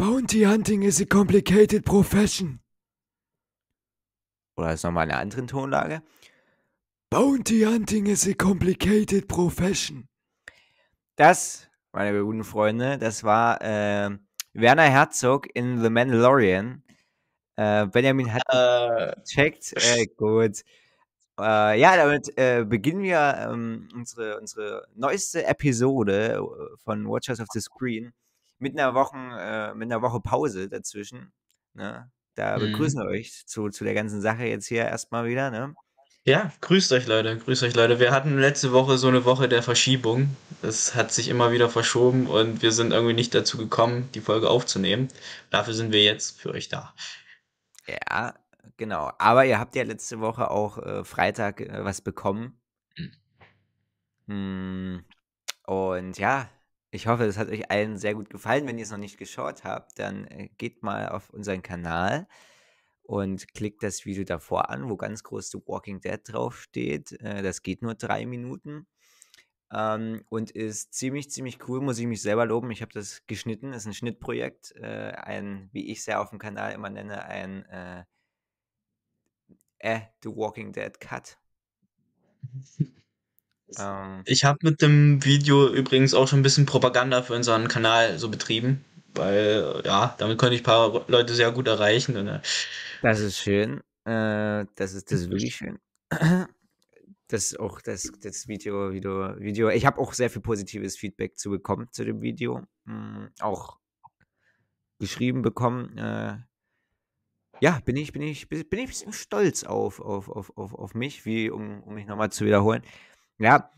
Bounty Hunting is a complicated profession. Oder ist nochmal in einer anderen Tonlage. Bounty Hunting is a complicated profession. Das, meine guten Freunde, das war äh, Werner Herzog in The Mandalorian. Äh, Benjamin hat äh. checkt. Äh, gut. Äh, ja, damit äh, beginnen wir ähm, unsere, unsere neueste Episode äh, von Watchers of the Screen mit einer Woche, äh, mit einer Woche Pause dazwischen. Ne? Da mhm. begrüßen wir euch zu, zu der ganzen Sache jetzt hier erstmal wieder. Ne? Ja, grüßt euch Leute, grüßt euch Leute. Wir hatten letzte Woche so eine Woche der Verschiebung. Es hat sich immer wieder verschoben und wir sind irgendwie nicht dazu gekommen, die Folge aufzunehmen. Dafür sind wir jetzt für euch da. Ja, genau. Aber ihr habt ja letzte Woche auch äh, Freitag äh, was bekommen. Mhm. Und ja, ich hoffe, es hat euch allen sehr gut gefallen. Wenn ihr es noch nicht geschaut habt, dann äh, geht mal auf unseren Kanal und klickt das Video davor an, wo ganz groß The Walking Dead draufsteht. Äh, das geht nur drei Minuten ähm, und ist ziemlich, ziemlich cool, muss ich mich selber loben. Ich habe das geschnitten, ist ein Schnittprojekt, äh, ein, wie ich es ja auf dem Kanal immer nenne, ein äh, The Walking Dead Cut. Ähm. Ich habe mit dem Video übrigens auch schon ein bisschen Propaganda für unseren Kanal so betrieben, weil ja, damit konnte ich ein paar Leute sehr gut erreichen. Und, äh, das ist schön. Äh, das ist das ist wirklich schön. Das auch das, das Video, Video, Video. Ich habe auch sehr viel positives Feedback zu bekommen zu dem Video. Mhm, auch geschrieben bekommen. Äh, ja, bin ich, bin ich, bin ich ein bisschen stolz auf, auf, auf, auf, auf mich, wie, um, um mich nochmal zu wiederholen, ja.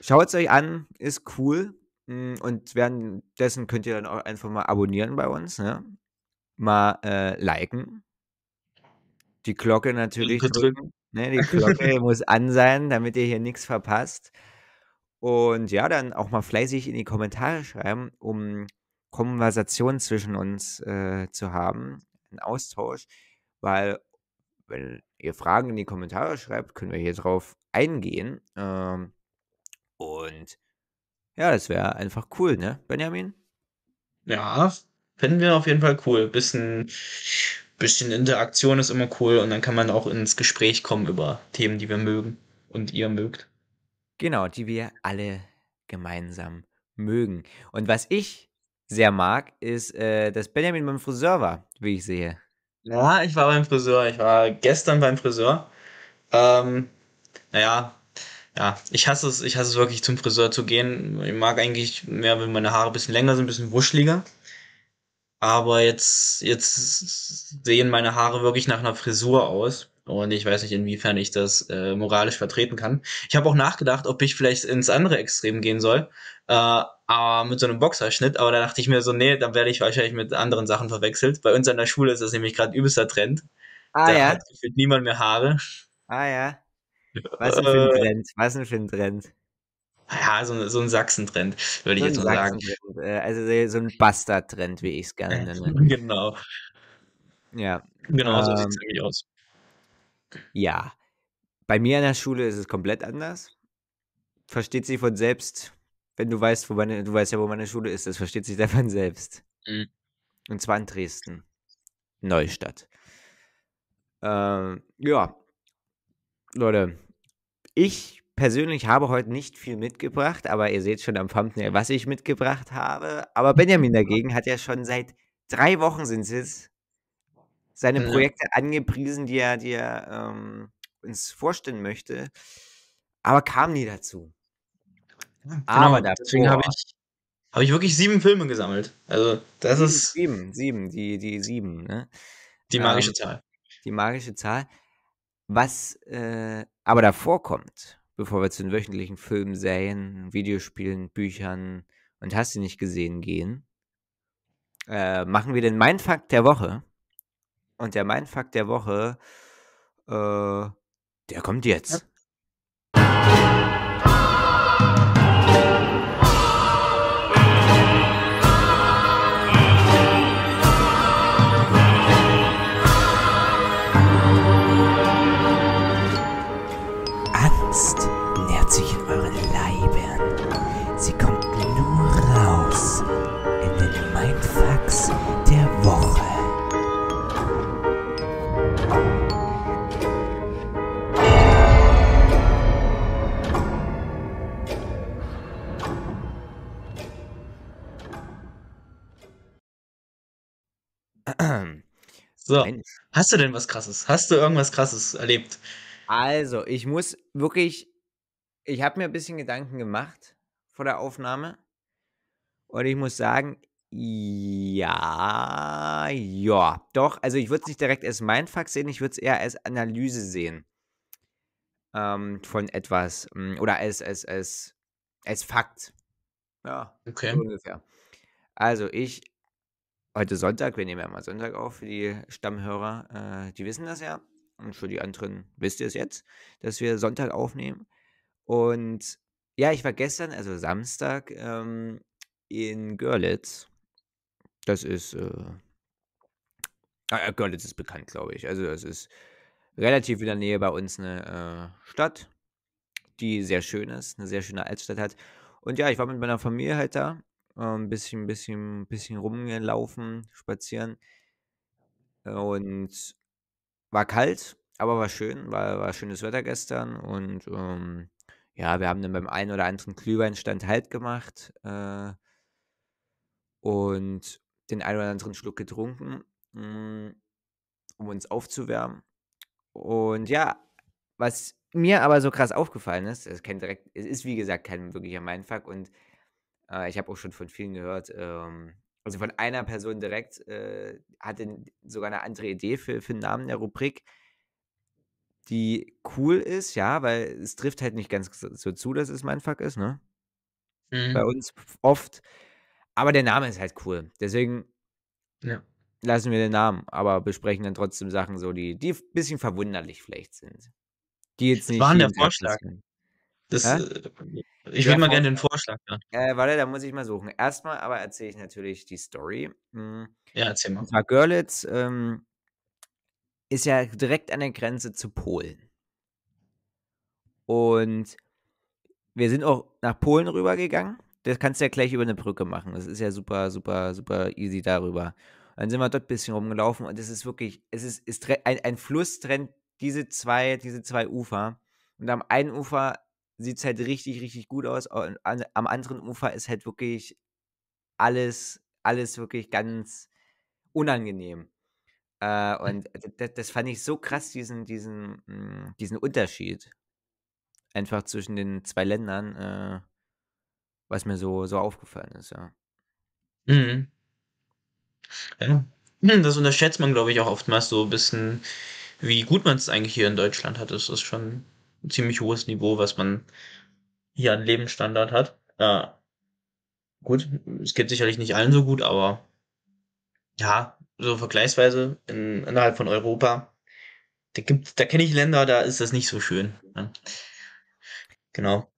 Schaut es euch an, ist cool. Hm, und währenddessen könnt ihr dann auch einfach mal abonnieren bei uns, ne? Mal äh, liken. Die Glocke natürlich drücken. Ne, die Glocke muss an sein, damit ihr hier nichts verpasst. Und ja, dann auch mal fleißig in die Kommentare schreiben, um Konversation zwischen uns äh, zu haben, einen Austausch, weil wenn ihr Fragen in die Kommentare schreibt, können wir hier drauf eingehen. Ähm, und ja, das wäre einfach cool, ne, Benjamin? Ja, finden wir auf jeden Fall cool. Bisschen, bisschen Interaktion ist immer cool und dann kann man auch ins Gespräch kommen über Themen, die wir mögen und ihr mögt. Genau, die wir alle gemeinsam mögen. Und was ich sehr mag, ist, äh, dass Benjamin beim Friseur war, wie ich sehe. Ja, ich war beim Friseur. Ich war gestern beim Friseur. Ähm, naja, ja, ich hasse es, ich hasse es wirklich zum Friseur zu gehen. Ich mag eigentlich mehr, wenn meine Haare ein bisschen länger sind, ein bisschen wuscheliger. Aber jetzt, jetzt sehen meine Haare wirklich nach einer Frisur aus. Und ich weiß nicht, inwiefern ich das äh, moralisch vertreten kann. Ich habe auch nachgedacht, ob ich vielleicht ins andere Extrem gehen soll, äh, aber mit so einem Boxerschnitt. Aber da dachte ich mir so, nee, dann werde ich wahrscheinlich mit anderen Sachen verwechselt. Bei uns an der Schule ist das nämlich gerade übelster Trend. Ah, da ja. hat niemand mehr Haare. Ah ja. Was denn für ein äh. Trend? Was denn für ein Trend? Ja, so, so ein Sachsen-Trend, würde so ich jetzt mal sagen. Äh, also so ein Bastard-Trend, wie ich es gerne nenne. genau. Ja. Genau, so sieht es ähm. nämlich aus. Ja. Bei mir an der Schule ist es komplett anders. Versteht sich von selbst, wenn du weißt, wo meine, du weißt ja, wo meine Schule ist, das versteht sich davon selbst. Mhm. Und zwar in Dresden. Neustadt. Ähm, ja. Leute, ich persönlich habe heute nicht viel mitgebracht, aber ihr seht schon am Thumbnail, was ich mitgebracht habe. Aber Benjamin dagegen hat ja schon seit drei Wochen sind es seine mhm. Projekte angepriesen, die er, die ähm, uns vorstellen möchte, aber kam nie dazu. Genau, aber davor, deswegen habe ich, hab ich wirklich sieben Filme gesammelt. Also, das sieben, ist. Sieben, sieben, die, die sieben, ne? Die ähm, magische ähm, Zahl. Die magische Zahl. Was äh, aber davor kommt, bevor wir zu den wöchentlichen Filmen, Serien, Videospielen, Büchern und hast du nicht gesehen gehen, äh, machen wir den Mindfuck der Woche. Und der Mindfuck der Woche, äh, der kommt jetzt. So. Hast du denn was Krasses? Hast du irgendwas Krasses erlebt? Also, ich muss wirklich, ich habe mir ein bisschen Gedanken gemacht vor der Aufnahme. Und ich muss sagen, ja, ja, doch. Also ich würde es nicht direkt als Mindfuck sehen, ich würde es eher als Analyse sehen ähm, von etwas hm, oder als, als, als, als Fakt. Ja, okay. ungefähr. Also ich heute Sonntag, wir nehmen ja mal Sonntag auf für die Stammhörer, äh, die wissen das ja. Und für die anderen wisst ihr es jetzt, dass wir Sonntag aufnehmen. Und ja, ich war gestern, also Samstag, ähm, in Görlitz. Das ist. Äh, äh, Görlitz ist bekannt, glaube ich. Also, das ist relativ in der Nähe bei uns eine äh, Stadt, die sehr schön ist, eine sehr schöne Altstadt hat. Und ja, ich war mit meiner Familie halt da äh, ein bisschen, bisschen, bisschen rumgelaufen, spazieren. Und war kalt, aber war schön, war, war schönes Wetter gestern. Und ähm, ja, wir haben dann beim einen oder anderen Glühweinstand halt gemacht äh, und den einen oder anderen Schluck getrunken, mh, mm, um uns aufzuwärmen. Und ja, was mir aber so krass aufgefallen ist, es, direkt, es ist wie gesagt kein wirklicher Mindfuck und äh, ich habe auch schon von vielen gehört, ähm, also von einer Person direkt, äh, hatte sogar eine andere Idee für, für einen Namen der Rubrik, die cool ist, ja, weil es trifft halt nicht ganz so zu, dass es mein Fuck ist, ne? Mhm. Bei uns oft. Aber der Name ist halt cool. Deswegen ja. lassen wir den Namen, aber besprechen dann trotzdem Sachen so, die, die ein bisschen verwunderlich vielleicht sind. Die jetzt nicht. Das war der Vorschlag. Sind. Das, äh, ja? Ich würde mal gerne den Vorschlag hören. Äh, warte, da muss ich mal suchen. Erstmal aber erzähle ich natürlich die Story. Mhm. Ja, erzähl mal. Frau Görlitz ähm, ist ja direkt an der Grenze zu Polen. Und wir sind auch nach Polen rübergegangen. Das kannst du ja gleich über eine Brücke machen. Das ist ja super, super, super easy darüber. Dann sind wir dort ein bisschen rumgelaufen und es ist wirklich, es ist, ist ein, ein Fluss trennt diese zwei, diese zwei Ufer. Und am einen Ufer sieht es halt richtig, richtig gut aus. An, am anderen Ufer ist halt wirklich alles, alles wirklich ganz unangenehm. Äh, hm. und das, das, fand ich so krass, diesen, diesen, mh, hm, diesen Unterschied. Einfach zwischen den zwei Ländern, äh, was mir so, so aufgefallen ist, ja. Mhm. Ja. Hm, das unterschätzt man, glaube ich, auch oftmals so ein bisschen, wie gut man es eigentlich hier in Deutschland hat. Das ist schon ein ziemlich hohes Niveau, was man hier an Lebensstandard hat. Äh, gut, es geht sicherlich nicht allen so gut, aber ja, so vergleichsweise in, innerhalb von Europa, da da kenne ich Länder, da ist das nicht so schön. Ja. Ne? Genau.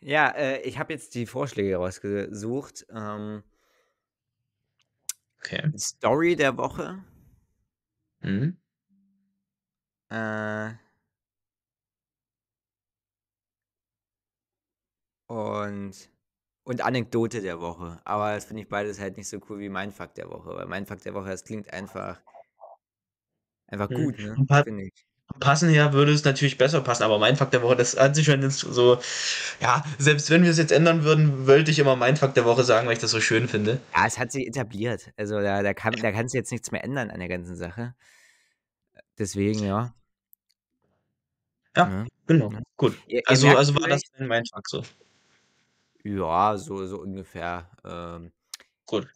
Ja, äh, ich habe jetzt die Vorschläge rausgesucht. Ähm, okay. Story der Woche. Mhm. Äh, und, und Anekdote der Woche. Aber das finde ich beides halt nicht so cool wie mein Fakt der Woche, weil mein Fakt der Woche, das klingt einfach, einfach mhm. gut, ne? finde ich passen her würde es natürlich besser passen, aber mein Fakt der Woche, das hat sich schon so, ja, selbst wenn wir es jetzt ändern würden, wollte ich immer mein Fakt der Woche sagen, weil ich das so schön finde. Ja, es hat sich etabliert. Also da, da, kann, da kannst du jetzt nichts mehr ändern an der ganzen Sache. Deswegen, ja. Ja, ja. Ne? genau. Gut. also, also war das mein Fakt so. Ja, so so ungefähr, ähm Gut.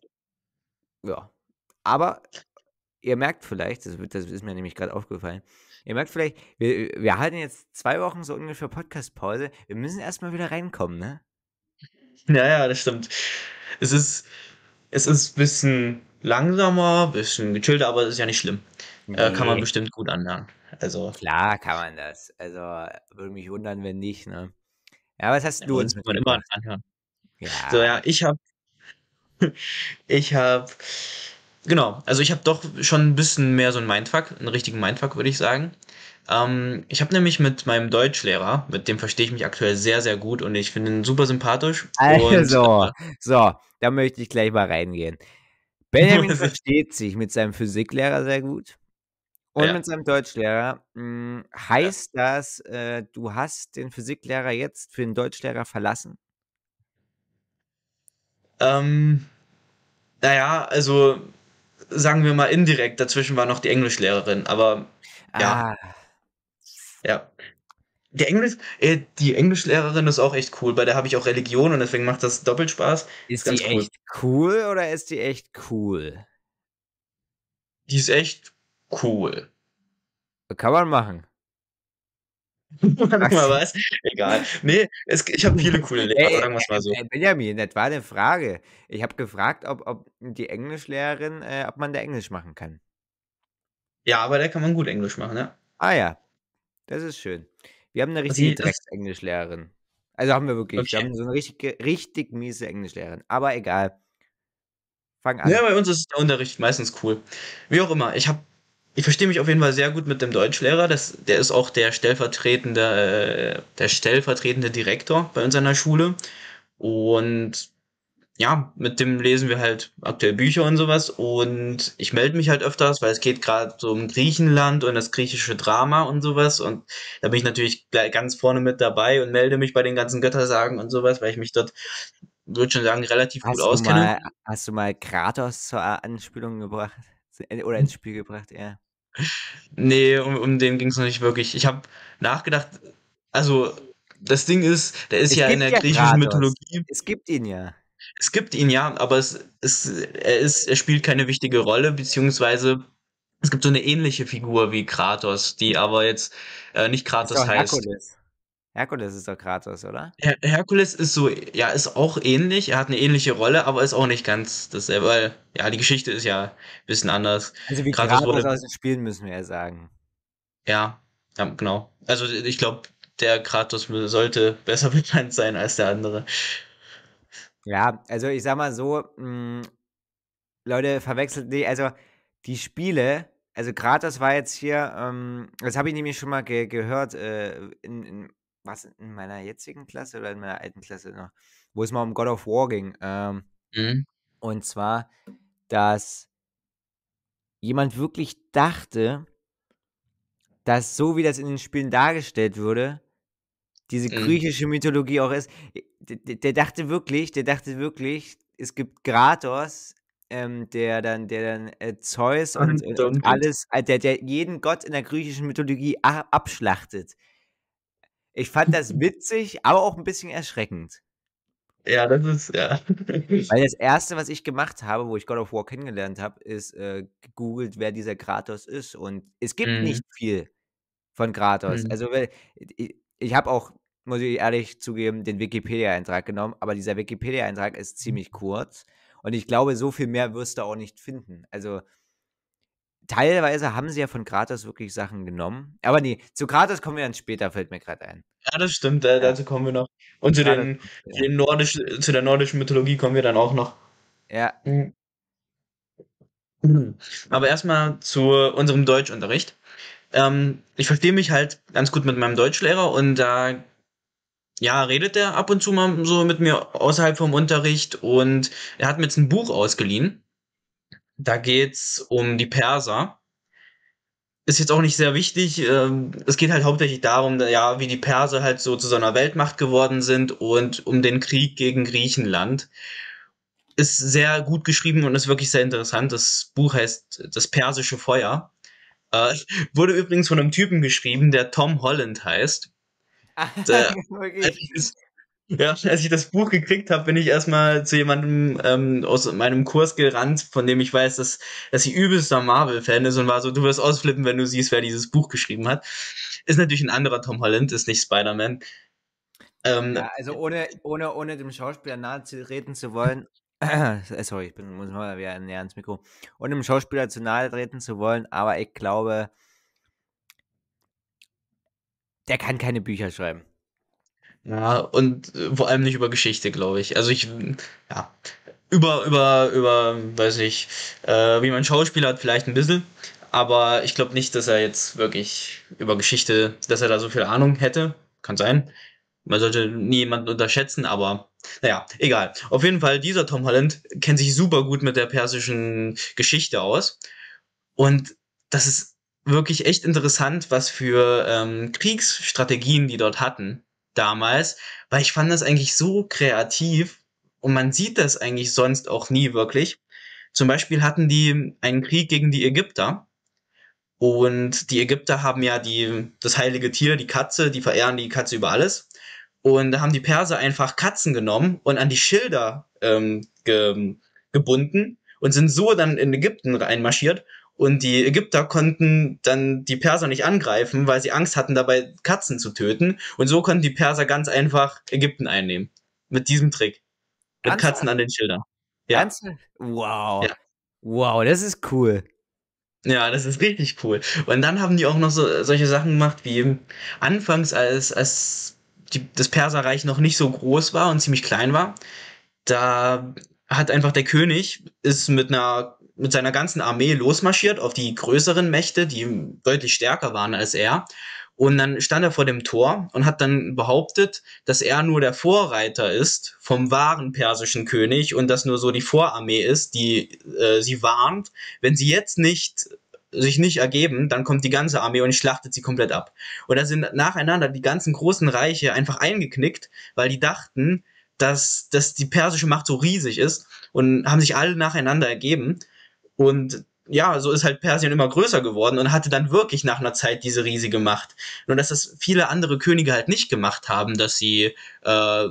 ja. Aber ihr merkt vielleicht, das wird das ist mir nämlich gerade aufgefallen, ihr merkt vielleicht, wir wir halten jetzt zwei Wochen so ungefähr Podcast-Pause. Wir müssen erstmal wieder reinkommen, ne? Naja, das stimmt. Es ist es ist bisschen langsamer, ein bisschen gechillter, aber es ist ja nicht schlimm. Äh, kann man bestimmt gut anhören. Also Klar kann man das. Also, würde mich wundern, wenn nicht, ne? Ja, was hast ja, du uns muss Man immer anhören. Ja. So, ja, ich habe. ich habe. Genau, also ich habe doch schon ein bisschen mehr so ein Mindfuck, einen richtigen Mindfuck, würde ich sagen. Ähm, ich habe nämlich mit meinem Deutschlehrer, mit dem verstehe ich mich aktuell sehr, sehr gut und ich finde ihn super sympathisch. Also, und, äh, so, da möchte ich gleich mal reingehen. Benjamin versteht sich mit seinem Physiklehrer sehr gut. Und ja. mit seinem Deutschlehrer. Mh, hm, heißt ja. das, äh, du hast den Physiklehrer jetzt für den Deutschlehrer verlassen? Ähm, naja, also sagen wir mal indirekt, dazwischen war noch die Englischlehrerin, aber ja. Ah. Ja. Die, Englisch, äh, die Englischlehrerin ist auch echt cool, bei der habe ich auch Religion und deswegen macht das doppelt Spaß. Ist, ist die cool. echt cool oder ist die echt cool? Die ist echt cool cool. Kann man machen. Sag mal was. Egal. Nee, es, ich habe viele coole Lehrer, sagen wir es mal so. Benjamin, das war eine Frage. Ich habe gefragt, ob, ob die Englischlehrerin, äh, ob man da Englisch machen kann. Ja, aber da kann man gut Englisch machen, ja. Ah ja, das ist schön. Wir haben eine richtige Drecks-Englischlehrerin. Also haben wir wirklich. Okay. Wir haben so eine richtig, richtig miese Englischlehrerin. Aber egal. Fang an. Ja, bei uns ist der Unterricht meistens cool. Wie auch immer, ich habe ich verstehe mich auf jeden Fall sehr gut mit dem Deutschlehrer. Das, der ist auch der stellvertretende, äh, der stellvertretende Direktor bei uns an der Schule. Und ja, mit dem lesen wir halt aktuell Bücher und sowas. Und ich melde mich halt öfters, weil es geht gerade so um Griechenland und das griechische Drama und sowas. Und da bin ich natürlich ganz vorne mit dabei und melde mich bei den ganzen Göttersagen und sowas, weil ich mich dort, würde schon sagen, relativ hast gut auskenne. Mal, hast du mal Kratos zur Anspielung gebracht? Oder ins Spiel gebracht, ja nee, um, um den ging es noch nicht wirklich. Ich habe nachgedacht, also das Ding ist, der ist es ja in der ja griechischen Mythologie. Es gibt ihn ja. Es gibt ihn ja, aber es, es, er, ist, er spielt keine wichtige Rolle, beziehungsweise es gibt so eine ähnliche Figur wie Kratos, die aber jetzt äh, nicht Kratos heißt. Herkules. Herkules ist doch Kratos, oder? Her Herkules ist so, ja, ist auch ähnlich. Er hat eine ähnliche Rolle, aber ist auch nicht ganz dasselbe, weil, ja, die Geschichte ist ja ein bisschen anders. Also wie Kratos, Kratos wurde... aus den Spielen, müssen wir ja sagen. Ja, ja genau. Also ich glaube, der Kratos sollte besser bekannt sein als der andere. Ja, also ich sag mal so, mh, hm, Leute, verwechselt, nee, also die Spiele, also Kratos war jetzt hier, ähm, das habe ich nämlich schon mal ge gehört, äh, in, in, was in meiner jetzigen Klasse oder in meiner alten Klasse noch, wo es mal um God of War ging. Ähm, mhm. Und zwar, dass jemand wirklich dachte, dass so wie das in den Spielen dargestellt würde, diese mhm. griechische Mythologie auch ist. Der, der, dachte wirklich, der dachte wirklich, es gibt Gratos, ähm, der dann, der dann äh, Zeus und, und, äh, und alles, äh, der, der jeden Gott in der griechischen Mythologie abschlachtet. Ich fand das witzig, aber auch ein bisschen erschreckend. Ja, das ist, ja. Weil das erste, was ich gemacht habe, wo ich God of War kennengelernt habe, ist äh, gegoogelt, wer dieser Kratos ist. Und es gibt mhm. nicht viel von Kratos. Mhm. Also, ich, ich habe auch, muss ich ehrlich zugeben, den Wikipedia-Eintrag genommen, aber dieser Wikipedia-Eintrag ist mhm. ziemlich kurz. Und ich glaube, so viel mehr wirst du auch nicht finden. Also, teilweise haben sie ja von Gratis wirklich Sachen genommen. Aber nee, zu Gratis kommen wir dann später, fällt mir gerade ein. Ja, das stimmt, äh, dazu kommen wir noch. Und zu, den, ja. den nordisch, zu der nordischen Mythologie kommen wir dann auch noch. Ja. Mhm. Aber erstmal zu unserem Deutschunterricht. Ähm, ich verstehe mich halt ganz gut mit meinem Deutschlehrer und da äh, ja, redet er ab und zu mal so mit mir außerhalb vom Unterricht und er hat mir jetzt ein Buch ausgeliehen. Da geht es um die Perser. Ist jetzt auch nicht sehr wichtig. Ähm, es geht halt hauptsächlich darum, ja, wie die Perser halt so zu so einer Weltmacht geworden sind und um den Krieg gegen Griechenland. Ist sehr gut geschrieben und ist wirklich sehr interessant. Das Buch heißt Das persische Feuer. Äh, wurde übrigens von einem Typen geschrieben, der Tom Holland heißt. Ah, der, okay. ist, ja, als ich das Buch gekriegt habe, bin ich erstmal zu jemandem ähm, aus meinem Kurs gerannt, von dem ich weiß, dass, dass sie übelster Marvel-Fan ist und war so, du wirst ausflippen, wenn du siehst, wer dieses Buch geschrieben hat. Ist natürlich ein anderer Tom Holland, ist nicht Spider-Man. Ähm, ja, also ohne, ohne, ohne dem Schauspieler nahe zu reden zu wollen, äh, sorry, ich bin, muss mal wieder näher ans Mikro, ohne dem Schauspieler zu nahe treten zu wollen, aber ich glaube, der kann keine Bücher schreiben. Ja, und äh, vor allem nicht über Geschichte, glaube ich. Also ich, ja, über, über, über, weiß ich, äh, wie man Schauspieler hat, vielleicht ein bisschen, aber ich glaube nicht, dass er jetzt wirklich über Geschichte, dass er da so viel Ahnung hätte. Kann sein. Man sollte nie jemanden unterschätzen, aber naja, egal. Auf jeden Fall, dieser Tom Holland kennt sich super gut mit der persischen Geschichte aus. Und das ist wirklich echt interessant, was für ähm, Kriegsstrategien die dort hatten damals, weil ich fand das eigentlich so kreativ und man sieht das eigentlich sonst auch nie wirklich. Zum Beispiel hatten die einen Krieg gegen die Ägypter und die Ägypter haben ja die, das heilige Tier, die Katze, die verehren die Katze über alles. Und da haben die Perser einfach Katzen genommen und an die Schilder ähm, ge, gebunden und sind so dann in Ägypten reinmarschiert und die Ägypter konnten dann die Perser nicht angreifen, weil sie Angst hatten, dabei Katzen zu töten. Und so konnten die Perser ganz einfach Ägypten einnehmen. Mit diesem Trick. Mit Ernsthaft? Katzen an den Schildern. Ja. Ernsthaft? Wow. Ja. Wow, das ist cool. Ja, das ist richtig cool. Und dann haben die auch noch so, solche Sachen gemacht, wie anfangs, als, als die, das Perserreich noch nicht so groß war und ziemlich klein war, da hat einfach der König, ist mit einer mit seiner ganzen Armee losmarschiert auf die größeren Mächte, die deutlich stärker waren als er. Und dann stand er vor dem Tor und hat dann behauptet, dass er nur der Vorreiter ist vom wahren persischen König und dass nur so die Vorarmee ist, die äh, sie warnt, wenn sie jetzt nicht sich nicht ergeben, dann kommt die ganze Armee und schlachtet sie komplett ab. Und da sind nacheinander die ganzen großen Reiche einfach eingeknickt, weil die dachten, dass, dass die persische Macht so riesig ist und haben sich alle nacheinander ergeben. Und ja, so ist halt Persien immer größer geworden und hatte dann wirklich nach einer Zeit diese riesige Macht. Nur dass das viele andere Könige halt nicht gemacht haben, dass sie äh,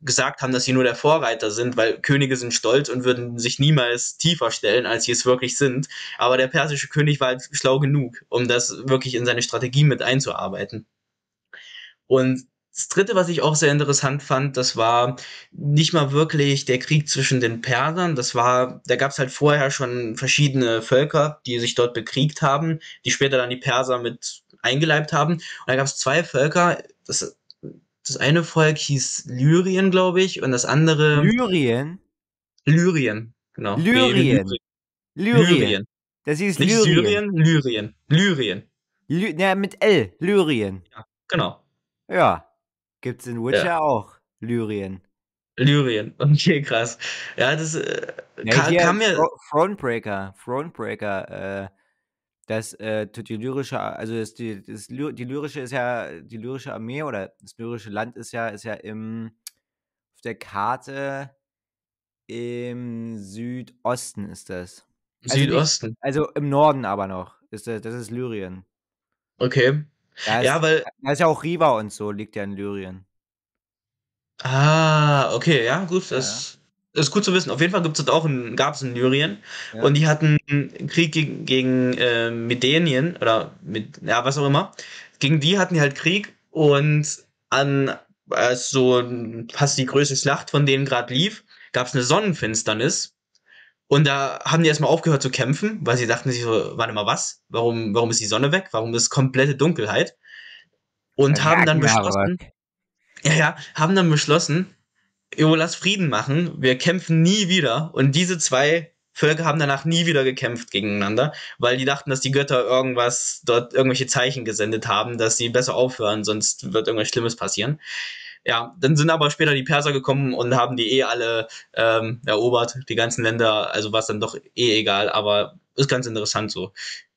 gesagt haben, dass sie nur der Vorreiter sind, weil Könige sind stolz und würden sich niemals tiefer stellen, als sie es wirklich sind. Aber der persische König war halt schlau genug, um das wirklich in seine Strategie mit einzuarbeiten. Und das dritte, was ich auch sehr interessant fand, das war nicht mal wirklich der Krieg zwischen den Persern. Das war, da gab es halt vorher schon verschiedene Völker, die sich dort bekriegt haben, die später dann die Perser mit eingeleibt haben. Und da gab es zwei Völker. Das, das eine Volk hieß Lyrien, glaube ich, und das andere. Lyrien? Lyrien, genau. Lyrien. Lyrien. Lyrien. Das hieß Nicht Lyrien. Lyrien. Lyrien. Lyrien. Ly ja, mit L, Lyrien. Ja, genau. Ja. Gibt es in Witcher ja. auch. Lyrien. Lyrien, okay, krass. Ja, das äh, ja, kam, kam mir. Frontbreaker, Frontbreaker, äh, das äh, die lyrische, also das, die, das, die lyrische ist ja, die lyrische Armee oder das lyrische Land ist ja, ist ja im auf der Karte im Südosten ist das. Also Südosten. Nicht, also im Norden aber noch. Ist das, das ist Lyrien. Okay. Da ist, ja, weil. Da ist ja auch Riva und so, liegt ja in Lyrien. Ah, okay, ja, gut, das ja. ist gut zu wissen. Auf jeden Fall gibt's das auch gab es in Lyrien ja. und die hatten einen Krieg gegen, gegen äh, Medenien oder mit, ja, was auch immer. Gegen die hatten die halt Krieg und an als so fast die größte Schlacht von denen gerade lief, gab es eine Sonnenfinsternis und da haben die erstmal aufgehört zu kämpfen, weil sie dachten sich so, warte mal, was? Warum, warum ist die Sonne weg? Warum ist komplette Dunkelheit? Und ja, haben dann beschlossen, ja, ja, haben dann beschlossen, jo, lass Frieden machen, wir kämpfen nie wieder. Und diese zwei Völker haben danach nie wieder gekämpft gegeneinander, weil die dachten, dass die Götter irgendwas dort irgendwelche Zeichen gesendet haben, dass sie besser aufhören, sonst wird irgendwas Schlimmes passieren. Ja, dann sind aber später die Perser gekommen und haben die eh alle ähm, erobert, die ganzen Länder. Also war es dann doch eh egal, aber ist ganz interessant so,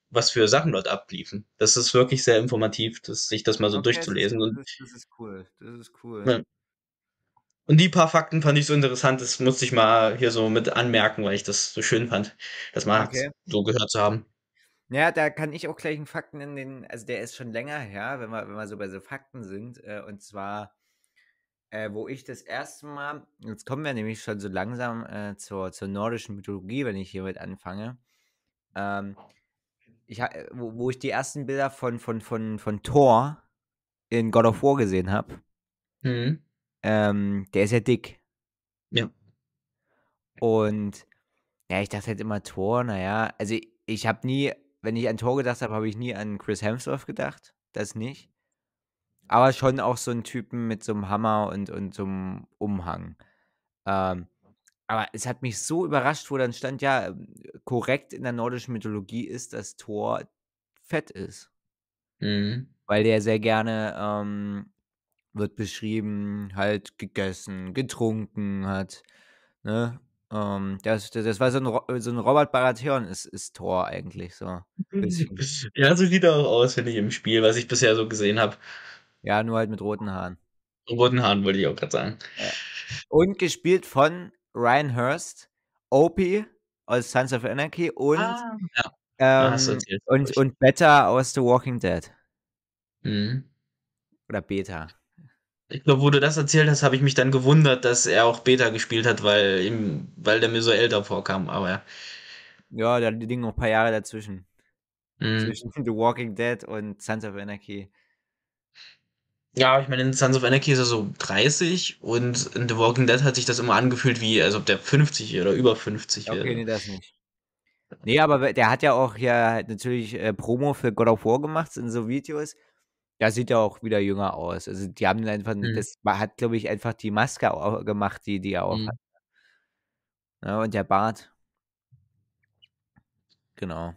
was für Sachen dort abliefen. Das ist wirklich sehr informativ, das, sich das mal so okay, durchzulesen. Das ist, das ist, cool, das ist cool. Ja. Und die paar Fakten fand ich so interessant, das musste ich mal hier so mit anmerken, weil ich das so schön fand, das mal okay. so gehört zu haben. Ja, da kann ich auch gleich einen Fakten in den, also der ist schon länger her, wenn wir, wenn wir so bei so Fakten sind. Äh, und zwar äh, wo ich das erste Mal, jetzt kommen wir nämlich schon so langsam äh, zur, zur nordischen Mythologie, wenn ich hiermit anfange, ähm, ich, äh, wo, wo ich die ersten Bilder von, von, von, von Thor in God of War gesehen habe. Mhm. Ähm, der ist ja dick. Ja. Und ja, ich dachte halt immer Thor, naja, also ich, ich habe nie, wenn ich an Thor gedacht habe, habe ich nie an Chris Hemsworth gedacht, das nicht. Aber schon auch so ein Typen mit so einem Hammer und, und so einem Umhang. Ähm, aber es hat mich so überrascht, wo dann stand, ja, ähm, korrekt in der nordischen Mythologie ist, dass Thor fett ist. Mhm. Weil der sehr gerne ähm, wird beschrieben, halt gegessen, getrunken hat. Ne? Um, ähm, das, das, das, war so ein, so ein Robert Baratheon ist, ist Tor eigentlich so. ja, so sieht er auch aus, finde ich, im Spiel, was ich bisher so gesehen habe. Ja, nur halt mit roten Haaren. Roten Haaren wollte ich auch gerade sagen. Und gespielt von Ryan Hurst, Opie aus Sons of Anarchy und, ah, ja. Ah, ähm, erzählt, und, und Beta aus The Walking Dead. Mhm. Oder Beta. Ich glaube, wo du das erzählt hast, habe ich mich dann gewundert, dass er auch Beta gespielt hat, weil, ihm, weil der mir so älter vorkam, aber ja. Ja, da liegen noch ein paar Jahre dazwischen. Mhm. Zwischen The Walking Dead und Sons of Anarchy. Ja, ich meine, in Sons of Anarchy ist er so 30 und in The Walking Dead hat sich das immer angefühlt wie, als ob der 50 oder über 50 okay, wäre. Okay, nee, das nicht. Nee, aber der hat ja auch ja halt natürlich äh, Promo für God of War gemacht in so Videos. Da sieht er auch wieder jünger aus. Also die haben einfach, mhm. das hat, glaube ich, einfach die Maske gemacht, die, die er auch mhm. hat. Ja, und der Bart. Genau.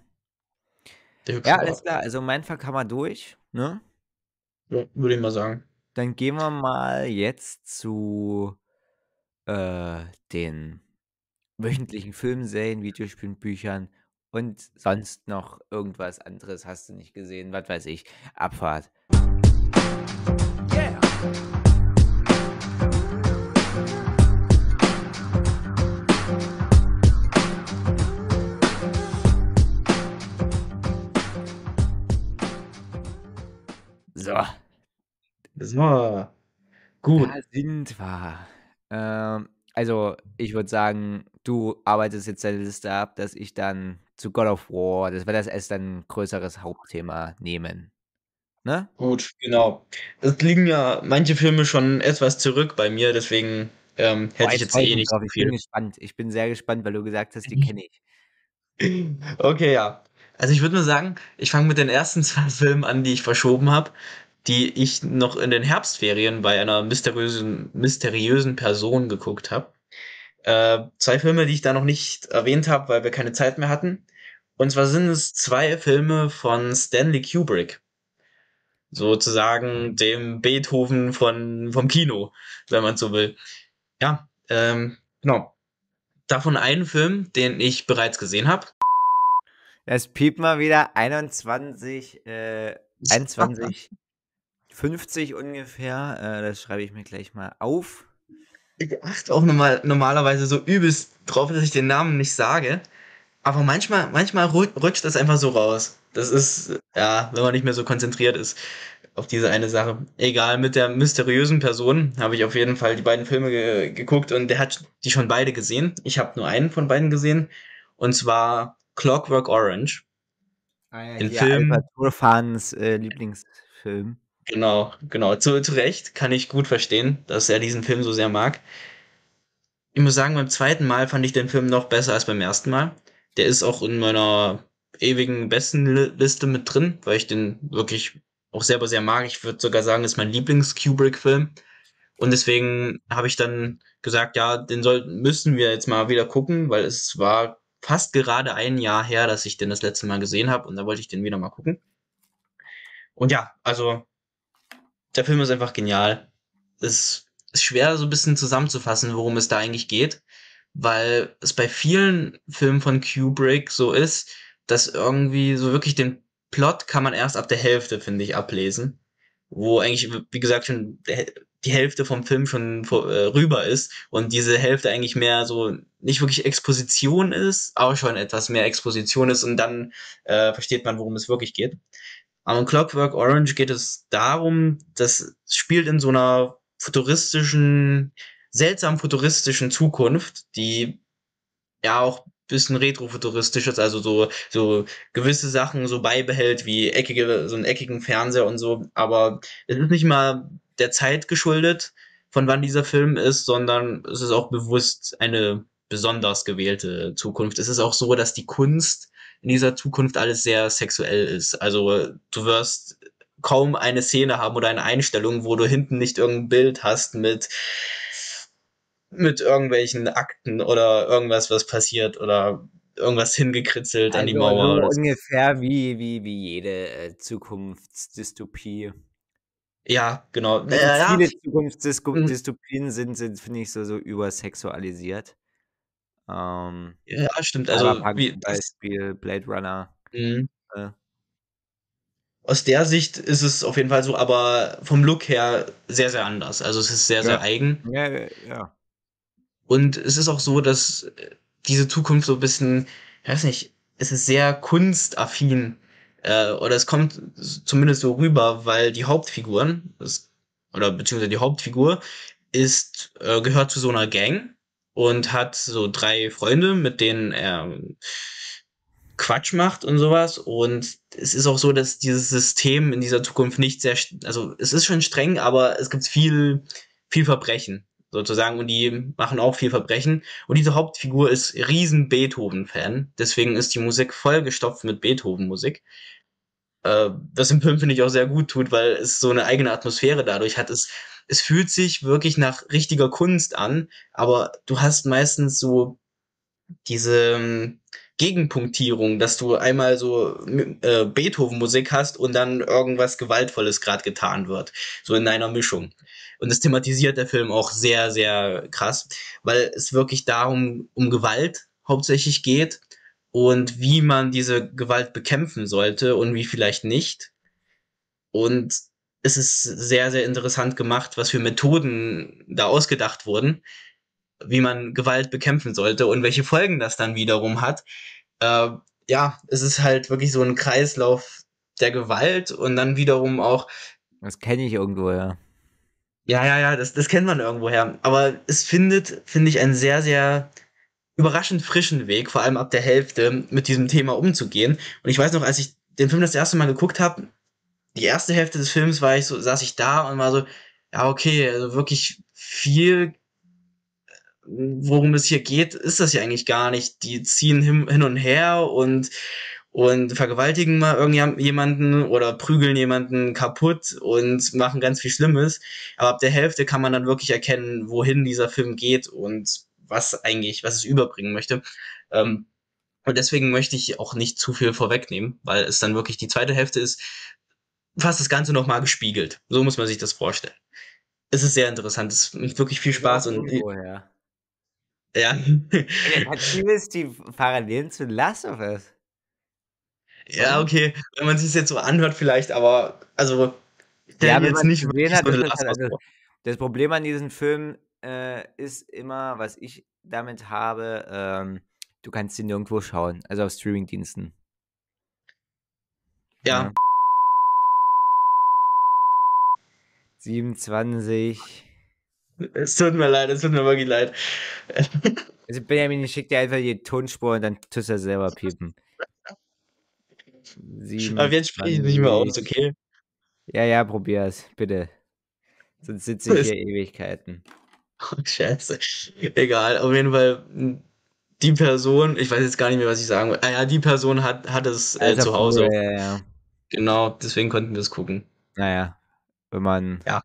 Der ja, alles klar. Also mein Fakt haben wir durch, ne? Ja, würde ich mal sagen. Dann gehen wir mal jetzt zu äh, den wöchentlichen Filmserien, Videospielen, Büchern und sonst noch irgendwas anderes hast du nicht gesehen, was weiß ich, Abfahrt. Yeah. So. So, gut. Da sind wir. Ähm, also, ich würde sagen, du arbeitest jetzt deine Liste ab, dass ich dann zu God of War, das wird das erst ein größeres Hauptthema nehmen. Ne? Gut, genau. Das liegen ja manche Filme schon etwas zurück bei mir, deswegen ähm, hätte oh, ich jetzt eh nicht so viel. bin gespannt. Ich bin sehr gespannt, weil du gesagt hast, die kenne ich. Okay, ja. Also ich würde nur sagen, ich fange mit den ersten zwei Filmen an, die ich verschoben habe die ich noch in den Herbstferien bei einer mysteriösen, mysteriösen Person geguckt habe. Äh, zwei Filme, die ich da noch nicht erwähnt habe, weil wir keine Zeit mehr hatten. Und zwar sind es zwei Filme von Stanley Kubrick. Sozusagen dem Beethoven von, vom Kino, wenn man so will. Ja, ähm, genau. Davon einen Film, den ich bereits gesehen habe. Es piept mal wieder 21, äh, 21, 50 ungefähr. Äh, das schreibe ich mir gleich mal auf. Ich achte auch normal, normalerweise so übelst drauf, dass ich den Namen nicht sage. Aber manchmal, manchmal rutscht das einfach so raus. Das ist, ja, wenn man nicht mehr so konzentriert ist auf diese eine Sache. Egal, mit der mysteriösen Person habe ich auf jeden Fall die beiden Filme ge geguckt und der hat die schon beide gesehen. Ich habe nur einen von beiden gesehen. Und zwar Clockwork Orange. Ah, ja, den Film. Albert Fans, äh, Lieblingsfilm. Genau, genau. Zu, zu Recht kann ich gut verstehen, dass er diesen Film so sehr mag. Ich muss sagen, beim zweiten Mal fand ich den Film noch besser als beim ersten Mal. Der ist auch in meiner ewigen besten Liste mit drin, weil ich den wirklich auch selber sehr mag. Ich würde sogar sagen, ist mein Lieblings-Kubrick-Film. Und deswegen habe ich dann gesagt, ja, den sollten, müssen wir jetzt mal wieder gucken, weil es war fast gerade ein Jahr her, dass ich den das letzte Mal gesehen habe und da wollte ich den wieder mal gucken. Und ja, also der Film ist einfach genial. Es ist schwer, so ein bisschen zusammenzufassen, worum es da eigentlich geht, weil es bei vielen Filmen von Kubrick so ist, dass irgendwie so wirklich den Plot kann man erst ab der Hälfte, finde ich, ablesen. Wo eigentlich, wie gesagt, schon die Hälfte vom Film schon äh, rüber ist und diese Hälfte eigentlich mehr so nicht wirklich Exposition ist, aber schon etwas mehr Exposition ist und dann äh, versteht man, worum es wirklich geht. Aber in Clockwork Orange geht es darum, das spielt in so einer futuristischen, seltsam futuristischen Zukunft, die ja auch bisschen retrofuturistisch ist, also so, so gewisse Sachen so beibehält, wie eckige, so einen eckigen Fernseher und so. Aber es ist nicht mal der Zeit geschuldet, von wann dieser Film ist, sondern es ist auch bewusst eine besonders gewählte Zukunft. Es ist auch so, dass die Kunst in dieser Zukunft alles sehr sexuell ist. Also du wirst kaum eine Szene haben oder eine Einstellung, wo du hinten nicht irgendein Bild hast mit mit irgendwelchen Akten oder irgendwas, was passiert oder irgendwas hingekritzelt also an die also, Mauer. So ungefähr wie, wie, wie jede äh, Zukunftsdystopie. Ja, genau. Also viele ja. Zukunftsdystopien mhm. sind, sind finde ich, so, so übersexualisiert. Ähm, ja, stimmt. Also wie, Beispiel Blade Runner. Mhm. Äh aus der Sicht ist es auf jeden Fall so, aber vom Look her sehr, sehr anders. Also es ist sehr, ja. sehr eigen. Ja, ja, ja. Und es ist auch so, dass äh, diese Zukunft so ein bisschen, ich weiß nicht, es ist sehr kunstaffin. Äh, oder es kommt zumindest so rüber, weil die Hauptfiguren, das, oder beziehungsweise die Hauptfigur, ist, äh, gehört zu so einer Gang, und hat so drei Freunde, mit denen er Quatsch macht und sowas. Und es ist auch so, dass dieses System in dieser Zukunft nicht sehr, also es ist schon streng, aber es gibt viel, viel Verbrechen sozusagen und die machen auch viel Verbrechen. Und diese Hauptfigur ist riesen Beethoven-Fan, deswegen ist die Musik vollgestopft mit Beethoven-Musik. Äh, was im Film finde ich auch sehr gut tut, weil es so eine eigene Atmosphäre dadurch hat. Es es fühlt sich wirklich nach richtiger Kunst an, aber du hast meistens so diese ähm, Gegenpunktierung, dass du einmal so äh, Beethoven-Musik hast und dann irgendwas Gewaltvolles gerade getan wird, so in deiner Mischung. Und das thematisiert der Film auch sehr, sehr krass, weil es wirklich darum, um Gewalt hauptsächlich geht und wie man diese Gewalt bekämpfen sollte und wie vielleicht nicht. Und es ist sehr, sehr interessant gemacht, was für Methoden da ausgedacht wurden, wie man Gewalt bekämpfen sollte und welche Folgen das dann wiederum hat. Äh, ja, es ist halt wirklich so ein Kreislauf der Gewalt und dann wiederum auch. Das kenne ich irgendwo, ja. Ja, ja, ja, das, das kennt man irgendwoher. Aber es findet, finde ich, einen sehr, sehr überraschend frischen Weg, vor allem ab der Hälfte, mit diesem Thema umzugehen. Und ich weiß noch, als ich den Film das erste Mal geguckt habe, die erste Hälfte des Films war ich so, saß ich da und war so, ja, okay, also wirklich viel, äh, worum es hier geht, ist das ja eigentlich gar nicht. Die ziehen hin, hin und her und, und vergewaltigen mal irgendjemanden oder prügeln jemanden kaputt und machen ganz viel Schlimmes. Aber ab der Hälfte kann man dann wirklich erkennen, wohin dieser Film geht und was eigentlich, was es überbringen möchte. Ähm, und deswegen möchte ich auch nicht zu viel vorwegnehmen, weil es dann wirklich die zweite Hälfte ist, fast das Ganze nochmal gespiegelt. So muss man sich das vorstellen. Es ist sehr interessant, es macht wirklich viel Spaß und. Woher? Ja. Hat ist die Parallelen zu Last of Us. Ja, okay. Wenn man sich es jetzt so anhört, vielleicht, aber also der ja, jetzt nicht gesehen hat, so das, halt, also, das Problem an diesem Film äh, ist immer, was ich damit habe, ähm, du kannst ihn nirgendwo schauen, also auf Streamingdiensten. ja. ja. Ne? 27. Es tut mir leid, es tut mir wirklich leid. Also Benjamin schickt dir einfach die Tonspur und dann tust du selber piepen. 27. Aber jetzt spreche ich nicht mehr aus, okay? Ja, ja, probier's, bitte. Sonst sitze ich hier Ewigkeiten. Oh, scheiße. Egal, auf jeden Fall, hm, die Person, ich weiß jetzt gar nicht mehr, was ich sagen will. Ah ja, die Person hat, hat es äh, zu Hause. ja, ja. Genau, deswegen konnten wir es gucken. Naja, wenn man. Ja.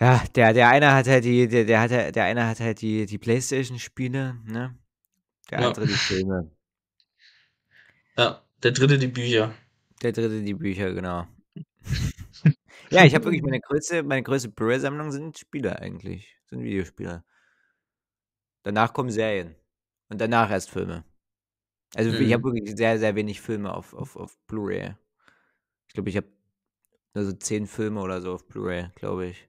Ja, der, der eine hat halt die, der, der, hat, halt, der eine hat halt die, die Playstation-Spiele, ne? Der ja. andere die Filme. Ja, der dritte die Bücher. Der dritte die Bücher, genau. ja, ich habe wirklich meine größte, meine größte blu sammlung sind Spiele eigentlich. Sind Videospiele. Danach kommen Serien. Und danach erst Filme. Also mhm. ich habe wirklich sehr, sehr wenig Filme auf, auf, auf Blu-ray. Ich glaube, ich habe also zehn Filme oder so auf Blu-ray, glaube ich.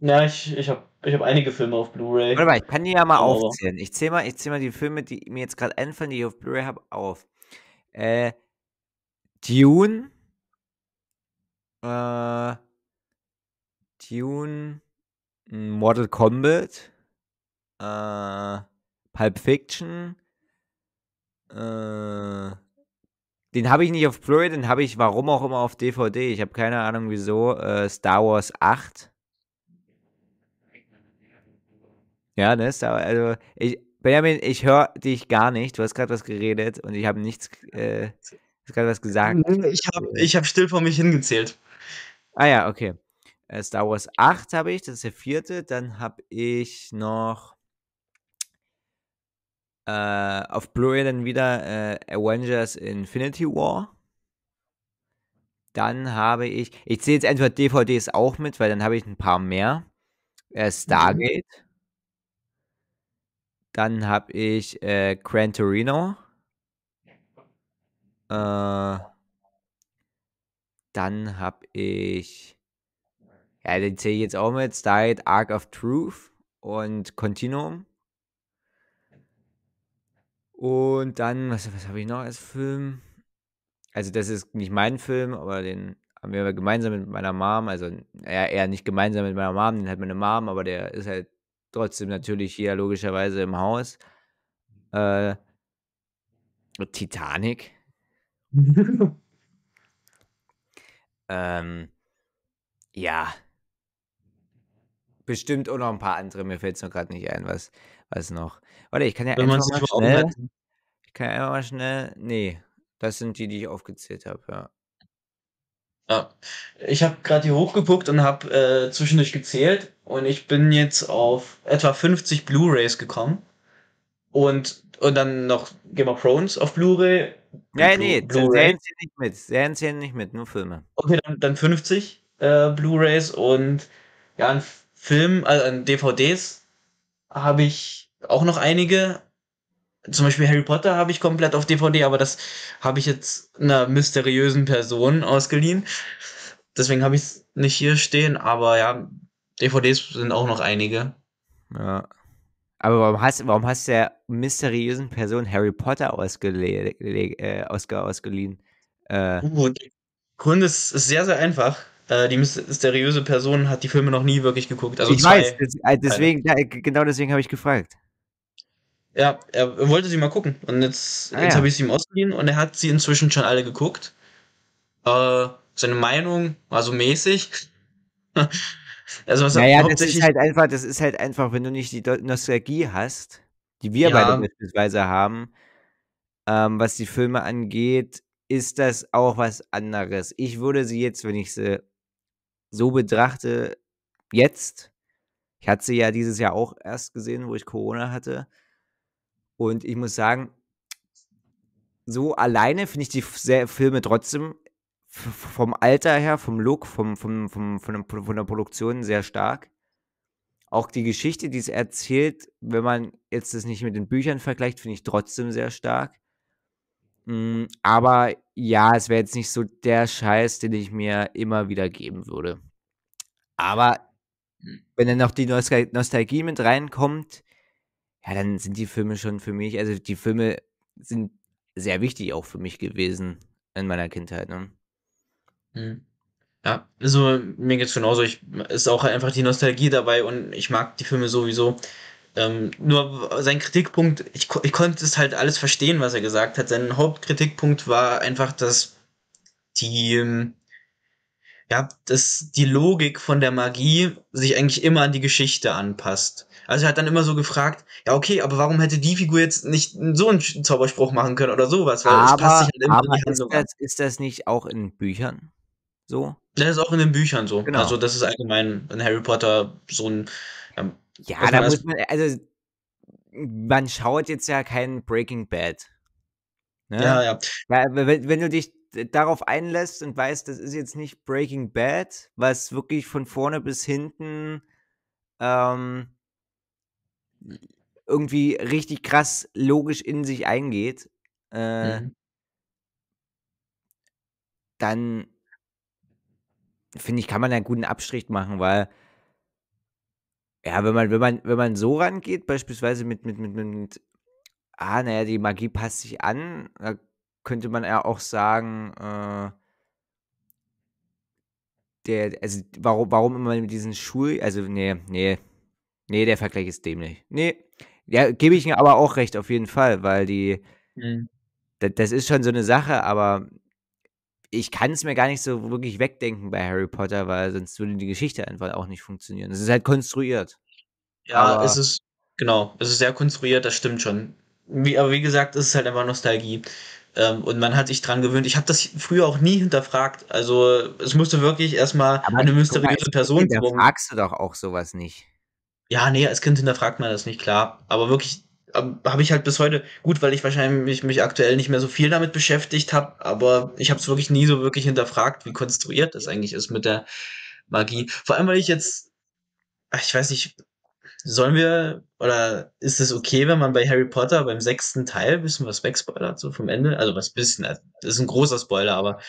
Ja, ich, ich habe ich hab einige Filme auf Blu-ray. Warte mal, ich kann die ja mal oh. aufzählen. Ich zähle mal, zähl mal die Filme, die mir jetzt gerade einfallen, die ich auf Blu-ray habe, auf. Äh, Dune. Äh, Dune. Hm, Mortal Kombat. Äh, Pulp Fiction. Äh, den habe ich nicht auf Blu-ray, den habe ich warum auch immer auf DVD. Ich habe keine Ahnung wieso. Äh, Star Wars 8. Ja, ne? Star, also, ich, Benjamin, ich höre dich gar nicht. Du hast gerade was geredet und ich habe nichts. Äh, hast gerade was gesagt. Ich habe ich hab still vor mich hingezählt. Ah ja, okay. Äh, Star Wars 8 habe ich, das ist der vierte. Dann habe ich noch äh, auf Blu-ray dann wieder äh, Avengers Infinity War. Dann habe ich, ich zähle jetzt entweder DVDs auch mit, weil dann habe ich ein paar mehr. Äh, mhm. Stargate. Mhm. Dann habe ich äh, Gran Torino. Äh, dann habe ich. Ja, den zähle ich jetzt auch mit. Stargate Arc of Truth und Continuum. Und dann, was, was habe ich noch als Film? Also, das ist nicht mein Film, aber den haben wir gemeinsam mit meiner Mom. Also, eher, eher nicht gemeinsam mit meiner Mom, den hat meine Mom, aber der ist halt trotzdem natürlich hier logischerweise im Haus. Äh, Titanic. ähm, ja. Bestimmt auch noch ein paar andere. Mir fällt es noch gerade nicht ein, was, was noch. Warte, ich kann ja einfach mal schnell. Umsetzen. Ich kann ja einfach mal schnell. Nee, das sind die, die ich aufgezählt habe, ja. Ja, ich habe gerade hier hochgeguckt und habe äh, zwischendurch gezählt und ich bin jetzt auf etwa 50 Blu-rays gekommen und und dann noch Game of Thrones auf Blu-ray. Ja, Blu nee, Blu Serien zählen nicht mit. Serien zählen nicht mit, nur Filme. Okay, dann, dann 50 äh, Blu-rays und ja, an Film, also an DVDs habe ich auch noch einige. Zum Beispiel Harry Potter habe ich komplett auf DVD, aber das habe ich jetzt einer mysteriösen Person ausgeliehen. Deswegen habe ich es nicht hier stehen, aber ja, DVDs sind auch noch einige. Ja. Aber warum hast, warum hast du der mysteriösen Person Harry Potter ausgele äh, ausge ausgeliehen? Äh. Uh, der Grund ist, ist sehr, sehr einfach äh, die mysteriöse Person hat die Filme noch nie wirklich geguckt. Also ich weiß, äh, deswegen, genau deswegen habe ich gefragt. Ja, er wollte sie mal gucken. Und jetzt, ah, jetzt ja. habe ich sie ihm ausgeliehen und er hat sie inzwischen schon alle geguckt. Äh, seine Meinung war so mäßig. also was naja, das ist halt einfach, das ist halt einfach, wenn du nicht die Nostalgie hast, die wir ja. beide beispielsweise haben, ähm, was die Filme angeht, ist das auch was anderes. Ich würde sie jetzt, wenn ich sie so betrachte, jetzt, ich hatte sie ja dieses Jahr auch erst gesehen, wo ich Corona hatte, und ich muss sagen, so alleine finde ich die Filme trotzdem vom Alter her, vom Look, vom, vom, vom, von, der, von der Produktion sehr stark. Auch die Geschichte, die es erzählt, wenn man jetzt das nicht mit den Büchern vergleicht, finde ich trotzdem sehr stark. Mm, aber ja, es wäre jetzt nicht so der Scheiß, den ich mir immer wieder geben würde. Aber hm. wenn dann noch die Nostal Nostalgie mit reinkommt, ja, dann sind die Filme schon für mich, also die Filme sind sehr wichtig auch für mich gewesen in meiner Kindheit, ne? Mhm. Ja, also mir geht's genauso. Ich ist auch einfach die Nostalgie dabei und ich mag die Filme sowieso. Ähm, nur sein Kritikpunkt, ich, ich konnte es halt alles verstehen, was er gesagt hat. Sein Hauptkritikpunkt war einfach, dass die, ähm, ja, dass die Logik von der Magie sich eigentlich immer an die Geschichte anpasst. Also er hat dann immer so gefragt, ja okay, aber warum hätte die Figur jetzt nicht so einen Zauberspruch machen können oder sowas? Weil aber, passt sich halt immer aber ist, so das, ist das nicht auch in Büchern so? Das ist auch in den Büchern so. Genau. Also das ist allgemein in Harry Potter so ein... Ähm, ja, da muss man, also man schaut jetzt ja kein Breaking Bad. Ne? Ja, ja. Wenn, wenn du dich darauf einlässt und weißt, das ist jetzt nicht Breaking Bad, was wirklich von vorne bis hinten ähm, irgendwie richtig krass logisch in sich eingeht, äh, mhm. dann finde ich, kann man einen guten Abstrich machen, weil ja, wenn man, wenn man, wenn man so rangeht, beispielsweise mit, mit, mit, mit, ah, naja, die Magie passt sich an, da könnte man ja auch sagen, äh, der, also warum, warum immer mit diesen Schul, also nee, nee, Nee, der Vergleich ist dämlich. Nee, ja, gebe ich mir aber auch recht, auf jeden Fall, weil die, mhm. das, das ist schon so eine Sache, aber ich kann es mir gar nicht so wirklich wegdenken bei Harry Potter, weil sonst würde die Geschichte einfach auch nicht funktionieren. Es ist halt konstruiert. Ja, aber es ist, genau, es ist sehr konstruiert, das stimmt schon. Wie, aber wie gesagt, es ist halt einfach Nostalgie. Ähm, und man hat sich dran gewöhnt. Ich habe das früher auch nie hinterfragt. Also es musste wirklich erstmal eine mysteriöse Person kommen. Da fragst du doch auch sowas nicht. Ja, nee, als Kind hinterfragt man das nicht, klar. Aber wirklich, ähm, habe ich halt bis heute, gut, weil ich wahrscheinlich mich aktuell nicht mehr so viel damit beschäftigt habe, aber ich habe es wirklich nie so wirklich hinterfragt, wie konstruiert das eigentlich ist mit der Magie. Vor allem, weil ich jetzt, ich weiß nicht, sollen wir oder ist es okay, wenn man bei Harry Potter beim sechsten Teil bisschen was wegspoilert, so vom Ende? Also was bisschen, also, das ist ein großer Spoiler, aber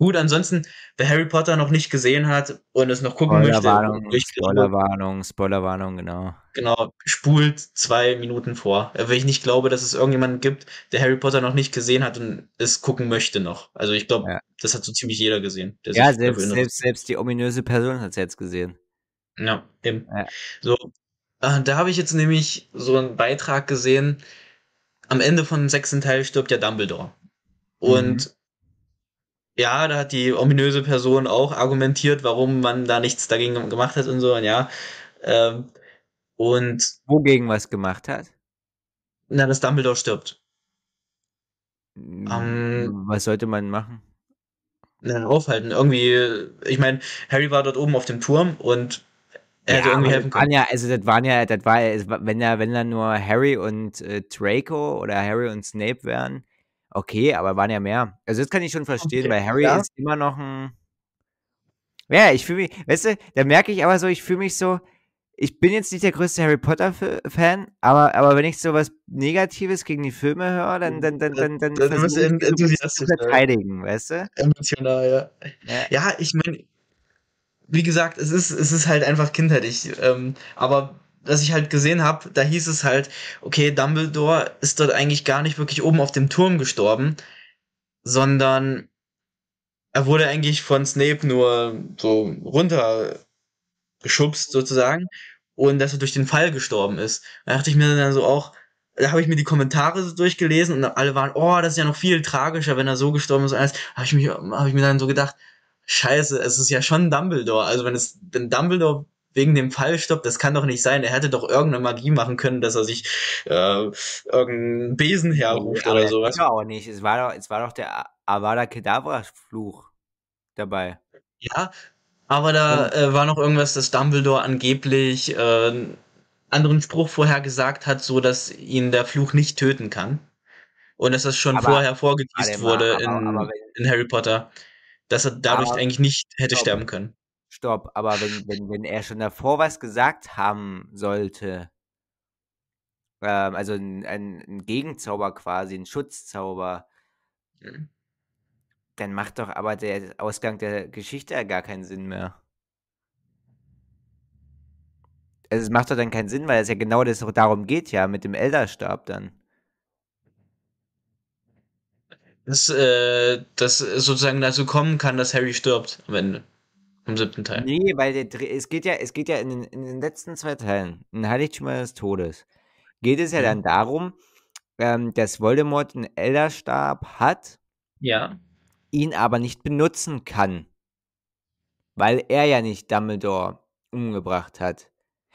Gut, ansonsten, wer Harry Potter noch nicht gesehen hat und es noch gucken Spoilerwarnung, möchte, Spoilerwarnung, Spoilerwarnung, genau. Genau, spult zwei Minuten vor, äh, weil ich nicht glaube, dass es irgendjemanden gibt, der Harry Potter noch nicht gesehen hat und es gucken möchte noch. Also ich glaube, ja. das hat so ziemlich jeder gesehen. ja, selbst, selbst, selbst die ominöse Person hat es jetzt gesehen. Ja, eben. Ja. So, äh, da habe ich jetzt nämlich so einen Beitrag gesehen. Am Ende von dem sechsten Teil stirbt ja Dumbledore. Und mhm ja, da hat die ominöse Person auch argumentiert, warum man da nichts dagegen gemacht hat und so, und ja. Ähm, und. Wogegen was gemacht hat? Na, dass Dumbledore stirbt. Hm, ähm, was sollte man machen? Na, aufhalten. Irgendwie, ich meine, Harry war dort oben auf dem Turm und er ja, hätte irgendwie helfen können. Ja, also das waren ja, das war wenn da, wenn da nur Harry und äh, Draco oder Harry und Snape wären, Okay, aber waren ja mehr. Also das kann ich schon verstehen, okay, weil Harry ja. ist immer noch ein. Ja, ich fühle mich, weißt du, da merke ich aber so, ich fühle mich so, ich bin jetzt nicht der größte Harry Potter-Fan, aber, aber wenn ich so was Negatives gegen die Filme höre, dann, mhm, dann, dann, dann, dann, dann muss ich enthusiastisch verteidigen, weißt du? Emotional, ja. Ja, ja ich meine, wie gesagt, es ist, es ist halt einfach kindheitlich, ähm, aber dass ich halt gesehen habe, da hieß es halt, okay, Dumbledore ist dort eigentlich gar nicht wirklich oben auf dem Turm gestorben, sondern er wurde eigentlich von Snape nur so runtergeschubst sozusagen und dass er durch den Fall gestorben ist. Da dachte ich mir dann so auch, da habe ich mir die Kommentare so durchgelesen und alle waren, oh, das ist ja noch viel tragischer, wenn er so gestorben ist. Alles habe ich mich, habe ich mir dann so gedacht, Scheiße, es ist ja schon Dumbledore. Also wenn es, wenn Dumbledore wegen dem Fallstopp, das kann doch nicht sein. Er hätte doch irgendeine Magie machen können, dass er sich äh, irgendeinen Besen herruft ja, oder sowas. Ja, auch nicht. Es war doch, es war doch der Avada Kedavra-Fluch dabei. Ja, aber da äh, war noch irgendwas, dass Dumbledore angeblich äh, einen anderen Spruch vorher gesagt hat, so dass ihn der Fluch nicht töten kann. Und dass das schon aber, vorher vorgegießt wurde aber, in, aber, in, Harry Potter. Dass er dadurch eigentlich nicht hätte sterben können stopp, aber wenn, wenn, wenn er schon davor was gesagt haben sollte, ähm, also ein, ein, ein, Gegenzauber quasi, ein Schutzzauber, mhm. dann macht doch aber der Ausgang der Geschichte gar keinen Sinn mehr. Also es macht doch dann keinen Sinn, weil es ja genau das, darum geht ja, mit dem Elderstab dann. Dass, äh, dass sozusagen dazu kommen kann, dass Harry stirbt am Ende. Im siebten Teil. Nee, weil der, es geht ja, es geht ja in den, in den letzten zwei Teilen, in Heiligtümer des Todes, geht es ja mhm. dann darum, ähm, dass Voldemort einen Elderstab hat. Ja. Ihn aber nicht benutzen kann. Weil er ja nicht Dumbledore umgebracht hat.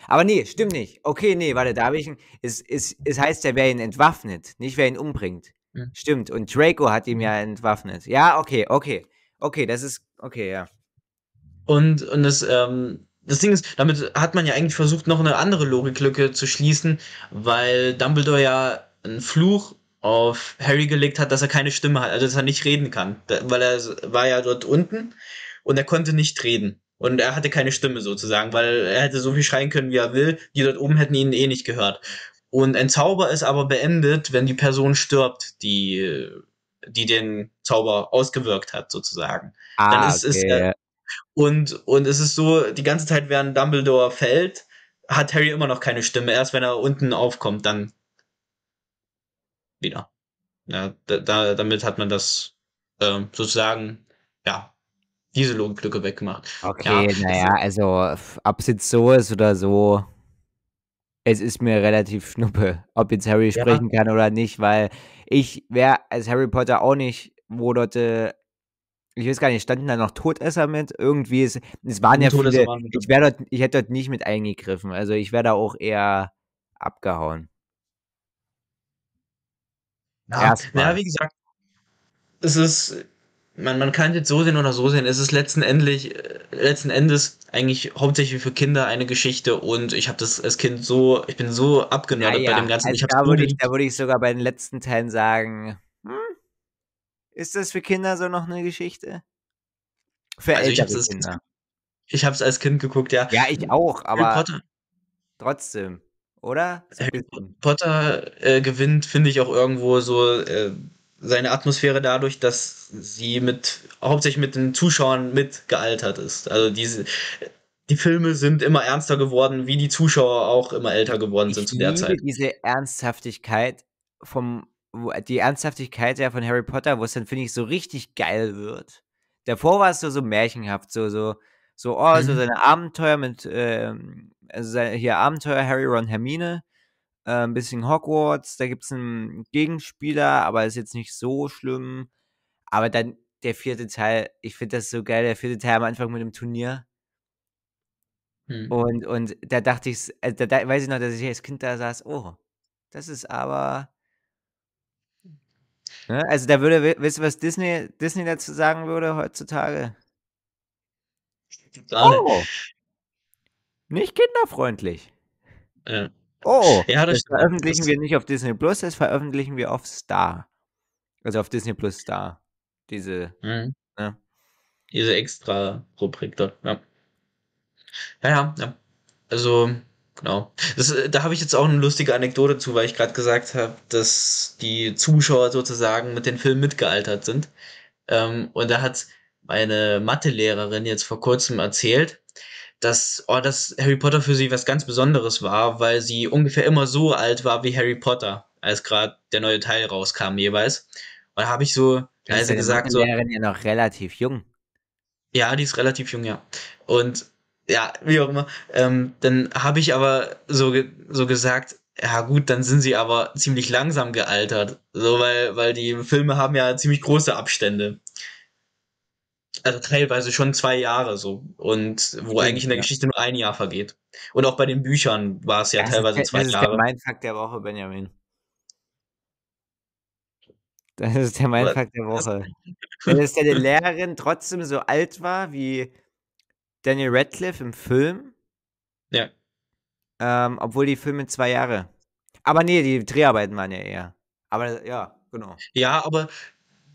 Aber nee, stimmt nicht. Okay, nee, warte, da habe ich ihn. Es, es, es heißt ja, wer ihn entwaffnet, nicht wer ihn umbringt. Mhm. Stimmt. Und Draco hat ihn mhm. ja entwaffnet. Ja, okay, okay. Okay, das ist. Okay, ja. Und, und das, ähm, das Ding ist, damit hat man ja eigentlich versucht, noch eine andere Logiklücke zu schließen, weil Dumbledore ja einen Fluch auf Harry gelegt hat, dass er keine Stimme hat, also dass er nicht reden kann, weil er war ja dort unten und er konnte nicht reden. Und er hatte keine Stimme sozusagen, weil er hätte so viel schreien können, wie er will. Die dort oben hätten ihn eh nicht gehört. Und ein Zauber ist aber beendet, wenn die Person stirbt, die, die den Zauber ausgewirkt hat sozusagen. Ah, dann ist, okay. ist er, und, und es ist so, die ganze Zeit, während Dumbledore fällt, hat Harry immer noch keine Stimme. Erst wenn er unten aufkommt, dann wieder. Ja, da, da, damit hat man das ähm, sozusagen, ja, diese Logiklücke weggemacht. Okay, ja, naja, also ob es jetzt so ist oder so, es ist mir relativ schnuppe, ob jetzt Harry ja. sprechen kann oder nicht, weil ich wäre als Harry Potter auch nicht, wo Leute ich weiß gar nicht, standen da noch Todesser mit? Irgendwie, es, es waren ja Todesser viele, ich, dort, ich hätte dort nicht mit eingegriffen. Also ich wäre da auch eher abgehauen. Ja, ja, wie gesagt, es ist, man, man kann es jetzt so sehen oder so sehen, es ist letztendlich, äh, letzten Endes eigentlich hauptsächlich für Kinder eine Geschichte und ich habe das als Kind so, ich bin so abgenerdet ja, ja. bei dem Ganzen. Also da, würde ich, da würde ich sogar bei den letzten Teilen sagen, ist das für Kinder so noch eine Geschichte? Für also ältere ich Kinder. Ich habe es als Kind geguckt, ja. Ja, ich auch, aber trotzdem, oder? Harry Potter äh, gewinnt, finde ich auch irgendwo so äh, seine Atmosphäre dadurch, dass sie mit hauptsächlich mit den Zuschauern mitgealtert ist. Also diese die Filme sind immer ernster geworden, wie die Zuschauer auch immer älter geworden ich sind zu der Zeit. Diese Ernsthaftigkeit vom die Ernsthaftigkeit ja von Harry Potter, wo es dann, finde ich, so richtig geil wird. Davor war es so, so märchenhaft, so, so, so, oh, so mhm. seine Abenteuer mit, ähm, also seine, hier Abenteuer Harry, Ron, Hermine, äh, ein bisschen Hogwarts, da gibt es einen Gegenspieler, aber ist jetzt nicht so schlimm. Aber dann der vierte Teil, ich finde das so geil, der vierte Teil am Anfang mit dem Turnier. Mhm. Und, und da dachte ich, äh, da, da weiß ich noch, dass ich als Kind da saß, oh, das ist aber Ne? Also da würde, wisst ihr, was Disney, Disney dazu sagen würde heutzutage? Oh. Nicht kinderfreundlich. Ja. Oh, ja, das, das veröffentlichen das wir nicht auf Disney Plus, das veröffentlichen wir auf Star. Also auf Disney Plus Star. Diese, mhm. ne? Diese extra Rubrik dort, ja. Ja, ja, ja. Also, Genau. Das, äh, da habe ich jetzt auch eine lustige Anekdote zu, weil ich gerade gesagt habe, dass die Zuschauer sozusagen mit den Filmen mitgealtert sind. Ähm, und da hat meine Mathelehrerin jetzt vor kurzem erzählt, dass, oh, dass Harry Potter für sie was ganz Besonderes war, weil sie ungefähr immer so alt war wie Harry Potter, als gerade der neue Teil rauskam jeweils. Und da habe ich so leise gesagt. Die Mathelehrerin so, ja noch relativ jung. Ja, die ist relativ jung, ja. Und ja, wie auch immer. Ähm, dann habe ich aber so, ge so gesagt, ja gut, dann sind sie aber ziemlich langsam gealtert. So, weil, weil die Filme haben ja ziemlich große Abstände. Also teilweise schon zwei Jahre so. Und wo ja, eigentlich in der ja. Geschichte nur ein Jahr vergeht. Und auch bei den Büchern war es ja das teilweise ist, zwei das Jahre. Das ist mein Fakt der Woche, Benjamin. Das ist der Mindfuck der Woche. Wenn es deine Lehrerin trotzdem so alt war wie Daniel Radcliffe im Film. Ja. Ähm, obwohl die Filme zwei Jahre. Aber nee, die Dreharbeiten waren ja eher. Aber ja, genau. Ja, aber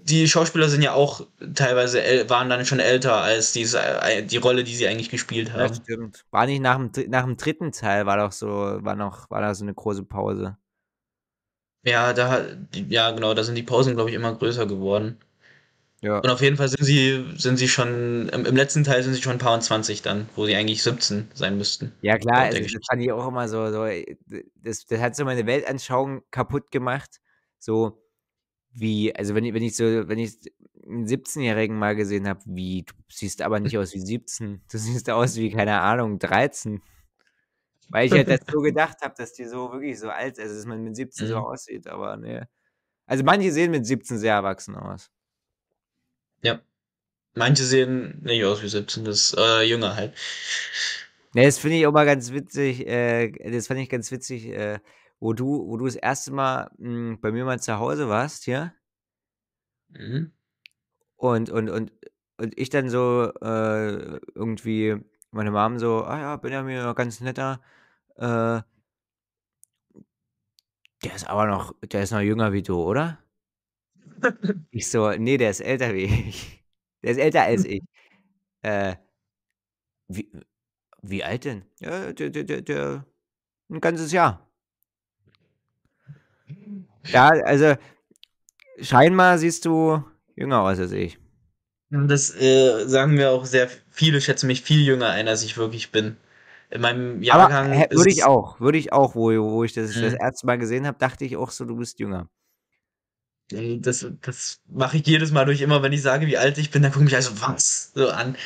die Schauspieler sind ja auch teilweise waren dann schon älter als diese, äh, die Rolle, die sie eigentlich gespielt haben. Das stimmt. War nicht nach dem, nach dem dritten Teil war doch so war noch war da so eine große Pause. Ja, da ja genau, da sind die Pausen glaube ich immer größer geworden. Ja. Und auf jeden Fall sind sie, sind sie schon, im, im letzten Teil sind sie schon ein paar und 20 dann, wo sie eigentlich 17 sein müssten. Ja, klar, also das fand ich auch immer so, so äh, das, das hat so meine Weltanschauung kaputt gemacht. So wie, also wenn ich, wenn ich so, wenn ich einen 17-Jährigen mal gesehen habe, wie, du siehst aber nicht aus wie 17, du siehst aus wie, keine Ahnung, 13. Weil ich halt das so gedacht habe, dass die so wirklich so alt, also dass man mit 17 mhm. so aussieht, aber ne. Also manche sehen mit 17 sehr erwachsen aus. Ja. Manche sehen nicht aus wie 17, das äh, jünger halt. Ne, das finde ich auch mal ganz witzig, äh, das fand ich ganz witzig, äh, wo du, wo du das erste Mal mh, hm, bei mir mal zu Hause warst, hier. Mhm. Und, und, und, und ich dann so äh, irgendwie, meine Mom so, ah ja, bin ja mir ganz netter, äh, der ist aber noch, der ist noch jünger wie du, oder? ich so, nee, der ist älter wie ich. Der ist älter als ich. Äh, wie, wie alt denn? Ja, der, der, der, der, ein ganzes Jahr. Ja, also scheinbar siehst du jünger aus als ich. Das äh, sagen mir auch sehr viele, schätzen mich viel jünger ein, als ich wirklich bin. In meinem Jahrgang. Aber, würde ich auch, würde ich auch, wo, wo ich das, das mhm. erste Mal gesehen habe, dachte ich auch so, du bist jünger. Äh, das, das mache ich jedes Mal durch immer, wenn ich sage, wie alt ich bin, dann gucke mich also was so an.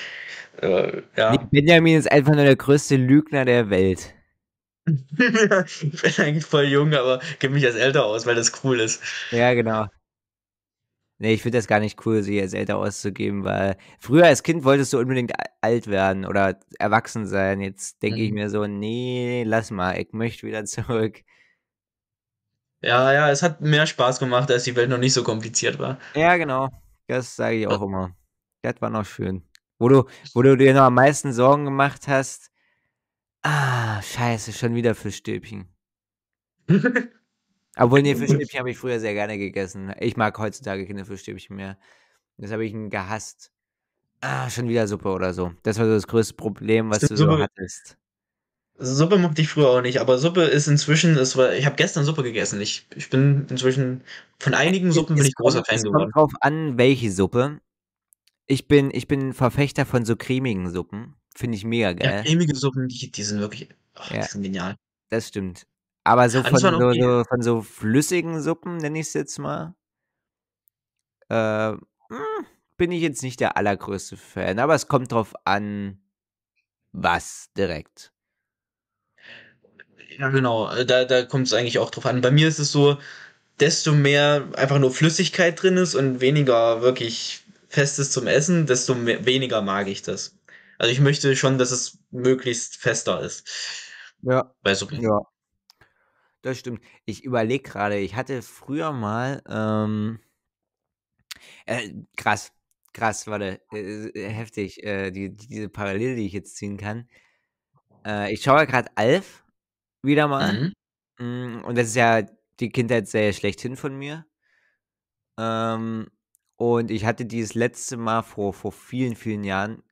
Äh, ja. Benjamin ist einfach nur der größte Lügner der Welt. ich bin eigentlich voll jung, aber gebe mich als älter aus, weil das cool ist. Ja, genau. Nee, ich finde das gar nicht cool, sie als älter auszugeben, weil früher als Kind wolltest du unbedingt alt werden oder erwachsen sein. Jetzt denke mhm. ich mir so, nee, lass mal, ich möchte wieder zurück ja, ja, es hat mehr Spaß gemacht, als die Welt noch nicht so kompliziert war. Ja, genau. Das sage ich auch immer. Das war noch schön. Wo du, wo du dir noch am meisten Sorgen gemacht hast. Ah, scheiße, schon wieder Fischstäbchen. Obwohl, nee, Fischstäbchen habe ich früher sehr gerne gegessen. Ich mag heutzutage keine Fischstäbchen mehr. Das habe ich gehasst. Ah, schon wieder Suppe oder so. Das war so das größte Problem, was Stimmt, du so hattest. Suppe mochte ich früher auch nicht, aber Suppe ist inzwischen, ist, ich habe gestern Suppe gegessen. Ich, ich bin inzwischen, von einigen Suppen bin ich großer Fan geworden. Es kommt drauf an, welche Suppe. Ich bin, ich bin Verfechter von so cremigen Suppen. Finde ich mega geil. Ja, cremige Suppen, die, die sind wirklich, oh, ja. die sind genial. Das stimmt. Aber so ah, von so, okay. so, von so flüssigen Suppen, nenne ich es jetzt mal, äh, hm, bin ich jetzt nicht der allergrößte Fan. Aber es kommt drauf an, was direkt. Ja, genau. Da, da kommt es eigentlich auch drauf an. Bei mir ist es so, desto mehr einfach nur Flüssigkeit drin ist und weniger wirklich Festes zum Essen, desto mehr, weniger mag ich das. Also ich möchte schon, dass es möglichst fester ist. Ja. Bei Suppen. Ja. Das stimmt. Ich überlege gerade, ich hatte früher mal, ähm, äh, krass, krass, warte, äh, äh, heftig, äh, die, diese Parallele, die ich jetzt ziehen kann. Äh, ich schaue gerade Alf wieder mal. Mhm. Mm, und das ist ja die Kindheit sehr schlechthin von mir. Ähm, und ich hatte dieses letzte Mal vor, vor vielen, vielen Jahren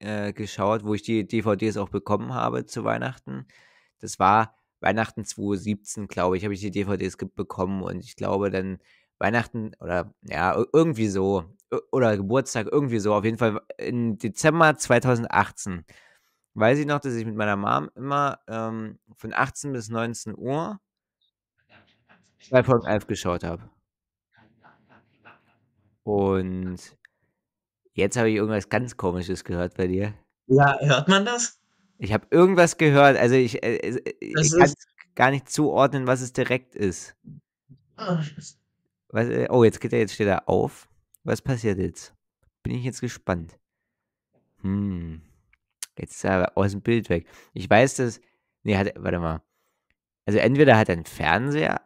äh, geschaut, wo ich die DVDs auch bekommen habe zu Weihnachten. Das war Weihnachten 2017, glaube ich, habe ich die DVDs bekommen und ich glaube dann Weihnachten oder ja, irgendwie so oder Geburtstag, irgendwie so, auf jeden Fall im Dezember 2018 weiß ich noch, dass ich mit meiner Mom immer ähm, von 18 bis 19 Uhr zwei Folgen Alf geschaut habe. Und jetzt habe ich irgendwas ganz Komisches gehört bei dir. Ja, hört man das? Ich habe irgendwas gehört, also ich, äh, äh ich kann gar nicht zuordnen, was es direkt ist. Ah, was, äh, oh, jetzt geht er, jetzt steht er auf. Was passiert jetzt? Bin ich jetzt gespannt. Hm. Jetzt ist er aus dem Bild weg. Ich weiß, dass. Nee, hat, warte mal. Also entweder hat er einen Fernseher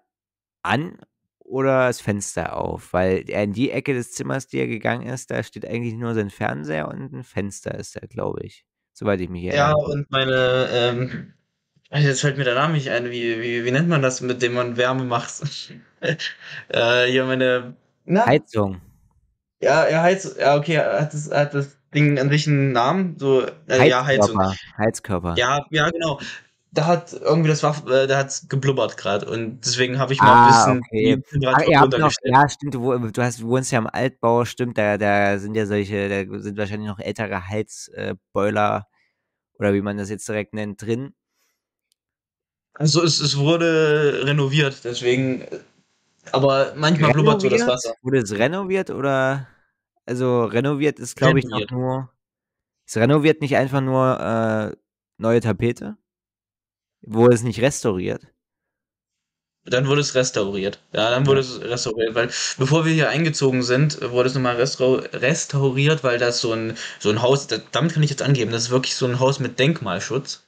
an oder das Fenster auf, weil er in die Ecke des Zimmers, die er gegangen ist, da steht eigentlich nur sein Fernseher und ein Fenster ist da, glaube ich. Soweit ich mich erinnere. Ja, und meine, ähm, jetzt fällt mir der Name nicht ein, wie, wie, wie nennt man das, mit dem man Wärme macht? äh, ja, meine. Na? Heizung. Ja, ja, Heizung. Ja, okay, hat das, hat das Ding an sich einen Namen? So, äh, Ja, Heizung. Heizkörper. Ja, ja, genau. Da hat irgendwie das war, äh, da hat's geblubbert gerade und deswegen habe ich mal ah, ein bisschen okay. Ach, ihr habt noch, ja, stimmt, du, du, hast, du wohnst ja im Altbau, stimmt, da, da sind ja solche, da sind wahrscheinlich noch ältere Heizboiler oder wie man das jetzt direkt nennt, drin. Also es, es wurde renoviert, deswegen, aber manchmal renoviert? blubbert so das Wasser. Wurde es renoviert oder? Also renoviert ist, glaube ich, noch nur. Ist renoviert nicht einfach nur äh, neue Tapete? Wurde es nicht restauriert? Dann wurde es restauriert. Ja, dann wurde es restauriert, weil bevor wir hier eingezogen sind, wurde es nochmal restauriert, weil das so ein, so ein Haus, das, damit kann ich jetzt angeben, das ist wirklich so ein Haus mit Denkmalschutz.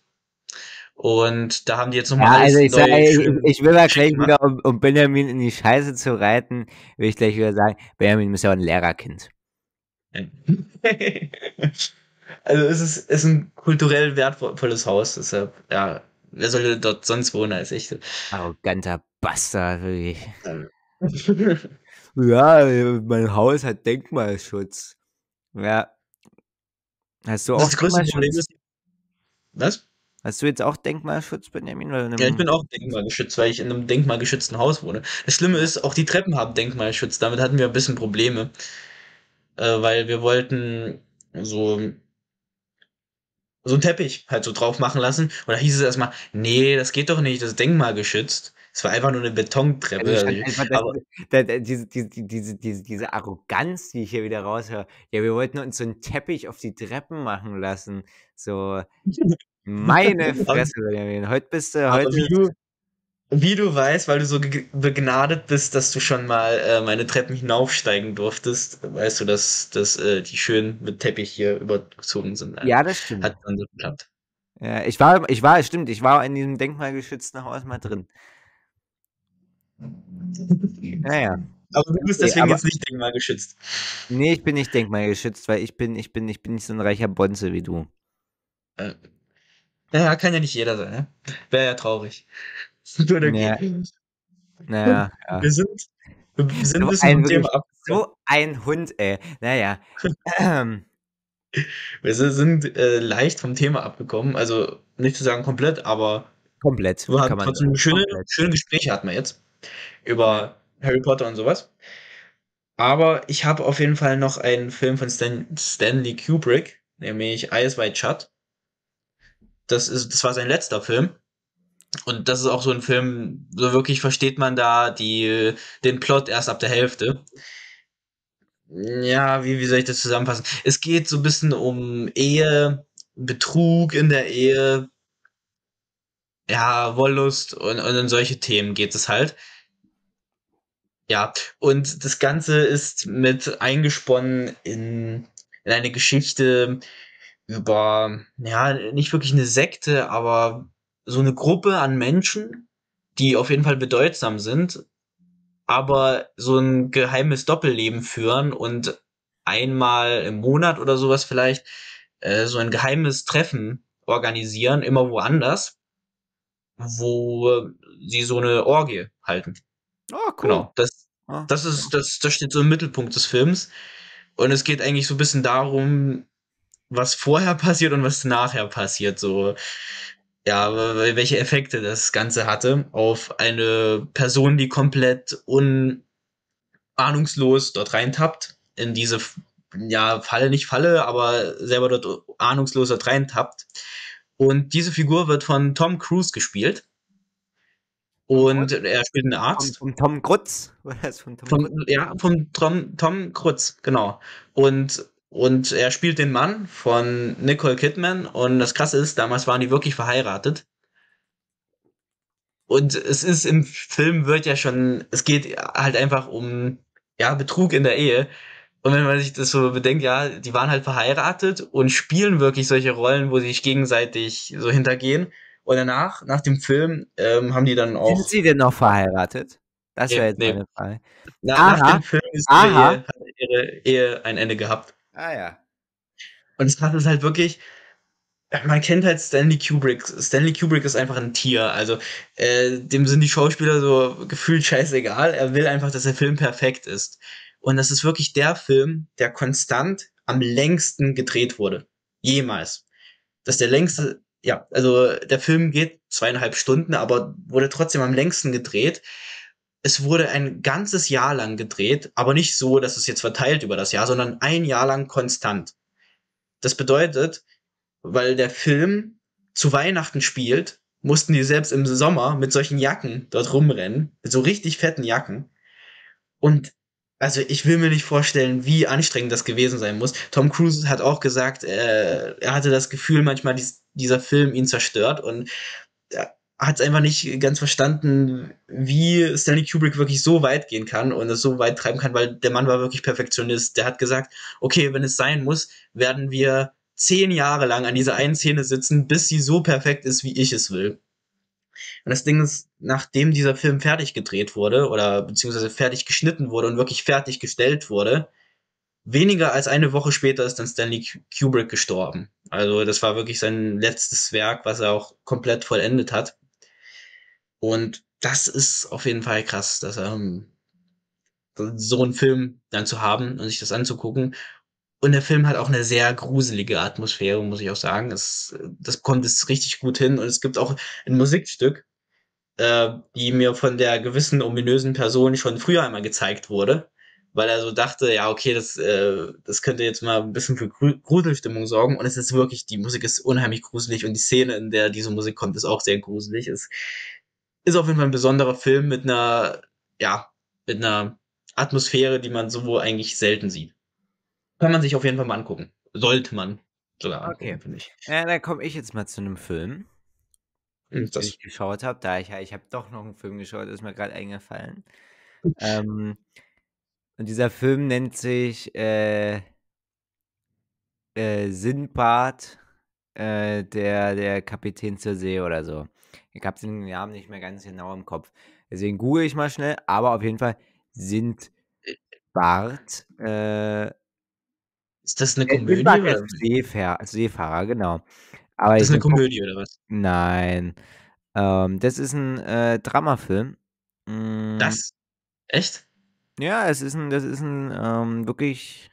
Und da haben die jetzt nochmal. Ja, also ich, sag, ich, ich, will mal gleich wieder, um, um, Benjamin in die Scheiße zu reiten, will ich gleich wieder sagen, Benjamin ist ja auch ein Lehrerkind. also es ist, ist ein kulturell wertvolles Haus, deshalb, ja, wer sollte dort sonst wohnen als ich? Arroganter Bastard, wirklich. ja, mein Haus hat Denkmalschutz. Ja. Hast du auch das Denkmalschutz? Ist, was? Hast du jetzt auch Denkmalschutz, Benjamin? ja, ich bin auch denkmalgeschützt, weil ich in einem denkmalgeschützten Haus wohne. Das Schlimme ist, auch die Treppen haben Denkmalschutz. Damit hatten wir ein bisschen Probleme äh, weil wir wollten so so einen Teppich halt so drauf machen lassen. Und da hieß es erstmal, nee, das geht doch nicht, das ist denkmalgeschützt Es war einfach nur eine Betontreppe. Also, also einfach, aber diese, diese, diese, diese, diese Arroganz, die ich hier wieder raushöre. Ja, wir wollten uns so einen Teppich auf die Treppen machen lassen. So, meine Fresse, Benjamin. Heute bist du, heute, wie du weißt, weil du so begnadet bist, dass du schon mal äh, meine Treppen hinaufsteigen durftest, weißt du, dass, dass äh, die schön mit Teppich hier überzogen sind. Ja, das stimmt. Hat dann so geklappt. Ja, ich war, ich war, stimmt, ich war in diesem denkmalgeschützten Haus mal drin. Naja. Aber du bist deswegen okay, jetzt nicht denkmalgeschützt. Nee, ich bin nicht denkmalgeschützt, weil ich bin, ich bin, ich bin nicht so ein reicher Bonze wie du. Äh, naja, kann ja nicht jeder sein, ne? Wäre ja traurig. Oder naja. geht naja, ja. Wir sind, wir sind so ein, Thema ab. So ein Hund, ey. Naja. Ähm. wir sind äh, leicht vom Thema abgekommen. Also nicht zu sagen komplett, aber. Komplett. Wir hatten trotzdem schöne, komplett. schöne Gespräche hatten wir jetzt über Harry Potter und sowas. Aber ich habe auf jeden Fall noch einen Film von Stan Stanley Kubrick, nämlich Eyes Wide Shut. Das, ist, das war sein letzter Film. Und das ist auch so ein Film, so wirklich versteht man da die, den Plot erst ab der Hälfte. Ja, wie, wie soll ich das zusammenfassen? Es geht so ein bisschen um Ehe, Betrug in der Ehe, ja, Wollust und, und in solche Themen geht es halt. Ja, und das Ganze ist mit eingesponnen in, in eine Geschichte über, ja, nicht wirklich eine Sekte, aber so eine Gruppe an Menschen, die auf jeden Fall bedeutsam sind, aber so ein geheimes Doppelleben führen und einmal im Monat oder sowas vielleicht äh, so ein geheimes Treffen organisieren, immer woanders, wo sie so eine Orgie halten. Ah, oh, cool. Genau. Das, ah, das ist, das, das steht so im Mittelpunkt des Films. Und es geht eigentlich so ein bisschen darum, was vorher passiert und was nachher passiert. So ja, welche Effekte das Ganze hatte auf eine Person, die komplett unahnungslos dort reintappt, in diese, ja, Falle nicht Falle, aber selber dort ahnungslos dort reintappt. Und diese Figur wird von Tom Cruise gespielt. Und er spielt einen Arzt. Vom, vom Tom Krutz? von Tom, Tom Ja, von Tom, Tom Krutz, genau. Und und er spielt den Mann von Nicole Kidman. Und das Krasse ist, damals waren die wirklich verheiratet. Und es ist im Film wird ja schon, es geht halt einfach um, ja, Betrug in der Ehe. Und wenn man sich das so bedenkt, ja, die waren halt verheiratet und spielen wirklich solche Rollen, wo sie sich gegenseitig so hintergehen. Und danach, nach dem Film, ähm, haben die dann auch. Sind sie denn noch verheiratet? Das wäre jetzt nee. meine Frage. Na, nach dem Film ist ihre Ehe, ihre Ehe ein Ende gehabt. Ah ja. Und das Krasse ist halt wirklich, man kennt halt Stanley Kubrick. Stanley Kubrick ist einfach ein Tier. Also äh, dem sind die Schauspieler so gefühlt scheißegal. Er will einfach, dass der Film perfekt ist. Und das ist wirklich der Film, der konstant am längsten gedreht wurde. Jemals. Das ist der längste, ja, also der Film geht zweieinhalb Stunden, aber wurde trotzdem am längsten gedreht es wurde ein ganzes Jahr lang gedreht, aber nicht so, dass es jetzt verteilt über das Jahr, sondern ein Jahr lang konstant. Das bedeutet, weil der Film zu Weihnachten spielt, mussten die selbst im Sommer mit solchen Jacken dort rumrennen, mit so richtig fetten Jacken. Und also ich will mir nicht vorstellen, wie anstrengend das gewesen sein muss. Tom Cruise hat auch gesagt, äh, er hatte das Gefühl, manchmal dies, dieser Film ihn zerstört und hat es einfach nicht ganz verstanden, wie Stanley Kubrick wirklich so weit gehen kann und es so weit treiben kann, weil der Mann war wirklich Perfektionist. Der hat gesagt, okay, wenn es sein muss, werden wir zehn Jahre lang an dieser einen Szene sitzen, bis sie so perfekt ist, wie ich es will. Und das Ding ist, nachdem dieser Film fertig gedreht wurde oder beziehungsweise fertig geschnitten wurde und wirklich fertig gestellt wurde, weniger als eine Woche später ist dann Stanley Kubrick gestorben. Also das war wirklich sein letztes Werk, was er auch komplett vollendet hat. Und das ist auf jeden Fall krass, dass ähm, so einen Film dann zu haben und sich das anzugucken. Und der Film hat auch eine sehr gruselige Atmosphäre, muss ich auch sagen. Es, das kommt es richtig gut hin. Und es gibt auch ein Musikstück, äh, die mir von der gewissen ominösen Person schon früher einmal gezeigt wurde, weil er so dachte, ja, okay, das, äh, das könnte jetzt mal ein bisschen für Gruselstimmung sorgen. Und es ist wirklich, die Musik ist unheimlich gruselig und die Szene, in der diese Musik kommt, ist auch sehr gruselig. Es ist auf jeden Fall ein besonderer Film mit einer, ja, mit einer Atmosphäre, die man so eigentlich selten sieht. Kann man sich auf jeden Fall mal angucken. Sollte man sogar angucken, okay. finde ich. Ja, dann komme ich jetzt mal zu einem Film, hm, das den ich geschaut habe. Da ich, ich habe doch noch einen Film geschaut, ist mir gerade eingefallen. ähm, und dieser Film nennt sich äh, äh, Sinbad, äh, der, der Kapitän zur See oder so. Ich habe den Namen nicht mehr ganz genau im Kopf. Deswegen google ich mal schnell, aber auf jeden Fall sind äh, äh. Bart. Äh, ist das eine Komödie? Oder? Seefahrer, Seefahrer, genau. Aber ist das eine Komödie oder was? Nein. Ähm, das ist ein äh, Dramafilm. Mm. Das? Echt? Ja, es ist ein, das ist ein ähm, wirklich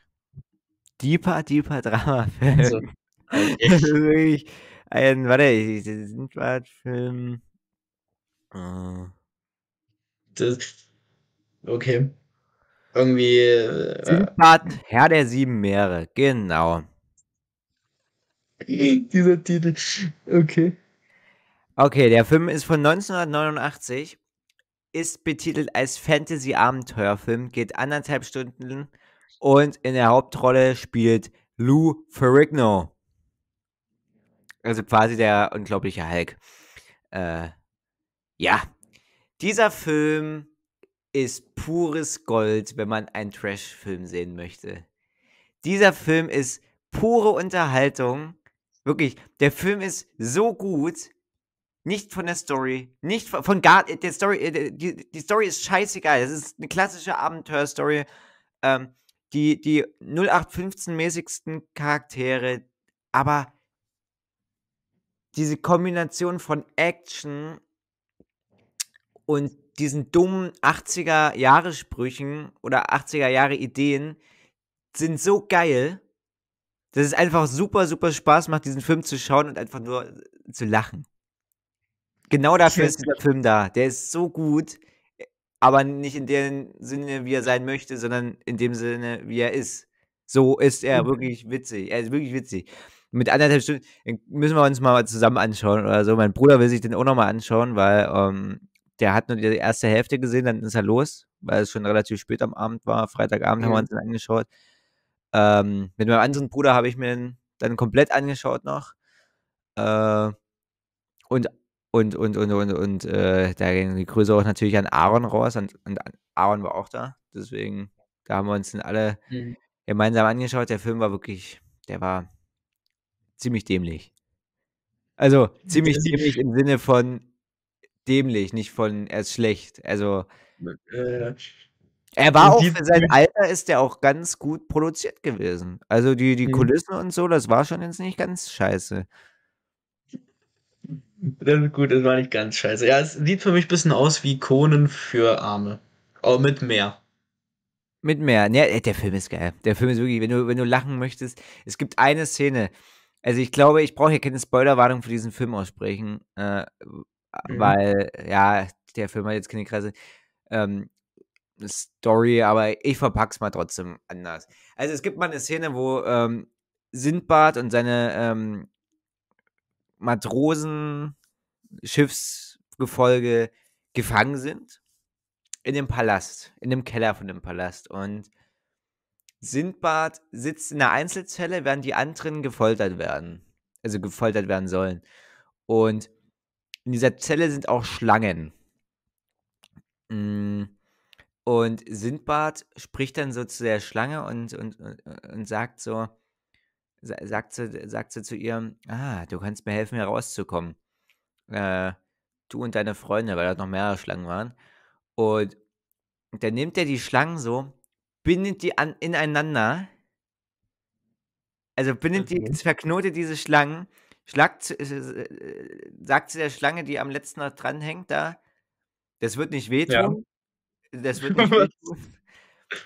deeper, deeper Dramafilm. Also, okay ein, warte, sind wir Film. Äh. Das, okay. Irgendwie. Äh, Sindbad, Herr der Sieben Meere, genau. Dieser Titel. Okay. Okay, der Film ist von 1989, ist betitelt als Fantasy-Abenteuerfilm, geht anderthalb Stunden und in der Hauptrolle spielt Lou Ferrigno. Also quasi der unglaubliche Hulk. Äh, ja, dieser Film ist pures Gold, wenn man einen Trash-Film sehen möchte. Dieser Film ist pure Unterhaltung. Wirklich, der Film ist so gut, nicht von der Story, nicht von, von gar, der Story, äh, die, die Story ist scheißegal. Es ist eine klassische Abenteuerstory. Ähm, die, die 0815-mäßigsten Charaktere, aber diese Kombination von Action und diesen dummen 80er-Jahre-Sprüchen oder 80er-Jahre-Ideen sind so geil, dass es einfach super, super Spaß macht, diesen Film zu schauen und einfach nur zu lachen. Genau dafür ist dieser Film da. Der ist so gut, aber nicht in dem Sinne, wie er sein möchte, sondern in dem Sinne, wie er ist. So ist er mhm. wirklich witzig. Er ist wirklich witzig mit anderthalb Stunden müssen wir uns mal zusammen anschauen oder so. Mein Bruder will sich den auch nochmal anschauen, weil ähm, der hat nur die erste Hälfte gesehen, dann ist er los, weil es schon relativ spät am Abend war. Freitagabend mhm. haben wir uns den angeschaut. Ähm, mit meinem anderen Bruder habe ich mir den dann komplett angeschaut noch. Äh, und und, und, und, und, und äh, da ging die Grüße auch natürlich an Aaron raus. Und, und Aaron war auch da. Deswegen, da haben wir uns dann alle mhm. gemeinsam angeschaut. Der Film war wirklich, der war ziemlich dämlich. Also ziemlich dämlich im Sinne von dämlich, nicht von er ist schlecht. Also äh, er war auch für sein Alter ist er auch ganz gut produziert gewesen. Also die, die mhm. Kulissen und so, das war schon jetzt nicht ganz scheiße. Das ist gut, das war nicht ganz scheiße. Ja, es sieht für mich ein bisschen aus wie Konen für Arme. Aber oh, mit mehr. Mit mehr. Ja, der Film ist geil. Der Film ist wirklich, wenn du, wenn du lachen möchtest, es gibt eine Szene, also ich glaube, ich brauche hier keine Spoilerwarnung für diesen Film aussprechen, äh, mhm. weil ja, der Film hat jetzt keine krasse ähm, Story, aber ich verpack's mal trotzdem anders. Also es gibt mal eine Szene, wo ähm, Sindbad und seine ähm, Matrosen, Schiffsgefolge gefangen sind in dem Palast, in dem Keller von dem Palast und Sindbad sitzt in einer Einzelzelle, während die anderen gefoltert werden. Also gefoltert werden sollen. Und in dieser Zelle sind auch Schlangen. Mm, und Sindbad spricht dann so zu der Schlange und, und, und, sagt so, sagt sie, sagt sie zu ihr, ah, du kannst mir helfen, hier rauszukommen. Äh, du und deine Freunde, weil da noch mehrere Schlangen waren. Und dann nimmt er die Schlangen so bindet die an, ineinander. Also bindet okay. die, verknotet diese Schlangen, schlagt, äh, sagt zu der Schlange, die am letzten noch dranhängt, da, das wird nicht wehtun. Ja. Das wird nicht wehtun.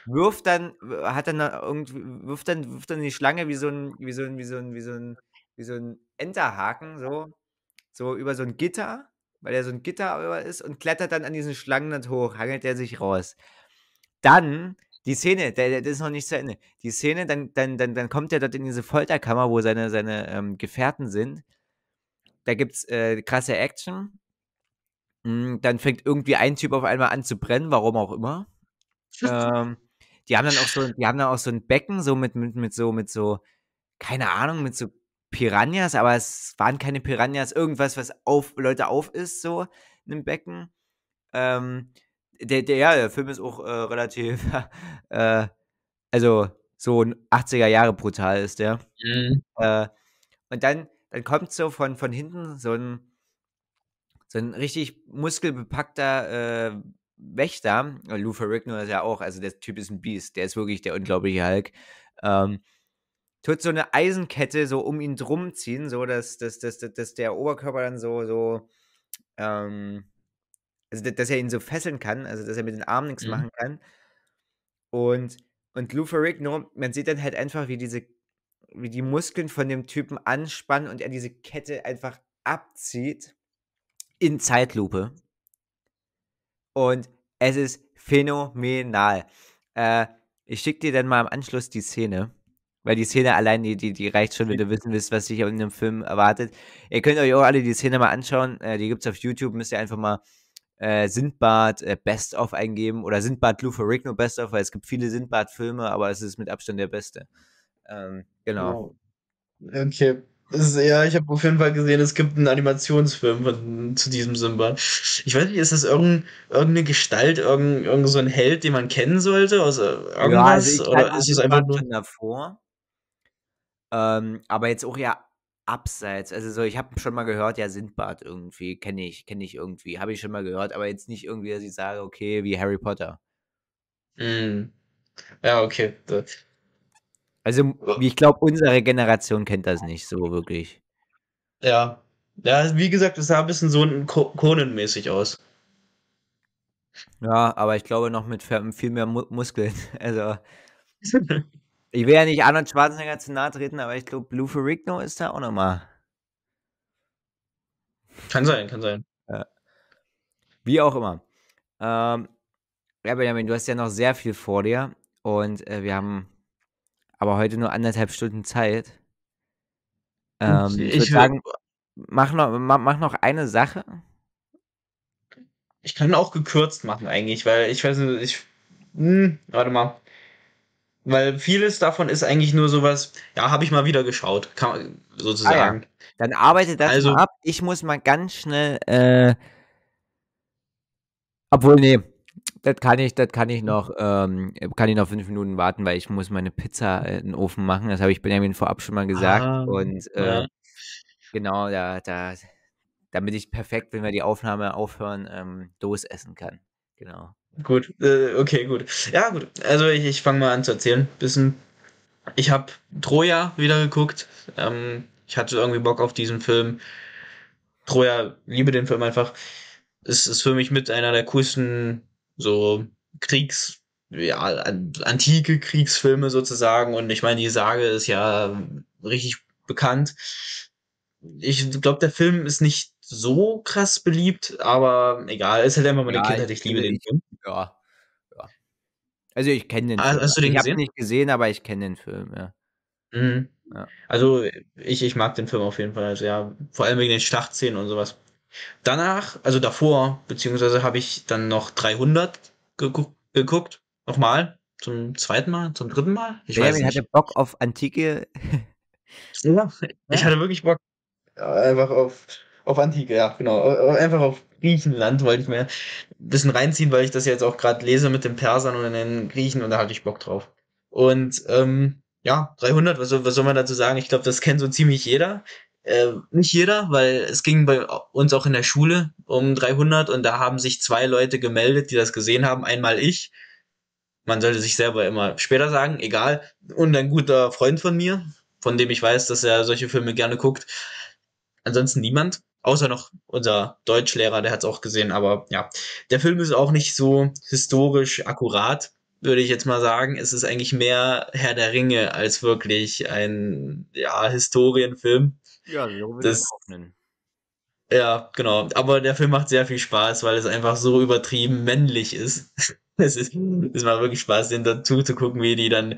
wirft dann, hat dann irgendwie, wirft dann, wirft dann die Schlange wie so ein, wie so ein, wie so ein, wie so ein, wie so ein Enterhaken, so, so über so ein Gitter, weil er so ein Gitter ist und klettert dann an diesen Schlangen hoch, hangelt er sich raus. Dann die Szene, der, der, das ist noch nicht zu Ende. Die Szene, dann, dann, dann, dann kommt er dort in diese Folterkammer, wo seine, seine ähm, Gefährten sind. Da gibt es äh, krasse Action. Hm, dann fängt irgendwie ein Typ auf einmal an zu brennen, warum auch immer. ähm, die haben dann auch so, die haben dann auch so ein Becken, so mit, mit, mit so, mit so, keine Ahnung, mit so Piranhas, aber es waren keine Piranhas, irgendwas, was auf Leute auf ist, so in einem Becken. Ähm, der, der, ja, der Film ist auch äh, relativ, äh, also so ein 80er Jahre brutal ist der. Mhm. Äh, und dann, dann kommt so von, von hinten so ein, so ein richtig muskelbepackter äh, Wächter. Lou Ferrigno ist ja auch, also der Typ ist ein Biest, der ist wirklich der unglaubliche Hulk. Ähm, tut so eine Eisenkette so um ihn drum ziehen, so dass, dass, dass, dass der Oberkörper dann so, so ähm, also dass er ihn so fesseln kann, also dass er mit den Armen nichts mhm. machen kann. Und, und Lou Ferrigno, man sieht dann halt einfach, wie diese, wie die Muskeln von dem Typen anspannen und er diese Kette einfach abzieht in Zeitlupe. Und es ist phänomenal. Äh, ich schicke dir dann mal im Anschluss die Szene. Weil die Szene allein, die, die, die reicht schon, wenn mhm. du wissen willst, was sich in einem Film erwartet. Ihr könnt euch auch alle die Szene mal anschauen. Äh, die gibt es auf YouTube. Müsst ihr einfach mal äh, Sindbad äh, Best of eingeben oder Sindbad Rigno Best of, weil es gibt viele Sindbad-Filme, aber es ist mit Abstand der beste. Ähm, genau. Wow. Okay. Ist, ja, ich habe auf jeden Fall gesehen, es gibt einen Animationsfilm von, zu diesem Simba. Ich weiß nicht, ist das irgendein, irgendeine Gestalt, irgendein, irgendein so ein Held, den man kennen sollte? Aus also irgendwas? Ja, also ich, oder ist es einfach nur. Davor. Ähm, aber jetzt auch ja abseits. Also so, ich habe schon mal gehört, ja, Sindbad irgendwie, kenne ich, kenne ich irgendwie, habe ich schon mal gehört, aber jetzt nicht irgendwie, dass ich sage, okay, wie Harry Potter. Mm. Ja, okay. Also, ich glaube, unsere Generation kennt das nicht so wirklich. Ja. Ja, wie gesagt, es sah ein bisschen so Conan-mäßig aus. Ja, aber ich glaube noch mit viel mehr Muskeln. Also. Ich will ja nicht Arnold Schwarzenegger zu nahe treten, aber ich glaube, Blue Ferrigno ist da auch nochmal. Kann sein, kann sein. Wie auch immer. Ähm, ja, Benjamin, du hast ja noch sehr viel vor dir und äh, wir haben aber heute nur anderthalb Stunden Zeit. Ähm, ich, ich würde sagen, mach noch, mach noch eine Sache. Ich kann auch gekürzt machen eigentlich, weil ich weiß nicht, ich. Hm, warte mal. Weil vieles davon ist eigentlich nur sowas, ja, habe ich mal wieder geschaut, kann, sozusagen. Ah, ja. Dann arbeite das also, ab. Ich muss mal ganz schnell. Äh, obwohl, nee, das kann ich, das kann ich noch, ähm, kann ich noch fünf Minuten warten, weil ich muss meine Pizza in den Ofen machen. Das habe ich Benjamin vorab schon mal gesagt. Ah, und äh, ja. genau, da, da, damit ich perfekt, wenn wir die Aufnahme aufhören, ähm, Dos essen kann. Genau. Gut, äh, okay, gut. Ja, gut. Also ich, ich fange mal an zu erzählen. Bisschen. Ich habe Troja wieder geguckt. Ähm, ich hatte irgendwie Bock auf diesen Film. Troja, liebe den Film einfach. Es ist für mich mit einer der coolsten so Kriegs, ja, antike Kriegsfilme sozusagen. Und ich meine, die Sage ist ja richtig bekannt. Ich glaube, der Film ist nicht so krass beliebt, aber egal, ist halt einfach meine ja, Kindheit, ich liebe den Film. Ja. ja. Also ich kenne den. Film. Hast du also, den ich habe nicht gesehen, aber ich kenne den Film, ja. Mhm. ja. Also ich, ich mag den Film auf jeden Fall. Also ja, vor allem wegen den Schlachtszenen und sowas. Danach, also davor, beziehungsweise habe ich dann noch 300 geguckt, geguckt. Nochmal. Zum zweiten Mal, zum dritten Mal. Ich weiß nicht. hatte Bock auf antike. ja, ich hatte wirklich Bock. Äh, einfach auf, auf antike, ja, genau. Äh, einfach auf Griechenland wollte ich mir ein bisschen reinziehen, weil ich das jetzt auch gerade lese mit den Persern und den Griechen und da hatte ich Bock drauf. Und ähm, ja, 300, was, was soll man dazu sagen? Ich glaube, das kennt so ziemlich jeder. Äh, nicht jeder, weil es ging bei uns auch in der Schule um 300 und da haben sich zwei Leute gemeldet, die das gesehen haben. Einmal ich. Man sollte sich selber immer später sagen, egal. Und ein guter Freund von mir, von dem ich weiß, dass er solche Filme gerne guckt. Ansonsten niemand. Außer noch unser Deutschlehrer, der hat es auch gesehen, aber ja. Der Film ist auch nicht so historisch akkurat, würde ich jetzt mal sagen. Es ist eigentlich mehr Herr der Ringe als wirklich ein ja, Historienfilm. Ja, so würde ich auch nennen. Ja, genau. Aber der Film macht sehr viel Spaß, weil es einfach so übertrieben männlich ist. es, ist es macht wirklich Spaß, den dazu zu gucken, wie die dann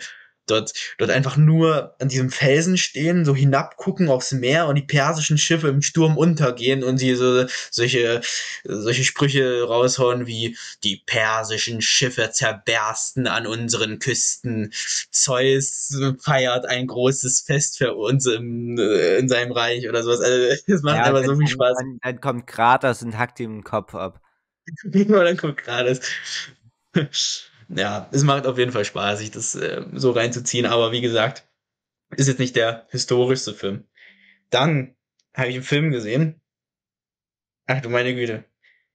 dort, dort einfach nur an diesem Felsen stehen, so hinabgucken aufs Meer und die persischen Schiffe im Sturm untergehen und sie so, solche, solche Sprüche raushauen wie die persischen Schiffe zerbersten an unseren Küsten. Zeus feiert ein großes Fest für uns im, in seinem Reich oder sowas. Also, es macht ja, einfach so viel Spaß. Dann, dann kommt Kratos und hackt ihm den Kopf ab. Genau, dann kommt Kratos ja, es macht auf jeden Fall Spaß, sich das äh, so reinzuziehen. Aber wie gesagt, ist jetzt nicht der historischste Film. Dann habe ich einen Film gesehen. Ach du meine Güte.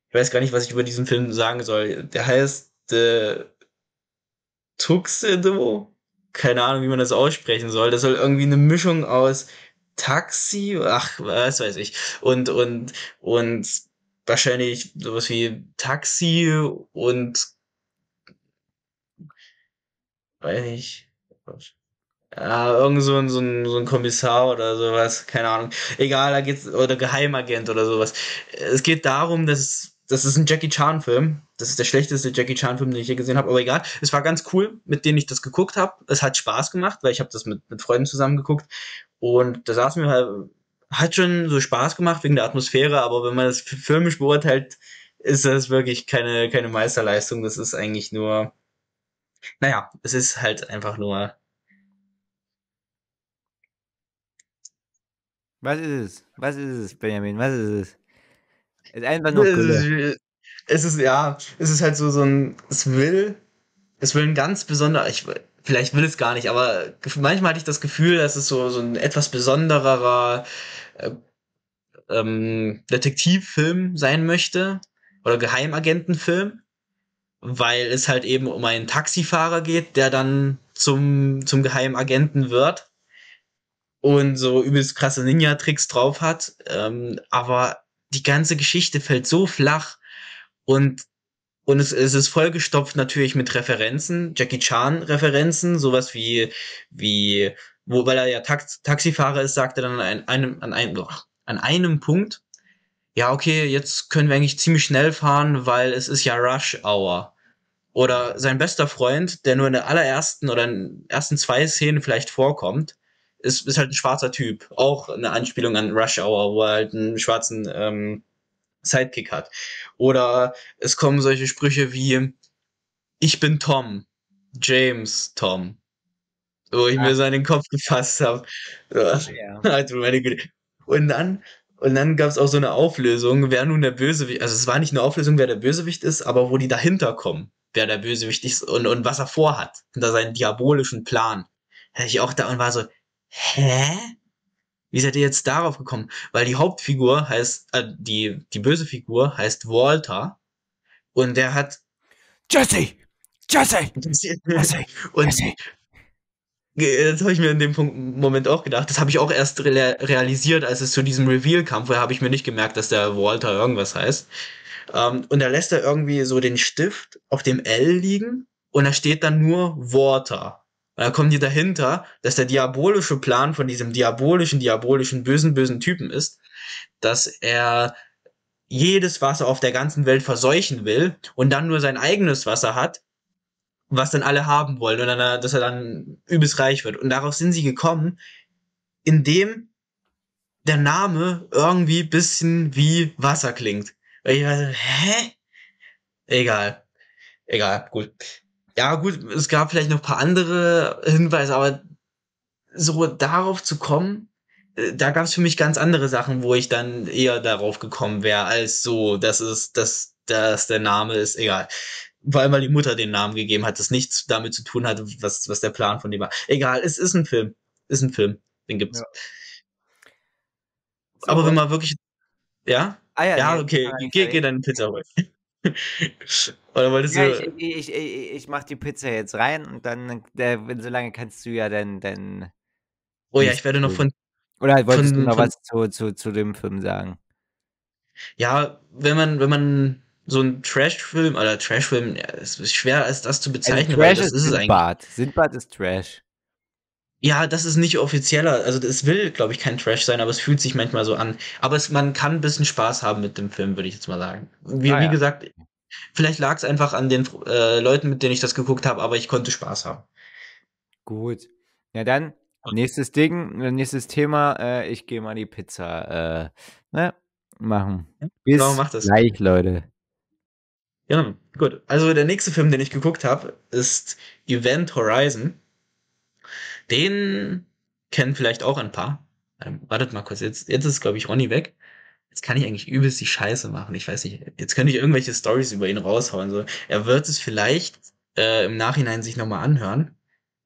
Ich weiß gar nicht, was ich über diesen Film sagen soll. Der heißt äh, Tuxedo. Keine Ahnung, wie man das aussprechen soll. Das soll irgendwie eine Mischung aus Taxi, ach, was weiß ich, und, und, und wahrscheinlich sowas wie Taxi und weiß nicht. Ja, irgend so ein, so, ein, so ein Kommissar oder sowas, keine Ahnung. Egal, da geht's, oder Geheimagent oder sowas. Es geht darum, dass das ist ein Jackie Chan Film. Das ist der schlechteste Jackie Chan Film, den ich je gesehen habe. Aber egal, es war ganz cool, mit dem ich das geguckt habe. Es hat Spaß gemacht, weil ich habe das mit, mit Freunden zusammen geguckt. Und da saßen wir halt, hat schon so Spaß gemacht wegen der Atmosphäre. Aber wenn man das filmisch beurteilt, ist das wirklich keine, keine Meisterleistung. Das ist eigentlich nur naja, es ist halt einfach nur. Was ist es? Was ist es, Benjamin? Was ist es? Es ist einfach nur Gülle. Es ist, ja, es ist halt so, so ein, es will, es will ein ganz besonderer, ich, vielleicht will es gar nicht, aber manchmal hatte ich das Gefühl, dass es so, so ein etwas besonderer äh, ähm, Detektivfilm sein möchte oder Geheimagentenfilm weil es halt eben um einen Taxifahrer geht, der dann zum, zum geheimen Agenten wird und so übelst krasse Ninja-Tricks drauf hat. Ähm, aber die ganze Geschichte fällt so flach und, und es, es ist vollgestopft natürlich mit Referenzen, Jackie Chan-Referenzen, sowas wie, wie, wo, weil er ja Tax Taxifahrer ist, sagt er dann an einem, an einem, an einem Punkt, ja, okay, jetzt können wir eigentlich ziemlich schnell fahren, weil es ist ja Rush Hour. Oder sein bester Freund, der nur in der allerersten oder in ersten zwei Szenen vielleicht vorkommt, ist, ist halt ein schwarzer Typ. Auch eine Anspielung an Rush Hour, wo er halt einen schwarzen ähm, Sidekick hat. Oder es kommen solche Sprüche wie, ich bin Tom, James Tom. Wo ich ja. mir so an den Kopf gefasst habe. Ja. Also Und dann und dann gab es auch so eine Auflösung, wer nun der Bösewicht, also es war nicht eine Auflösung, wer der Bösewicht ist, aber wo die dahinter kommen, wer der Bösewicht ist und, und was er vorhat, hinter seinen diabolischen Plan. Hätte ich auch da und war so, hä? Wie seid ihr jetzt darauf gekommen? Weil die Hauptfigur heißt, äh, die, die böse Figur heißt Walter und der hat Jesse! Jesse! Jesse! Und Jesse das habe ich mir in dem Punkt, Moment auch gedacht. Das habe ich auch erst realisiert, als es zu diesem Reveal kam. Vorher habe ich mir nicht gemerkt, dass der Walter irgendwas heißt. Ähm, und da lässt er irgendwie so den Stift auf dem L liegen und da steht dann nur Walter. Und da kommen die dahinter, dass der diabolische Plan von diesem diabolischen, diabolischen, bösen, bösen Typen ist, dass er jedes Wasser auf der ganzen Welt verseuchen will und dann nur sein eigenes Wasser hat was dann alle haben wollen und dann, dass er dann übelst reich wird. Und darauf sind sie gekommen, indem der Name irgendwie bisschen wie Wasser klingt. Weil ich war so, hä? Egal. Egal, gut. Ja, gut, es gab vielleicht noch paar andere Hinweise, aber so darauf zu kommen, äh, da gab es für mich ganz andere Sachen, wo ich dann eher darauf gekommen wäre, als so, dass es, dass, dass der Name ist, egal weil mal die Mutter den Namen gegeben hat, das nichts damit zu tun hatte, was, was der Plan von dem war. Egal, es ist ein Film. Ist ein Film. Den gibt's. Ja. So, Aber wenn man wirklich. Ja? Ah, ja, ja, nee, okay. Nee, geh, nee. geh deine Pizza holen. Oder wolltest ja, du. Ich, ich, ich, ich mach die Pizza jetzt rein und dann, äh, solange kannst du ja dann. dann oh ja, ich werde noch von. Oder wolltest von, du noch von, was zu, zu, zu dem Film sagen? Ja, wenn man, wenn man so ein Trash-Film, oder Trash-Film, ja, es ist schwer, als das zu also bezeichnen, also, weil das ist, ist es eigentlich. Sindbad ist Trash. Ja, das ist nicht offizieller, also es will, glaube ich, kein Trash sein, aber es fühlt sich manchmal so an. Aber es, man kann ein bisschen Spaß haben mit dem Film, würde ich jetzt mal sagen. Wie, ah, ja. wie gesagt, vielleicht lag es einfach an den äh, Leuten, mit denen ich das geguckt habe, aber ich konnte Spaß haben. Gut. Ja, dann nächstes Ding, äh, nächstes Thema. Äh, ich gehe mal die Pizza äh, ne, machen. Bis genau, mach das. gleich, Leute. Ja, gut. Also der nächste Film, den ich geguckt habe, ist Event Horizon. Den kennen vielleicht auch ein paar. Ähm, wartet mal kurz, jetzt, jetzt ist, glaube ich, Ronny weg. Jetzt kann ich eigentlich übelst die Scheiße machen. Ich weiß nicht, jetzt könnte ich irgendwelche Stories über ihn raushauen. So. Er wird es vielleicht äh, im Nachhinein sich nochmal anhören.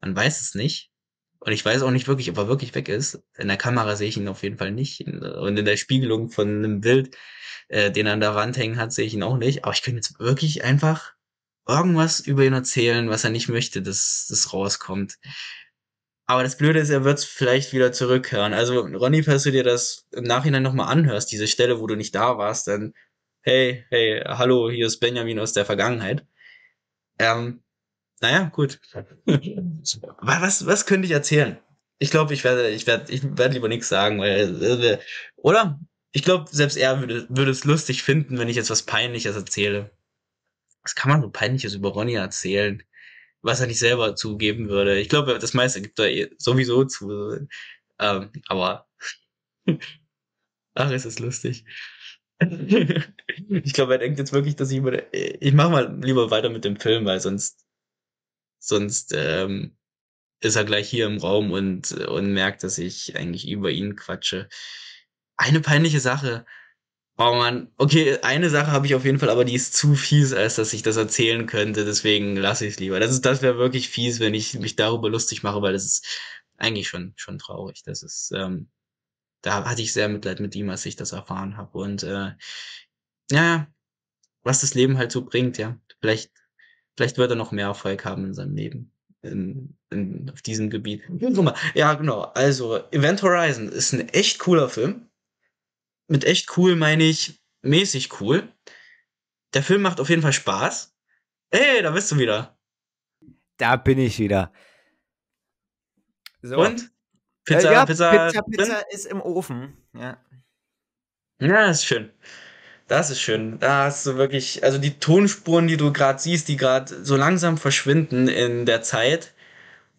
Man weiß es nicht. Und ich weiß auch nicht wirklich, ob er wirklich weg ist. In der Kamera sehe ich ihn auf jeden Fall nicht. Und in der Spiegelung von einem Bild äh, den an der Wand hängen hat, sehe ich ihn auch nicht. Aber ich könnte jetzt wirklich einfach irgendwas über ihn erzählen, was er nicht möchte, dass das rauskommt. Aber das Blöde ist, er wird vielleicht wieder zurückhören. Also, Ronny, falls du dir das im Nachhinein nochmal anhörst, diese Stelle, wo du nicht da warst, dann, hey, hey, hallo, hier ist Benjamin aus der Vergangenheit. Ähm, naja, gut. was, was könnte ich erzählen? Ich glaube, ich werde, ich werde, ich werde lieber nichts sagen, weil, äh, äh, oder? ich glaube, selbst er würde, würde es lustig finden, wenn ich jetzt was Peinliches erzähle. Was kann man so Peinliches über Ronny erzählen? Was er nicht selber zugeben würde. Ich glaube, das meiste gibt er sowieso zu. Ähm, aber ach, es ist lustig. ich glaube, er denkt jetzt wirklich, dass ich über. Ich mache mal lieber weiter mit dem Film, weil sonst sonst ähm, ist er gleich hier im Raum und und merkt, dass ich eigentlich über ihn quatsche. Eine peinliche Sache. Oh man, okay, eine Sache habe ich auf jeden Fall, aber die ist zu fies, als dass ich das erzählen könnte. Deswegen lasse ich es lieber. Das ist, das wäre wirklich fies, wenn ich mich darüber lustig mache, weil das ist eigentlich schon schon traurig. Das ist, ähm, da hatte ich sehr Mitleid mit ihm, als ich das erfahren habe. Und äh, ja, was das Leben halt so bringt, ja. Vielleicht, vielleicht wird er noch mehr Erfolg haben in seinem Leben. In, in, auf diesem Gebiet. Ja, genau. Also, Event Horizon ist ein echt cooler Film mit echt cool meine ich mäßig cool. Der Film macht auf jeden Fall Spaß. Ey, da bist du wieder. Da bin ich wieder. So. Und? Äh, Pizza, ja, Pizza, Pizza, Pizza ist im Ofen. Ja. Ja, ist schön. Das ist schön. Da hast du wirklich, also die Tonspuren, die du gerade siehst, die gerade so langsam verschwinden in der Zeit.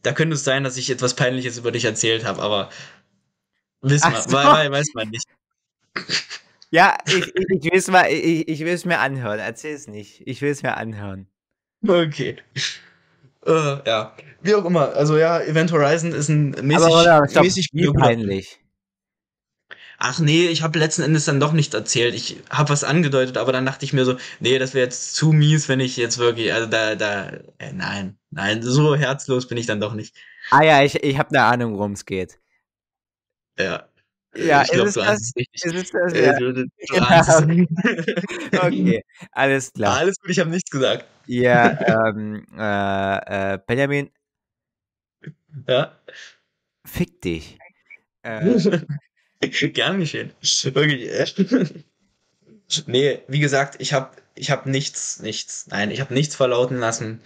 Da könnte es sein, dass ich etwas Peinliches über dich erzählt habe, aber wissen wir, weiß man nicht. Ja, ich, ich, ich will es ich, ich will mir anhören. Erzähl es nicht. Ich will es mir anhören. Okay. Äh, ja. Wie auch immer. Also ja, Event Horizon ist ein mäßig, Aber, oder, stopp, mäßig wie peinlich. Ach nee, ich habe letzten Endes dann doch nichts erzählt. Ich habe was angedeutet, aber dann dachte ich mir so, nee, das wäre jetzt zu mies, wenn ich jetzt wirklich, also da, da, äh, nein, nein, so herzlos bin ich dann doch nicht. Ah ja, ich, ich habe eine Ahnung, worum es geht. Ja. Ja, ich glaube, also, du ahnst es richtig. Ist es das, ja. Du, du, du genau. okay. alles klar. Alles gut, ich habe nichts gesagt. Ja, ähm, äh, äh, Benjamin. Ja. Fick dich. Äh, Gern geschehen. Wirklich. echt. Äh. nee, wie gesagt, ich habe ich hab nichts, nichts, nein, ich habe nichts verlauten lassen.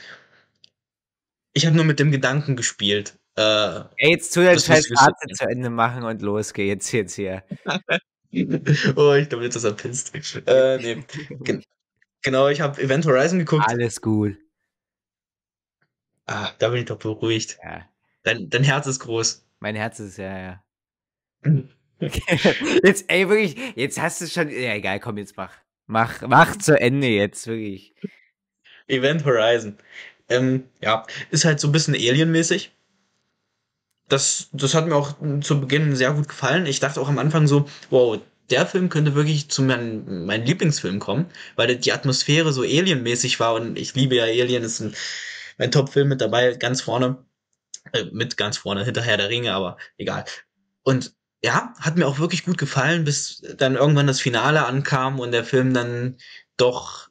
Ich habe nur mit dem Gedanken gespielt. Äh, Ey, jetzt tu dein scheiß Arzt zu Ende machen und los geht's jetzt hier. oh, ich glaube jetzt, dass er pisst. Äh, nee. Gen genau, ich habe Event Horizon geguckt. Alles gut. Ah, da bin ich doch beruhigt. Ja. Dein, dein Herz ist groß. Mein Herz ist, ja, ja. jetzt, ey, wirklich, jetzt hast du schon. Ja, egal, komm, jetzt mach. Mach, mach zu Ende jetzt, wirklich. Event Horizon. Ähm, ja, ist halt so ein bisschen alienmäßig das, das hat mir auch zu Beginn sehr gut gefallen. Ich dachte auch am Anfang so, wow, der Film könnte wirklich zu meinem mein Lieblingsfilm kommen, weil die Atmosphäre so alienmäßig war und ich liebe ja Alien, ist ein, mein Top-Film mit dabei, ganz vorne, äh, mit ganz vorne, hinterher der Ringe, aber egal. Und ja, hat mir auch wirklich gut gefallen, bis dann irgendwann das Finale ankam und der Film dann doch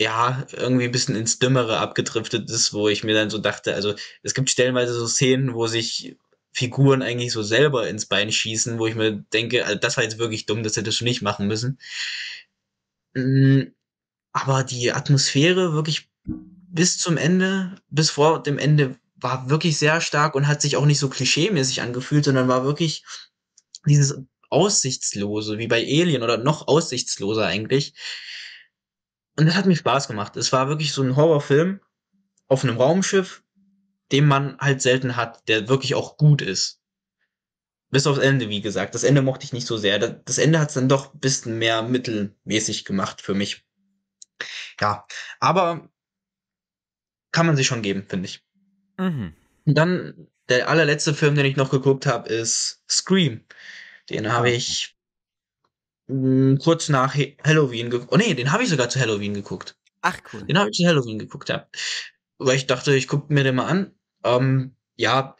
ja, irgendwie ein bisschen ins Dümmere abgedriftet ist, wo ich mir dann so dachte, also es gibt stellenweise so Szenen, wo sich Figuren eigentlich so selber ins Bein schießen, wo ich mir denke, also das war jetzt wirklich dumm, das hättest du nicht machen müssen. Mm, aber die Atmosphäre wirklich bis zum Ende, bis vor dem Ende war wirklich sehr stark und hat sich auch nicht so klischeemäßig angefühlt, sondern war wirklich dieses Aussichtslose, wie bei Alien oder noch aussichtsloser eigentlich. Und das hat mir Spaß gemacht. Es war wirklich so ein Horrorfilm auf einem Raumschiff den man halt selten hat, der wirklich auch gut ist. Bis aufs Ende, wie gesagt. Das Ende mochte ich nicht so sehr. Das Ende hat es dann doch ein bisschen mehr mittelmäßig gemacht für mich. Ja, aber kann man sich schon geben, finde ich. Mhm. Und dann der allerletzte Film, den ich noch geguckt habe, ist Scream. Den habe ah. ich mh, hm, kurz nach Halloween geguckt. Oh nee, den habe ich sogar zu Halloween geguckt. Ach cool. Den habe ich zu Halloween geguckt, ja weil ich dachte, ich gucke mir den mal an. Ähm, ja,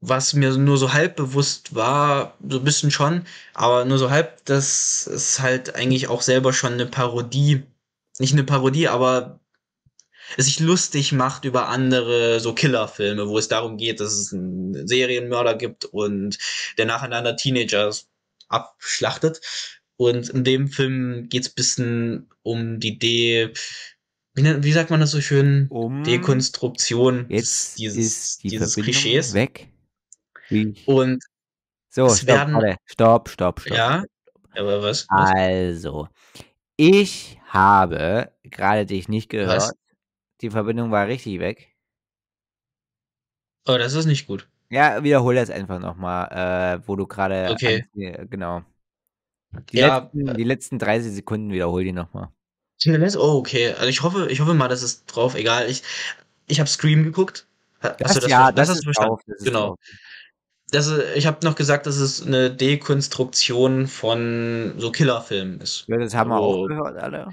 was mir nur so halb bewusst war, so ein bisschen schon, aber nur so halb, dass es halt eigentlich auch selber schon eine Parodie, nicht eine Parodie, aber es sich lustig macht über andere so Killerfilme, wo es darum geht, dass es einen Serienmörder gibt und der nacheinander Teenagers abschlachtet. Und in dem Film geht es bisschen um die Idee, wie, ne, wie sagt man das so schön? Um Dekonstruktion jetzt dieses, ist die dieses Verbindung Klischees. Weg. Und so, es stopp, werden, alle. stopp, stopp, stopp. Ja, aber was? Also, ich habe gerade dich nicht gehört. Was? Die Verbindung war richtig weg. Oh, das ist nicht gut. Ja, wiederhole das einfach nochmal, äh, wo du gerade. Okay. Äh, genau. Die, ja, letzten, äh die letzten 30 Sekunden wiederhole die nochmal. TLS? Oh, okay. Also ich hoffe, ich hoffe mal, dass es drauf, egal. Ich, ich habe Scream geguckt. Hast das, du das, ja, das, das ist verstanden? Drauf, das genau. Drauf. Das, äh, ich habe noch gesagt, dass es eine Dekonstruktion von so Killerfilmen ist. Ja, das haben wir oh. auch gehört, alle.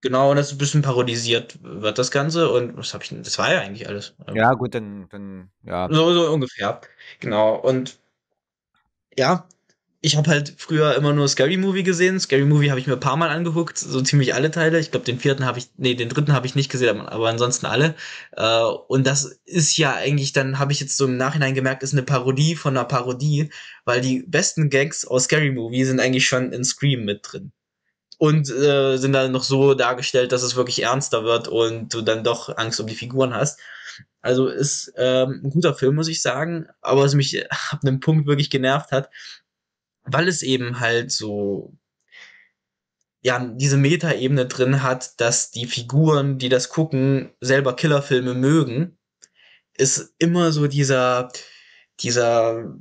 Genau, und das ist ein bisschen parodisiert wird das Ganze und was habe ich Das war ja eigentlich alles. Also ja, gut, dann, dann ja. So, so ungefähr. Genau. Und ja, ich habe halt früher immer nur Scary Movie gesehen. Scary Movie habe ich mir ein paar Mal angeguckt, so ziemlich alle Teile. Ich glaube, den vierten habe ich, nee, den dritten habe ich nicht gesehen, aber ansonsten alle. Äh, und das ist ja eigentlich, dann habe ich jetzt so im Nachhinein gemerkt, ist eine Parodie von einer Parodie, weil die besten Gags aus Scary Movie sind eigentlich schon in Scream mit drin. Und äh, sind dann noch so dargestellt, dass es wirklich ernster wird und du dann doch Angst um die Figuren hast. Also ist ähm, ein guter Film, muss ich sagen, aber was mich ab einem Punkt wirklich genervt hat, weil es eben halt so ja, diese Metaebene drin hat, dass die Figuren, die das gucken, selber Killerfilme mögen, ist immer so dieser, dieser,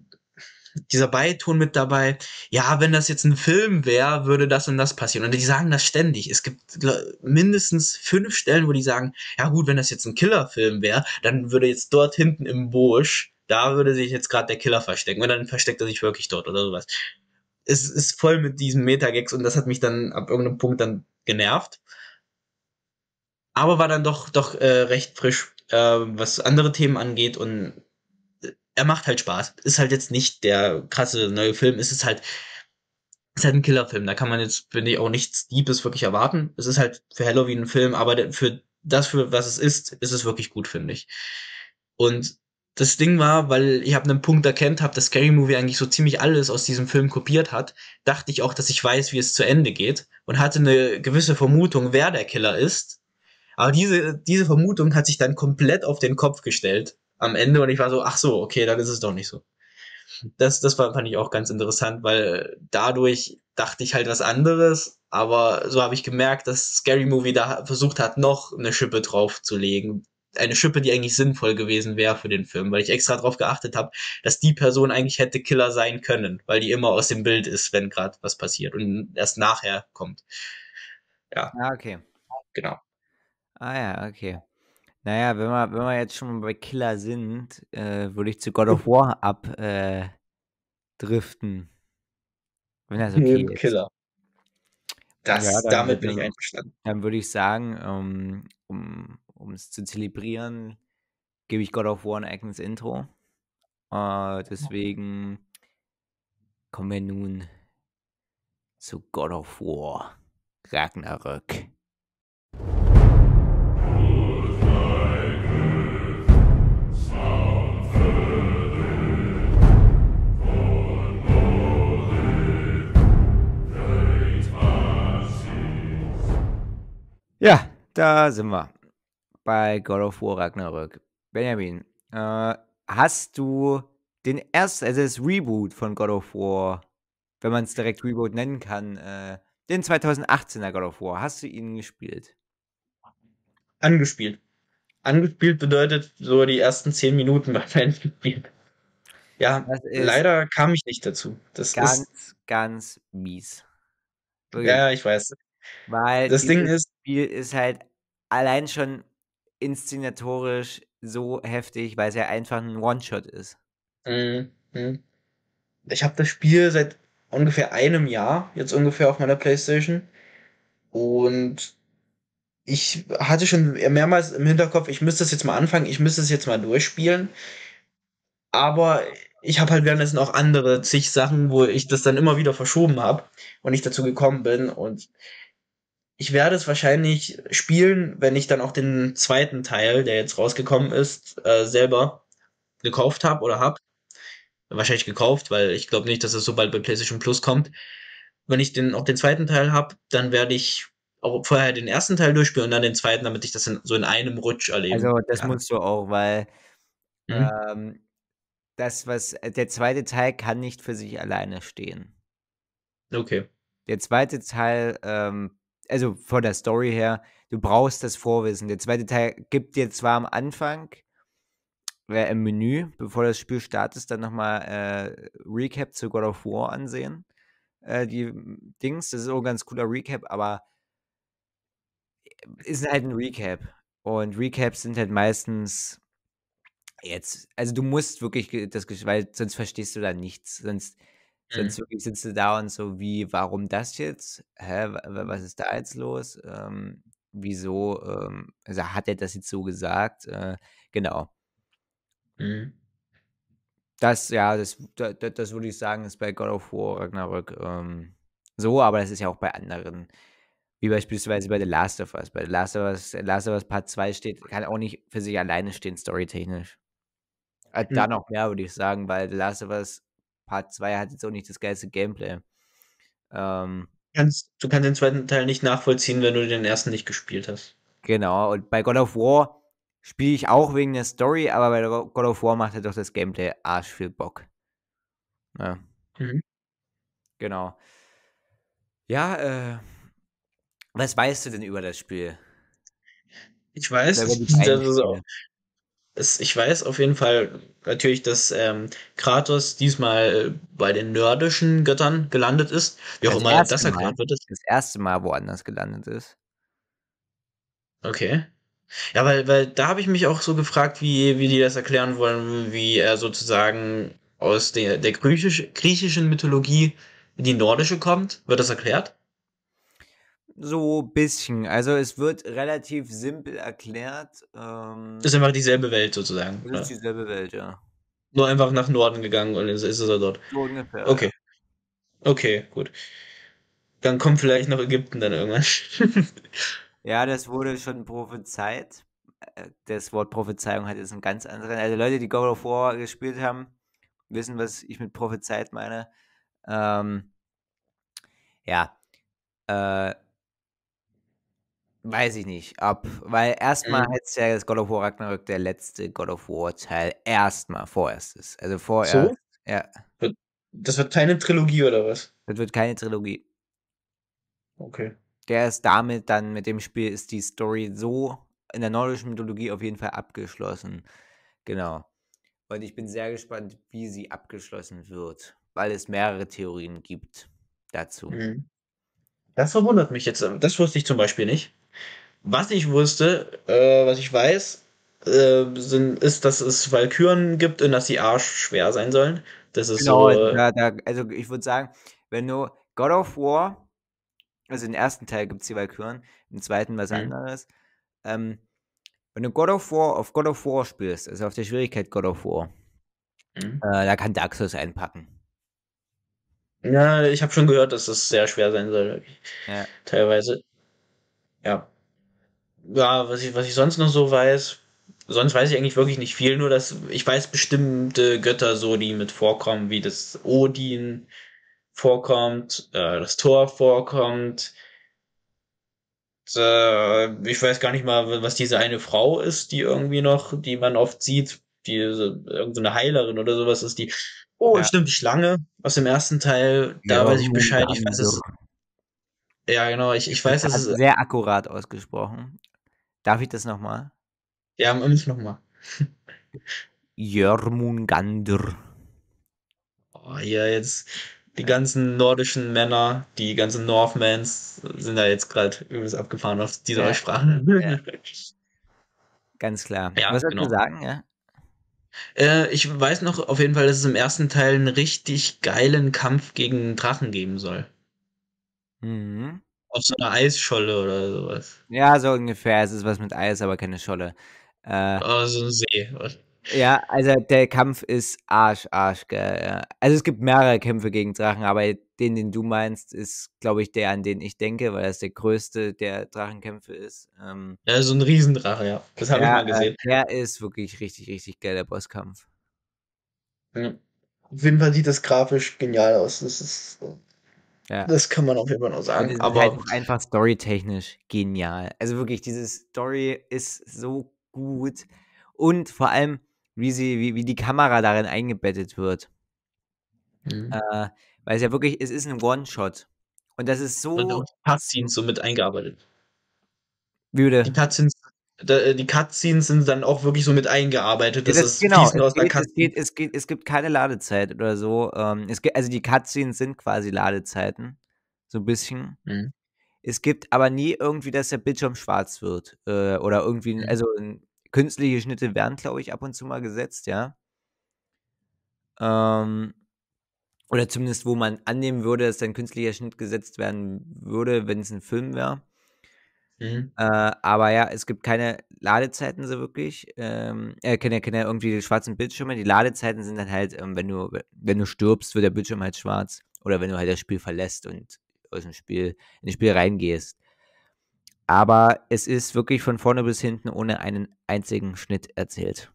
dieser Beiton mit dabei, ja, wenn das jetzt ein Film wäre, würde das und das passieren. Und die sagen das ständig. Es gibt mindestens fünf Stellen, wo die sagen, ja gut, wenn das jetzt ein Killerfilm wäre, dann würde jetzt dort hinten im Bursch da würde sich jetzt gerade der Killer verstecken. Und dann versteckt er sich wirklich dort oder sowas. Es ist voll mit diesen Metagags und das hat mich dann ab irgendeinem Punkt dann genervt. Aber war dann doch, doch äh, recht frisch, äh, was andere Themen angeht und äh, er macht halt Spaß. Ist halt jetzt nicht der krasse neue Film, es ist halt, ist halt ein Killerfilm. Da kann man jetzt, finde ich, auch nichts Deepes wirklich erwarten. Es ist halt für Halloween ein Film, aber für das, für was es ist, ist es wirklich gut, finde ich. Und das Ding war, weil ich habe einen Punkt erkannt habe, dass Scary Movie eigentlich so ziemlich alles aus diesem Film kopiert hat, dachte ich auch, dass ich weiß, wie es zu Ende geht und hatte eine gewisse Vermutung, wer der Killer ist. Aber diese, diese Vermutung hat sich dann komplett auf den Kopf gestellt am Ende und ich war so, ach so, okay, dann ist es doch nicht so. Das, das war, fand ich auch ganz interessant, weil dadurch dachte ich halt was anderes, aber so habe ich gemerkt, dass Scary Movie da versucht hat, noch eine Schippe draufzulegen, eine Schippe, die eigentlich sinnvoll gewesen wäre für den Film, weil ich extra darauf geachtet habe, dass die Person eigentlich hätte Killer sein können, weil die immer aus dem Bild ist, wenn gerade was passiert und erst nachher kommt. Ja. Ah, okay. Genau. Ah ja, okay. Naja, wenn wir, wenn wir jetzt schon bei Killer sind, äh, würde ich zu God of War abdriften. Äh, wenn das okay ist. Killer. Das, ja, damit bin ich einverstanden. Dann würde ich sagen, ähm, um, um, um es zu zelebrieren, gebe ich God of War ein eigenes Intro. Äh, deswegen kommen wir nun zu God of War Ragnarök. Ja, da sind wir bei God of War Ragnarök. Benjamin, äh, hast du den ersten, also das Reboot von God of War, wenn man es direkt Reboot nennen kann, äh, den 2018er God of War, hast du ihn gespielt? Angespielt. Angespielt bedeutet so die ersten zehn Minuten wahrscheinlich gespielt. Ja, leider kam ich nicht dazu. Das ganz, ist ganz mies. Wirklich. Ja, ich weiß. Weil das Ding ist, Spiel ist halt allein schon inszenatorisch so heftig, weil es ja einfach ein One-Shot ist. Mhm. mhm. Ich habe das Spiel seit ungefähr einem Jahr, jetzt ungefähr auf meiner Playstation. Und ich hatte schon mehrmals im Hinterkopf, ich müsste das jetzt mal anfangen, ich müsste es jetzt mal durchspielen. Aber ich habe halt währenddessen auch andere zig Sachen, wo ich das dann immer wieder verschoben habe und ich dazu gekommen bin. Und ich werde es wahrscheinlich spielen, wenn ich dann auch den zweiten Teil, der jetzt rausgekommen ist, äh, selber gekauft habe oder habe. Wahrscheinlich gekauft, weil ich glaube nicht, dass es so bald bei PlayStation Plus kommt. Wenn ich den, auch den zweiten Teil habe, dann werde ich auch vorher den ersten Teil durchspielen und dann den zweiten, damit ich das in, so in einem Rutsch erlebe. Also das kann. musst du auch, weil mhm. ähm, das, was der zweite Teil kann nicht für sich alleine stehen. Okay. Der zweite Teil ähm, also von der Story her, du brauchst das Vorwissen. Der zweite Teil gibt dir zwar am Anfang äh, im Menü, bevor das Spiel startet, dann nochmal äh, Recap zu God of War ansehen. Äh, die hm, Dings, das ist auch ein ganz cooler Recap, aber äh, ist halt ein Recap. Und Recaps sind halt meistens jetzt, also du musst wirklich das, weil sonst verstehst du da nichts. Sonst hm. Sonst wirklich sitzt du da und so, wie, warum das jetzt? Hä, was ist da jetzt los? Ähm, wieso, ähm, also hat er das jetzt so gesagt? Äh, genau. Mhm. Das, ja, das, das, das, würde ich sagen, ist bei God of War Ragnarök ähm, so, aber das ist ja auch bei anderen. Wie beispielsweise bei The Last of Us. Bei The Last of Us, Last of Us Part 2 steht, kann auch nicht für sich alleine stehen, storytechnisch. Äh, da mhm. noch mehr, würde ich sagen, weil The Last of Us Part 2 hat jetzt auch nicht das geilste Gameplay. Ähm, kannst, du kannst den zweiten Teil nicht nachvollziehen, wenn du den ersten nicht gespielt hast. Genau, und bei God of War spiele ich auch wegen der Story, aber bei God of War macht er halt doch das Gameplay arsch viel Bock. Ja. Mhm. Genau. Ja, äh, was weißt du denn über das Spiel? Ich weiß, das ist, ich weiß auf jeden Fall natürlich, dass ähm, Kratos diesmal äh, bei den nördischen Göttern gelandet ist. Wie auch immer das erklärt wird. Das erste Mal woanders gelandet ist. Okay. Ja, weil, weil da habe ich mich auch so gefragt, wie, wie die das erklären wollen, wie er sozusagen aus der, der griechisch, griechischen Mythologie in die nordische kommt. Wird das erklärt? So ein bisschen. Also es wird relativ simpel erklärt. Ähm, das ist einfach dieselbe Welt sozusagen. Das ist dieselbe Welt, ja. Nur einfach nach Norden gegangen und ist, ist er dort. So ungefähr. Okay. Okay, gut. Dann kommt vielleicht noch Ägypten dann irgendwann. ja, das wurde schon prophezeit. Äh, das Wort Prophezeiung hat jetzt einen ganz anderen. Also Leute, die God of War gespielt haben, wissen, was ich mit prophezeit meine. Ähm, ja. Äh, Weiß ich nicht, ob. Weil erstmal mhm. heißt ja das God of War Ragnarök der letzte God of War Teil. Erstmal, vorerst ist. Also vorerst. So? Ja. Das wird keine Trilogie oder was? Das wird keine Trilogie. Okay. Der ist damit dann, mit dem Spiel ist die Story so in der nordischen Mythologie auf jeden Fall abgeschlossen. Genau. Und ich bin sehr gespannt, wie sie abgeschlossen wird, weil es mehrere Theorien gibt dazu. Mhm. Das verwundert mich jetzt. Ähm, das wusste ich zum Beispiel nicht. Was ich wusste, äh, was ich weiß, äh, sind, ist, dass es Valkyren gibt und dass sie arschschwer sein sollen. Das ist genau, so. Da, da, also ich würde sagen, wenn du God of War, also im ersten Teil gibt es die Valkyren, im zweiten was mhm. anderes. Ähm, wenn du God of War auf God of War spielst, also auf der Schwierigkeit God of War, mhm. äh, da kann Dark Souls einpacken. Ja, ich habe schon gehört, dass das sehr schwer sein soll. Ja. Teilweise ja. Ja, was ich, was ich sonst noch so weiß, sonst weiß ich eigentlich wirklich nicht viel, nur dass ich weiß bestimmte Götter so, die mit vorkommen, wie das Odin vorkommt, äh, das Thor vorkommt. äh, ich weiß gar nicht mal, was diese eine Frau ist, die irgendwie noch, die man oft sieht, die irgendeine Heilerin oder sowas ist, die. Oh, ja. stimmt, die Schlange aus dem ersten Teil, da ja, weiß ich oh, Bescheid, ich weiß es. Ja, genau. Ich, ich weiß, das ist sehr akkurat ausgesprochen. Darf ich das nochmal? Ja, ich nochmal. Jörmungandr. Oh, hier jetzt die ganzen nordischen Männer, die ganzen Northmans sind da jetzt gerade übelst abgefahren auf diese ja. Sprache. Ja. Ganz klar. Ja, Was genau. du sagen, ja? Äh, ich weiß noch auf jeden Fall, dass es im ersten Teil einen richtig geilen Kampf gegen Drachen geben soll. Mhm. Auf so einer Eisscholle oder sowas. Ja, so ungefähr. Es ist was mit Eis, aber keine Scholle. Äh, oh, so ein See. Ja, also der Kampf ist Arsch, Arsch. Gell? Also es gibt mehrere Kämpfe gegen Drachen, aber den, den du meinst, ist, glaube ich, der, an den ich denke, weil das der größte der Drachenkämpfe ist. Ähm, ja, so ein Riesendrache, ja. Das habe ich mal gesehen. Äh, der ist wirklich richtig, richtig geil, der Bosskampf. Ja. Auf jeden Fall sieht das grafisch genial aus. Das ist ja. Das kann man auf jeden Fall noch sagen. Aber halt einfach storytechnisch genial. Also wirklich, diese Story ist so gut. Und vor allem, wie, sie, wie, wie die Kamera darin eingebettet wird. Mhm. Äh, weil es ja wirklich, es ist ein One-Shot. Und das ist so. Und auch die Cutscenes so mit eingearbeitet. Würde. Die Cutscenes da, äh, die Cutscenes sind dann auch wirklich so mit eingearbeitet. Das, ja, das ist genau, es aus geht, es, geht, es, geht, es gibt keine Ladezeit oder so. Ähm, es gibt, also die Cutscenes sind quasi Ladezeiten. So ein bisschen. Mhm. Es gibt aber nie irgendwie, dass der Bildschirm schwarz wird. Äh, oder irgendwie, mhm. also künstliche Schnitte werden, glaube ich, ab und zu mal gesetzt, ja. Ähm, oder zumindest, wo man annehmen würde, dass ein künstlicher Schnitt gesetzt werden würde, wenn es ein Film wäre. Mhm. Äh, aber ja, es gibt keine Ladezeiten so wirklich. Ähm, äh, keine, keine irgendwie die schwarzen Bildschirme. Die Ladezeiten sind dann halt, ähm, wenn du, wenn du stirbst, wird der Bildschirm halt schwarz. Oder wenn du halt das Spiel verlässt und aus dem Spiel, in das Spiel reingehst. Aber es ist wirklich von vorne bis hinten ohne einen einzigen Schnitt erzählt.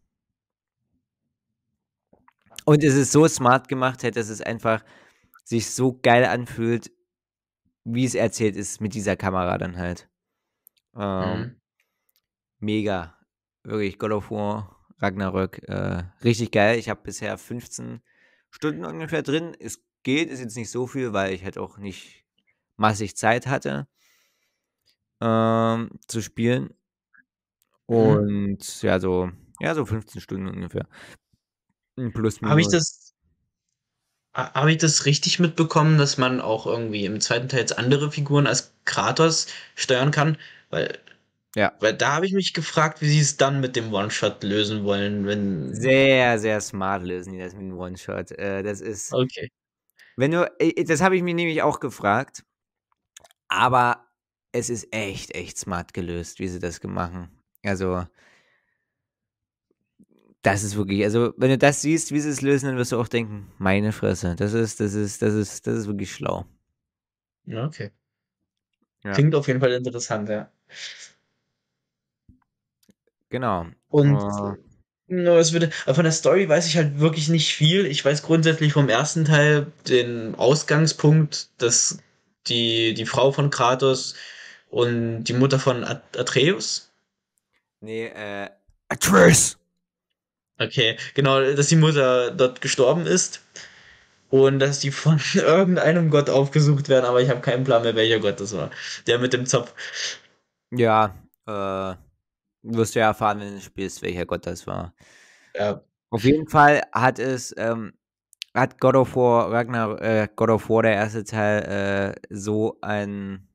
Und es ist so smart gemacht, halt, dass es einfach sich so geil anfühlt, wie es erzählt ist mit dieser Kamera dann halt. Ähm, mhm. Mega. Wirklich, God of War, Ragnarök, äh, richtig geil. Ich habe bisher 15 Stunden ungefähr drin. Es geht, ist jetzt nicht so viel, weil ich halt auch nicht massig Zeit hatte ähm, zu spielen. Mhm. Und mhm. ja, so, ja, so 15 Stunden ungefähr. Plus Habe ich das. Habe ich das richtig mitbekommen, dass man auch irgendwie im zweiten Teil jetzt andere Figuren als Kratos steuern kann? Weil, ja. weil da habe ich mich gefragt, wie sie es dann mit dem One-Shot lösen wollen, wenn. Sehr, sehr smart lösen die das mit dem One-Shot. Äh, das ist. Okay. Wenn du, äh, das habe ich mir nämlich auch gefragt. Aber es ist echt, echt smart gelöst, wie sie das machen. Also, das ist wirklich, also wenn du das siehst, wie sie es lösen, dann wirst du auch denken, meine Fresse, das ist, das ist, das ist, das ist wirklich schlau. okay. Ja. Klingt auf jeden Fall interessant, ja. Genau. Und uh. es würde, von der Story weiß ich halt wirklich nicht viel. Ich weiß grundsätzlich vom ersten Teil den Ausgangspunkt, dass die, die Frau von Kratos und die Mutter von At Atreus. Nee, äh, Atreus! Okay, genau, dass die Mutter dort gestorben ist und dass die von irgendeinem Gott aufgesucht werden, aber ich habe keinen Plan mehr, welcher Gott das war. Der mit dem Zopf. Ja, äh, wirst du ja erfahren, wenn du spielst, welcher Gott das war. Ja. Auf jeden Fall hat es, ähm, hat God of War, Ragnar, äh, God of War, der erste Teil, äh, so ein,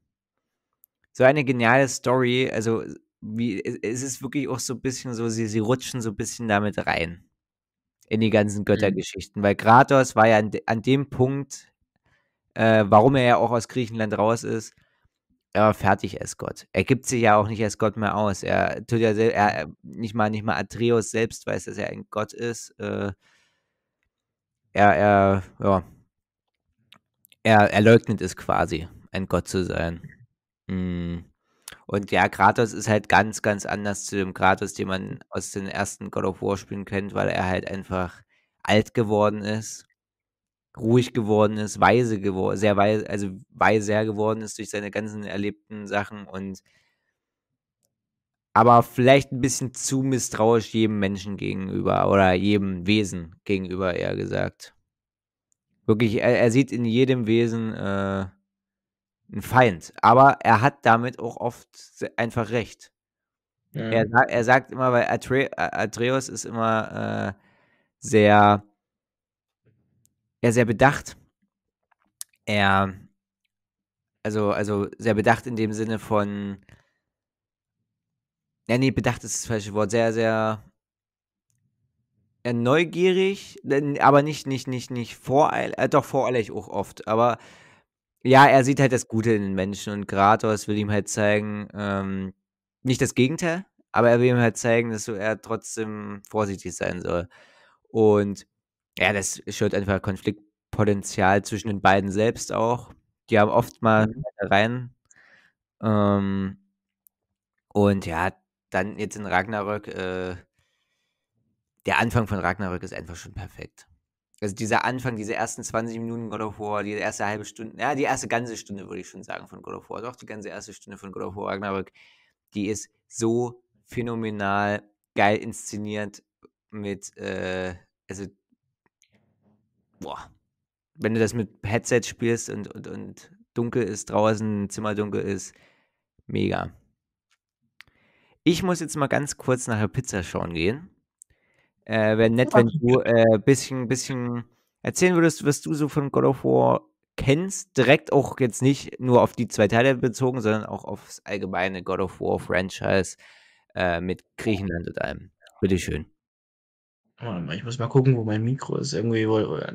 so eine geniale Story. Also, wie, es ist wirklich auch so ein bisschen so, sie, sie rutschen so ein bisschen damit rein. In die ganzen mhm. Göttergeschichten. Mhm. Weil Kratos war ja an, an dem Punkt, äh, warum er ja auch aus Griechenland raus ist, er war fertig als Gott. Er gibt sich ja auch nicht als Gott mehr aus. Er tut ja er, äh, nicht mal nicht mal Atreus selbst weiß, dass er ein Gott ist. Äh, er, er, ja. Er, er leugnet es quasi, ein Gott zu sein. Mm. Und ja, Kratos ist halt ganz, ganz anders zu dem Kratos, den man aus den ersten God of War Spielen kennt, weil er halt einfach alt geworden ist ruhig geworden ist, weise geworden, sehr also weise, also weiser geworden ist durch seine ganzen erlebten Sachen und aber vielleicht ein bisschen zu misstrauisch jedem Menschen gegenüber oder jedem Wesen gegenüber, eher gesagt. Wirklich, er, er sieht in jedem Wesen äh, einen Feind, aber er hat damit auch oft einfach recht. Ja. Er, er, sagt immer, weil Atre Atreus ist immer äh, sehr ja sehr bedacht. Er, also, also sehr bedacht in dem Sinne von, ja, nee, bedacht ist das falsche Wort, sehr, sehr ja, neugierig, aber nicht, nicht, nicht, nicht voreilig, äh, doch voreilig auch oft, aber ja, er sieht halt das Gute in den Menschen und Gratos will ihm halt zeigen, ähm, nicht das Gegenteil, aber er will ihm halt zeigen, dass so er trotzdem vorsichtig sein soll. Und ja, das schürt einfach Konfliktpotenzial zwischen den beiden selbst auch. Die haben oft mal mhm. rein. Ähm, und ja, dann jetzt in Ragnarök, äh, der Anfang von Ragnarök ist einfach schon perfekt. Also dieser Anfang, diese ersten 20 Minuten God of War, die erste halbe Stunde, ja, die erste ganze Stunde würde ich schon sagen von God of War, doch die ganze erste Stunde von God of War Ragnarök, die ist so phänomenal geil inszeniert mit, äh, also boah, wenn du das mit Headset spielst und, und, und dunkel ist draußen, Zimmer dunkel ist, mega. Ich muss jetzt mal ganz kurz nach der Pizza schauen gehen. Äh, Wäre nett, wenn du ein äh, bisschen, bisschen erzählen würdest, was du so von God of War kennst. Direkt auch jetzt nicht nur auf die zwei Teile bezogen, sondern auch aufs allgemeine God of War Franchise äh, mit Griechenland und allem. Bitteschön. Ich muss mal gucken, wo mein Mikro ist. Irgendwie,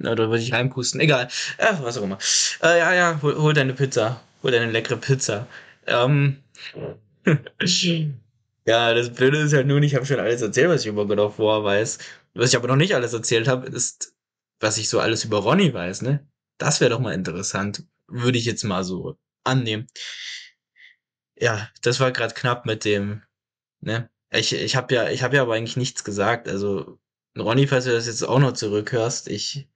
na, da würde ich reinpusten. Egal, ja, äh, was auch immer. Äh, ja, ja, hol, hol, deine Pizza. Hol deine leckere Pizza. Ähm. ja, das Blöde ist halt nun, ich habe schon alles erzählt, was ich über God of weiß. Was ich aber noch nicht alles erzählt habe, ist, was ich so alles über Ronny weiß, ne? Das wäre doch mal interessant. Würde ich jetzt mal so annehmen. Ja, das war gerade knapp mit dem, ne? Ich, ich habe ja, ich habe ja aber eigentlich nichts gesagt. Also Ronny, falls du das jetzt auch noch zurückhörst, ich,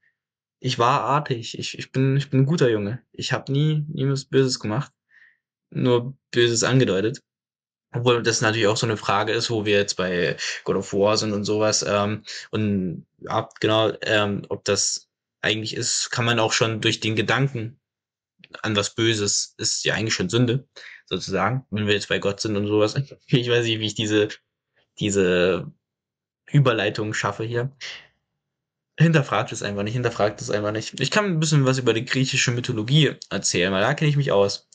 ich war artig. Ich, ich, bin, ich bin ein guter Junge. Ich habe nie, nie was Böses gemacht. Nur Böses angedeutet. Obwohl das natürlich auch so eine Frage ist, wo wir jetzt bei God of War sind und sowas. Ähm, und ab, genau, ähm, ob das eigentlich ist, kann man auch schon durch den Gedanken an was Böses ist ja eigentlich schon Sünde, sozusagen, wenn wir jetzt bei Gott sind und sowas. Ich weiß nicht, wie ich diese, diese Überleitung schaffe hier. Hinterfragt es einfach nicht, hinterfragt es einfach nicht. Ich kann ein bisschen was über die griechische Mythologie erzählen, weil da kenne ich mich aus.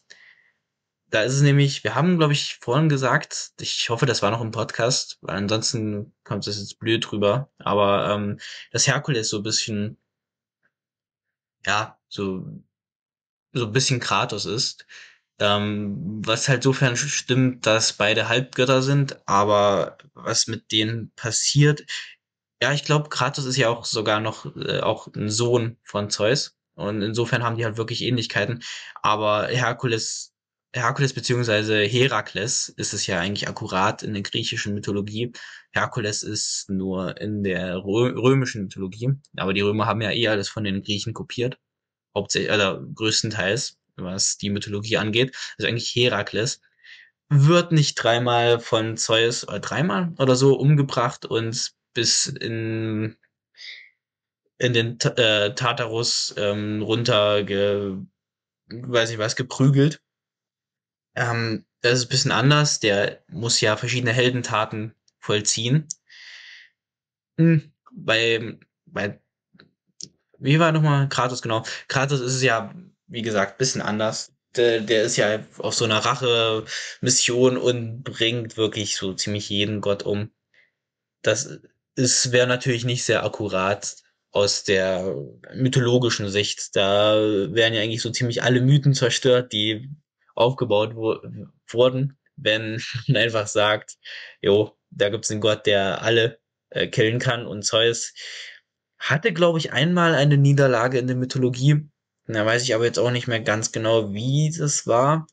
Da ist es nämlich, wir haben, glaube ich, vorhin gesagt, ich hoffe, das war noch im Podcast, weil ansonsten kommt es jetzt blöd drüber, aber ähm, dass Herkules so ein bisschen, ja, so, so ein bisschen Kratos ist ähm, was halt sofern stimmt, dass beide Halbgötter sind, aber was mit denen passiert. Ja, ich glaube, Kratos ist ja auch sogar noch äh, auch ein Sohn von Zeus. Und insofern haben die halt wirklich Ähnlichkeiten. Aber Herkules, Herkules beziehungsweise Herakles ist es ja eigentlich akkurat in der griechischen Mythologie. Herkules ist nur in der Rö römischen Mythologie. Aber die Römer haben ja eh alles von den Griechen kopiert. Hauptsächlich, also oder größtenteils was die Mythologie angeht, also eigentlich Herakles, wird nicht dreimal von Zeus oder äh, dreimal oder so umgebracht und bis in in den äh, Tartarus ähm, runter, ge, weiß ich was, geprügelt. Ähm, das ist ein bisschen anders. Der muss ja verschiedene Heldentaten vollziehen. Hm, bei, bei, wie war nochmal Kratos, genau. Kratos ist es ja wie gesagt, bisschen anders. Der, der ist ja auf so einer Rache-Mission und bringt wirklich so ziemlich jeden Gott um. Das ist wäre natürlich nicht sehr akkurat aus der mythologischen Sicht. Da wären ja eigentlich so ziemlich alle Mythen zerstört, die aufgebaut wurden, wenn man einfach sagt, jo, da gibt's einen Gott, der alle äh, killen kann und Zeus hatte, glaube ich, einmal eine Niederlage in der Mythologie, da weiß ich aber jetzt auch nicht mehr ganz genau, wie das war.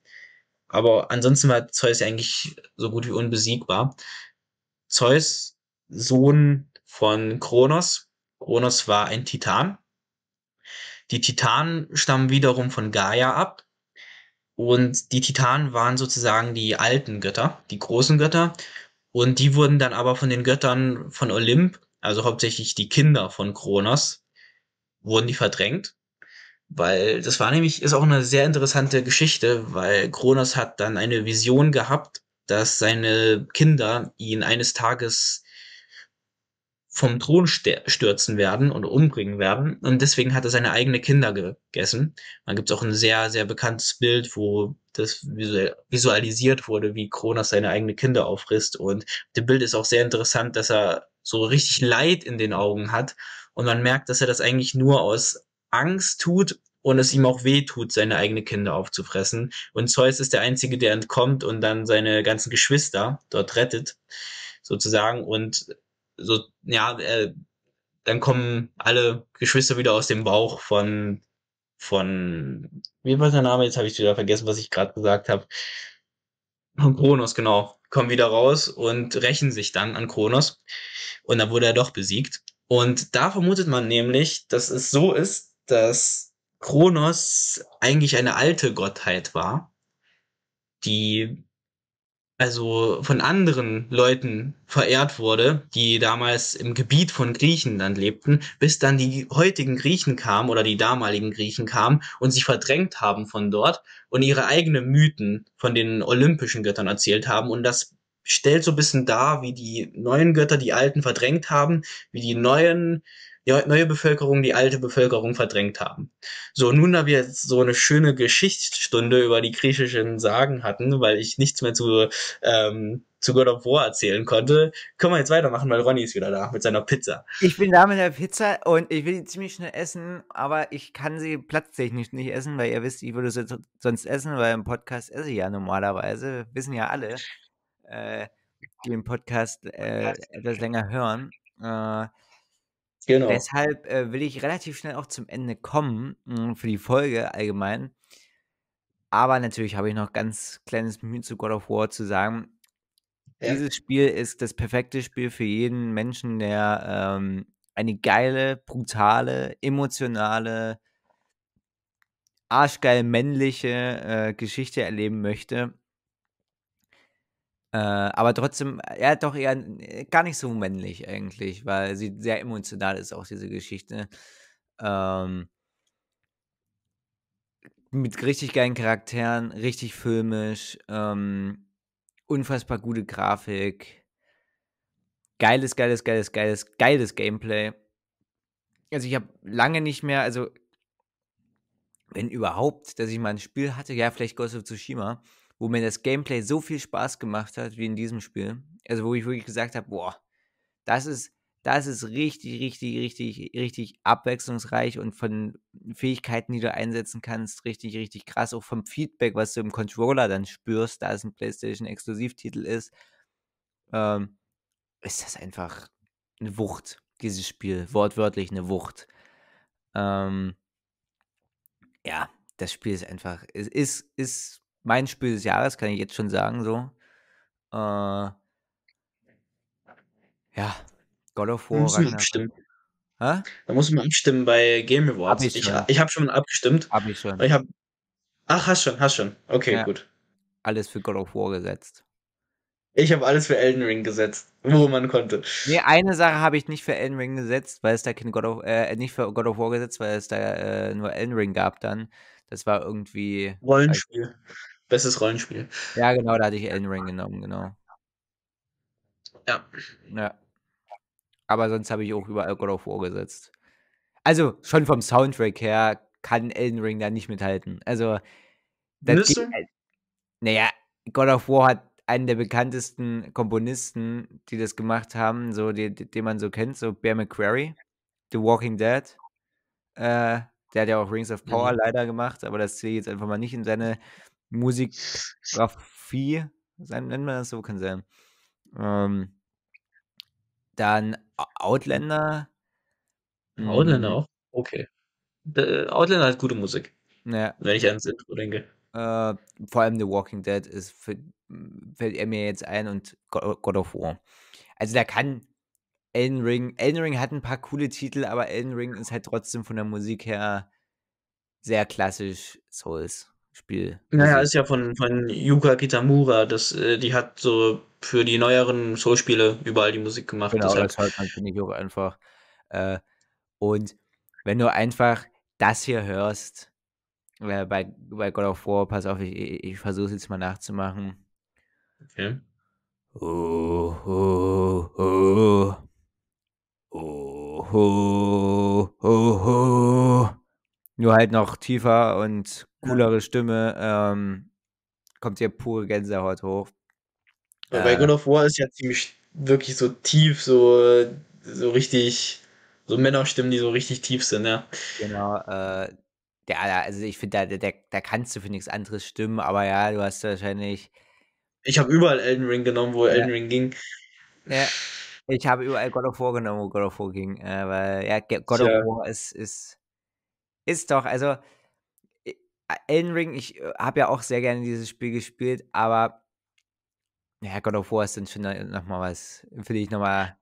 Aber ansonsten war Zeus ja eigentlich so gut wie unbesiegbar. Zeus, Sohn von Kronos. Kronos war ein Titan. Die Titanen stammen wiederum von Gaia ab. Und die Titanen waren sozusagen die alten Götter, die großen Götter. Und die wurden dann aber von den Göttern von Olymp, also hauptsächlich die Kinder von Kronos, wurden die verdrängt. Weil das war nämlich, ist auch eine sehr interessante Geschichte, weil Kronos hat dann eine Vision gehabt, dass seine Kinder ihn eines Tages vom Thron stürzen werden und umbringen werden. Und deswegen hat er seine eigenen Kinder gegessen. Dann gibt es auch ein sehr, sehr bekanntes Bild, wo das visualisiert wurde, wie Kronos seine eigenen Kinder auffrisst. Und dem Bild ist auch sehr interessant, dass er so richtig Leid in den Augen hat. Und man merkt, dass er das eigentlich nur aus Angst tut und es ihm auch weh tut, seine eigenen Kinder aufzufressen. Und Zeus ist der Einzige, der entkommt und dann seine ganzen Geschwister dort rettet, sozusagen. Und so, ja, äh, dann kommen alle Geschwister wieder aus dem Bauch von, von, wie war der Name? Jetzt habe ich wieder vergessen, was ich gerade gesagt habe. Von Kronos, genau. Kommen wieder raus und rächen sich dann an Kronos. Und dann wurde er doch besiegt. Und da vermutet man nämlich, dass es so ist, dass Kronos eigentlich eine alte Gottheit war, die also von anderen Leuten verehrt wurde, die damals im Gebiet von Griechenland lebten, bis dann die heutigen Griechen kamen oder die damaligen Griechen kamen und sich verdrängt haben von dort und ihre eigenen Mythen von den olympischen Göttern erzählt haben und das stellt so ein bisschen dar, wie die neuen Götter die alten verdrängt haben, wie die neuen die neue Bevölkerung die alte Bevölkerung verdrängt haben. So, nun da wir jetzt so eine schöne Geschichtsstunde über die griechischen Sagen hatten, weil ich nichts mehr zu, ähm, zu God of War erzählen konnte, können wir jetzt weitermachen, weil Ronny ist wieder da mit seiner Pizza. Ich bin da mit der Pizza und ich will die ziemlich schnell essen, aber ich kann sie platztechnisch nicht essen, weil ihr wisst, ich würde sie sonst essen, weil im Podcast esse ich ja normalerweise, wissen ja alle, äh, die den Podcast äh, etwas länger hören. Äh, Genau. Deshalb äh, will ich relativ schnell auch zum Ende kommen mh, mm, für die Folge allgemein. Aber natürlich habe ich noch ganz kleines Mühen zu God of War zu sagen. Ja. Dieses Spiel ist das perfekte Spiel für jeden Menschen, der ähm, eine geile, brutale, emotionale, arschgeil männliche äh, Geschichte erleben möchte. Äh, aber trotzdem, ja, doch eher äh, gar nicht so männlich eigentlich, weil sie sehr emotional ist, auch diese Geschichte. Ähm, mit richtig geilen Charakteren, richtig filmisch, ähm, unfassbar gute Grafik, geiles, geiles, geiles, geiles, geiles Gameplay. Also ich habe lange nicht mehr, also wenn überhaupt, dass ich mal ein Spiel hatte, ja, vielleicht Ghost of Tsushima, wo mir das Gameplay so viel Spaß gemacht hat wie in diesem Spiel. Also wo ich wirklich gesagt habe, boah, das ist, das ist richtig, richtig, richtig, richtig abwechslungsreich und von Fähigkeiten, die du einsetzen kannst, richtig, richtig krass. Auch vom Feedback, was du im Controller dann spürst, da es ein PlayStation-Exklusivtitel ist, ähm, ist das einfach eine Wucht, dieses Spiel. Wortwörtlich eine Wucht. Ähm, ja, das Spiel ist einfach, es ist, ist mein Spiel des Jahres, kann ich jetzt schon sagen, so. Äh, ja, God of War. Da muss man abstimmen. Hä? Da muss man abstimmen bei Game Awards. Hab ich, ich, ich habe schon abgestimmt. Hab ich schon. Ich hab, ach, hast schon, hast schon. Okay, ja. gut. Alles für God of War gesetzt. Ich habe alles für Elden Ring gesetzt, wo man konnte. Nee, eine Sache habe ich nicht für Elden Ring gesetzt, weil es da kein God of, äh, nicht für God of War gesetzt, weil es da äh, nur Elden Ring gab dann. Das war irgendwie. Rollenspiel. Also, Bestes Rollenspiel. Ja, genau, da hatte ich Elden Ring genommen, genau. Ja. Ja. Aber sonst habe ich auch überall God of War gesetzt. Also schon vom Soundtrack her kann Elden Ring da nicht mithalten. Also das geht halt, Naja, God of War hat einen der bekanntesten Komponisten, die das gemacht haben, so die, die, den man so kennt, so Bear McQuarrie, The Walking Dead. Äh, der hat ja auch Rings of Power mhm. leider gemacht, aber das zähle ich jetzt einfach mal nicht in seine Musikografie, nennen wir das so, kann sein. Ähm, dann Outlander. Outlander mhm. auch? Okay. Der äh, Outlander hat gute Musik. Ja. Wenn ich ans Intro denke. Äh, vor allem The Walking Dead ist für, fällt er mir jetzt ein und God of War. Also da kann Elden Ring, Elden Ring hat ein paar coole Titel, aber Elden Ring ist halt trotzdem von der Musik her sehr klassisch Souls. Spiel. Naja, also ist ja von, von Yuka Kitamura. Das, äh, die hat so für die neueren Soul-Spiele überall die Musik gemacht. Genau, deshalb. das hört man, finde ich, auch einfach. Äh, und wenn du einfach das hier hörst, äh, bei, bei God of War, pass auf, ich, ich, ich versuche es jetzt mal nachzumachen. Okay. Oh, oh, oh. Oh, oh, oh, oh. Nur halt noch tiefer und coolere ja. Stimme. Ähm, kommt hier pure Gänsehaut hoch. Ja, äh, bei God of War ist ja ziemlich wirklich so tief, so, so richtig, so Männerstimmen, die so richtig tief sind, ja. Genau, äh, der, also ich finde, da, da, da kannst du für nichts anderes stimmen, aber ja, du hast wahrscheinlich. Ich habe überall Elden Ring genommen, wo ja. Elden Ring ging. Ja. Ich habe überall God of War genommen, wo God of War ging. Äh, weil ja, God of War ist, ist ist doch, also äh, Elden Ring, ich äh, habe ja auch sehr gerne dieses Spiel gespielt, aber ja, God of War ist dann schon äh, nochmal was, finde ich nochmal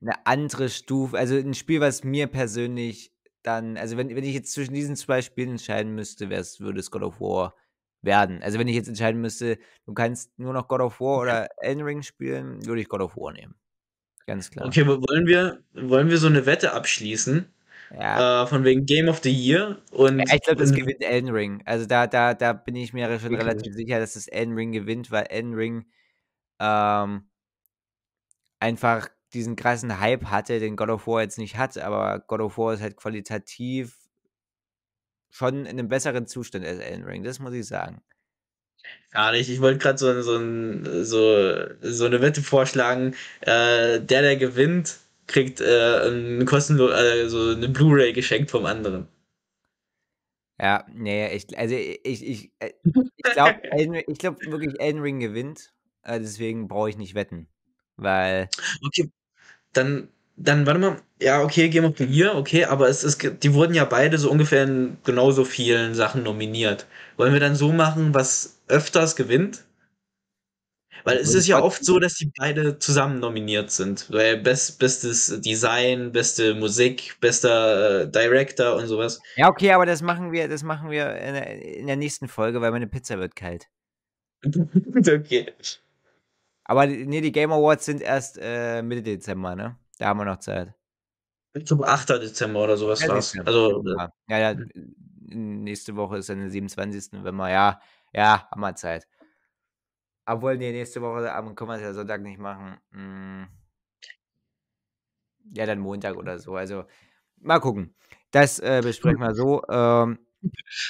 eine andere Stufe. Also ein Spiel, was mir persönlich dann, also wenn, wenn ich jetzt zwischen diesen zwei Spielen entscheiden müsste, würde es God of War werden. Also wenn ich jetzt entscheiden müsste, du kannst nur noch God of War oder Elden Ring spielen, würde ich God of War nehmen. Ganz klar. Okay, wollen wir, wollen wir so eine Wette abschließen? Ja. Äh, von wegen Game of the Year. Und, ich glaube, das gewinnt Elden Ring. Also da, da, da bin ich mir schon okay. relativ sicher, dass das Elden Ring gewinnt, weil Elden Ring ähm, einfach diesen krassen Hype hatte, den God of War jetzt nicht hat, aber God of War ist halt qualitativ schon in einem besseren Zustand als Elden Ring, das muss ich sagen. Gar nicht. Ich wollte gerade so, so, so, so eine Wette vorschlagen. Äh, der, der gewinnt, kriegt äh, eine kostenlose, also eine Blu-ray geschenkt vom anderen. Ja, nee, ich, also ich, ich, äh, ich glaube glaub wirklich, Elden Ring gewinnt. Äh, deswegen brauche ich nicht wetten. Weil. Okay, dann, dann, warte mal. Ja, okay, Game of the Year, okay, aber es ist, die wurden ja beide so ungefähr in genauso vielen Sachen nominiert. Wollen wir dann so machen, was öfters gewinnt? Weil es ist ja oft so, dass die beide zusammen nominiert sind. Best, bestes Design, beste Musik, bester äh, Director und sowas. Ja, okay, aber das machen wir, das machen wir in der, in der nächsten Folge, weil meine Pizza wird kalt. okay. Aber nee, die Game Awards sind erst äh, Mitte Dezember, ne? Da haben wir noch Zeit. Zum 8. Dezember oder sowas ja, war's. Also, äh, ja, ja, nächste Woche ist dann der 27. November, ja, ja, haben wir Zeit. Obwohl, nee, nächste Woche am können wir es ja Sonntag nicht machen. Hm. Ja, dann Montag oder so. Also, mal gucken. Das äh, besprechen wir so. Ähm, wir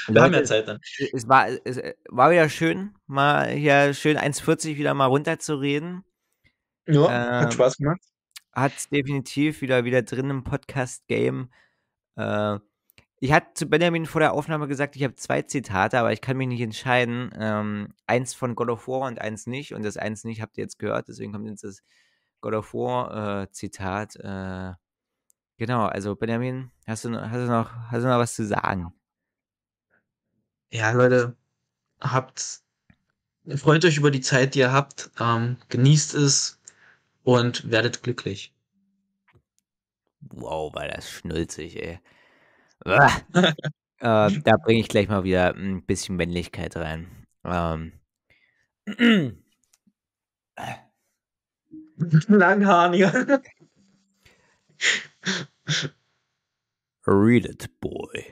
Leute, haben ja Zeit dann. Es, war, es äh, war wieder schön, mal hier schön 1,40 wieder mal runterzureden. Ja, ähm, hat Spaß gemacht. Hat definitiv wieder, wieder drin im Podcast-Game. Äh, ich hatte zu Benjamin vor der Aufnahme gesagt, ich habe zwei Zitate, aber ich kann mich nicht entscheiden. Ähm, eins von God of War und eins nicht. Und das eins nicht habt ihr jetzt gehört, deswegen kommt jetzt das God of War äh, Zitat. Äh, genau, also Benjamin, hast du, hast, du noch, hast du noch was zu sagen? Ja, Leute, habt, freut euch über die Zeit, die ihr habt, ähm, genießt es und werdet glücklich. Wow, war das schnulzig, ey äh, da bringe ich gleich mal wieder ein bisschen Männlichkeit rein. Ähm. Langhaariger. Read it, boy.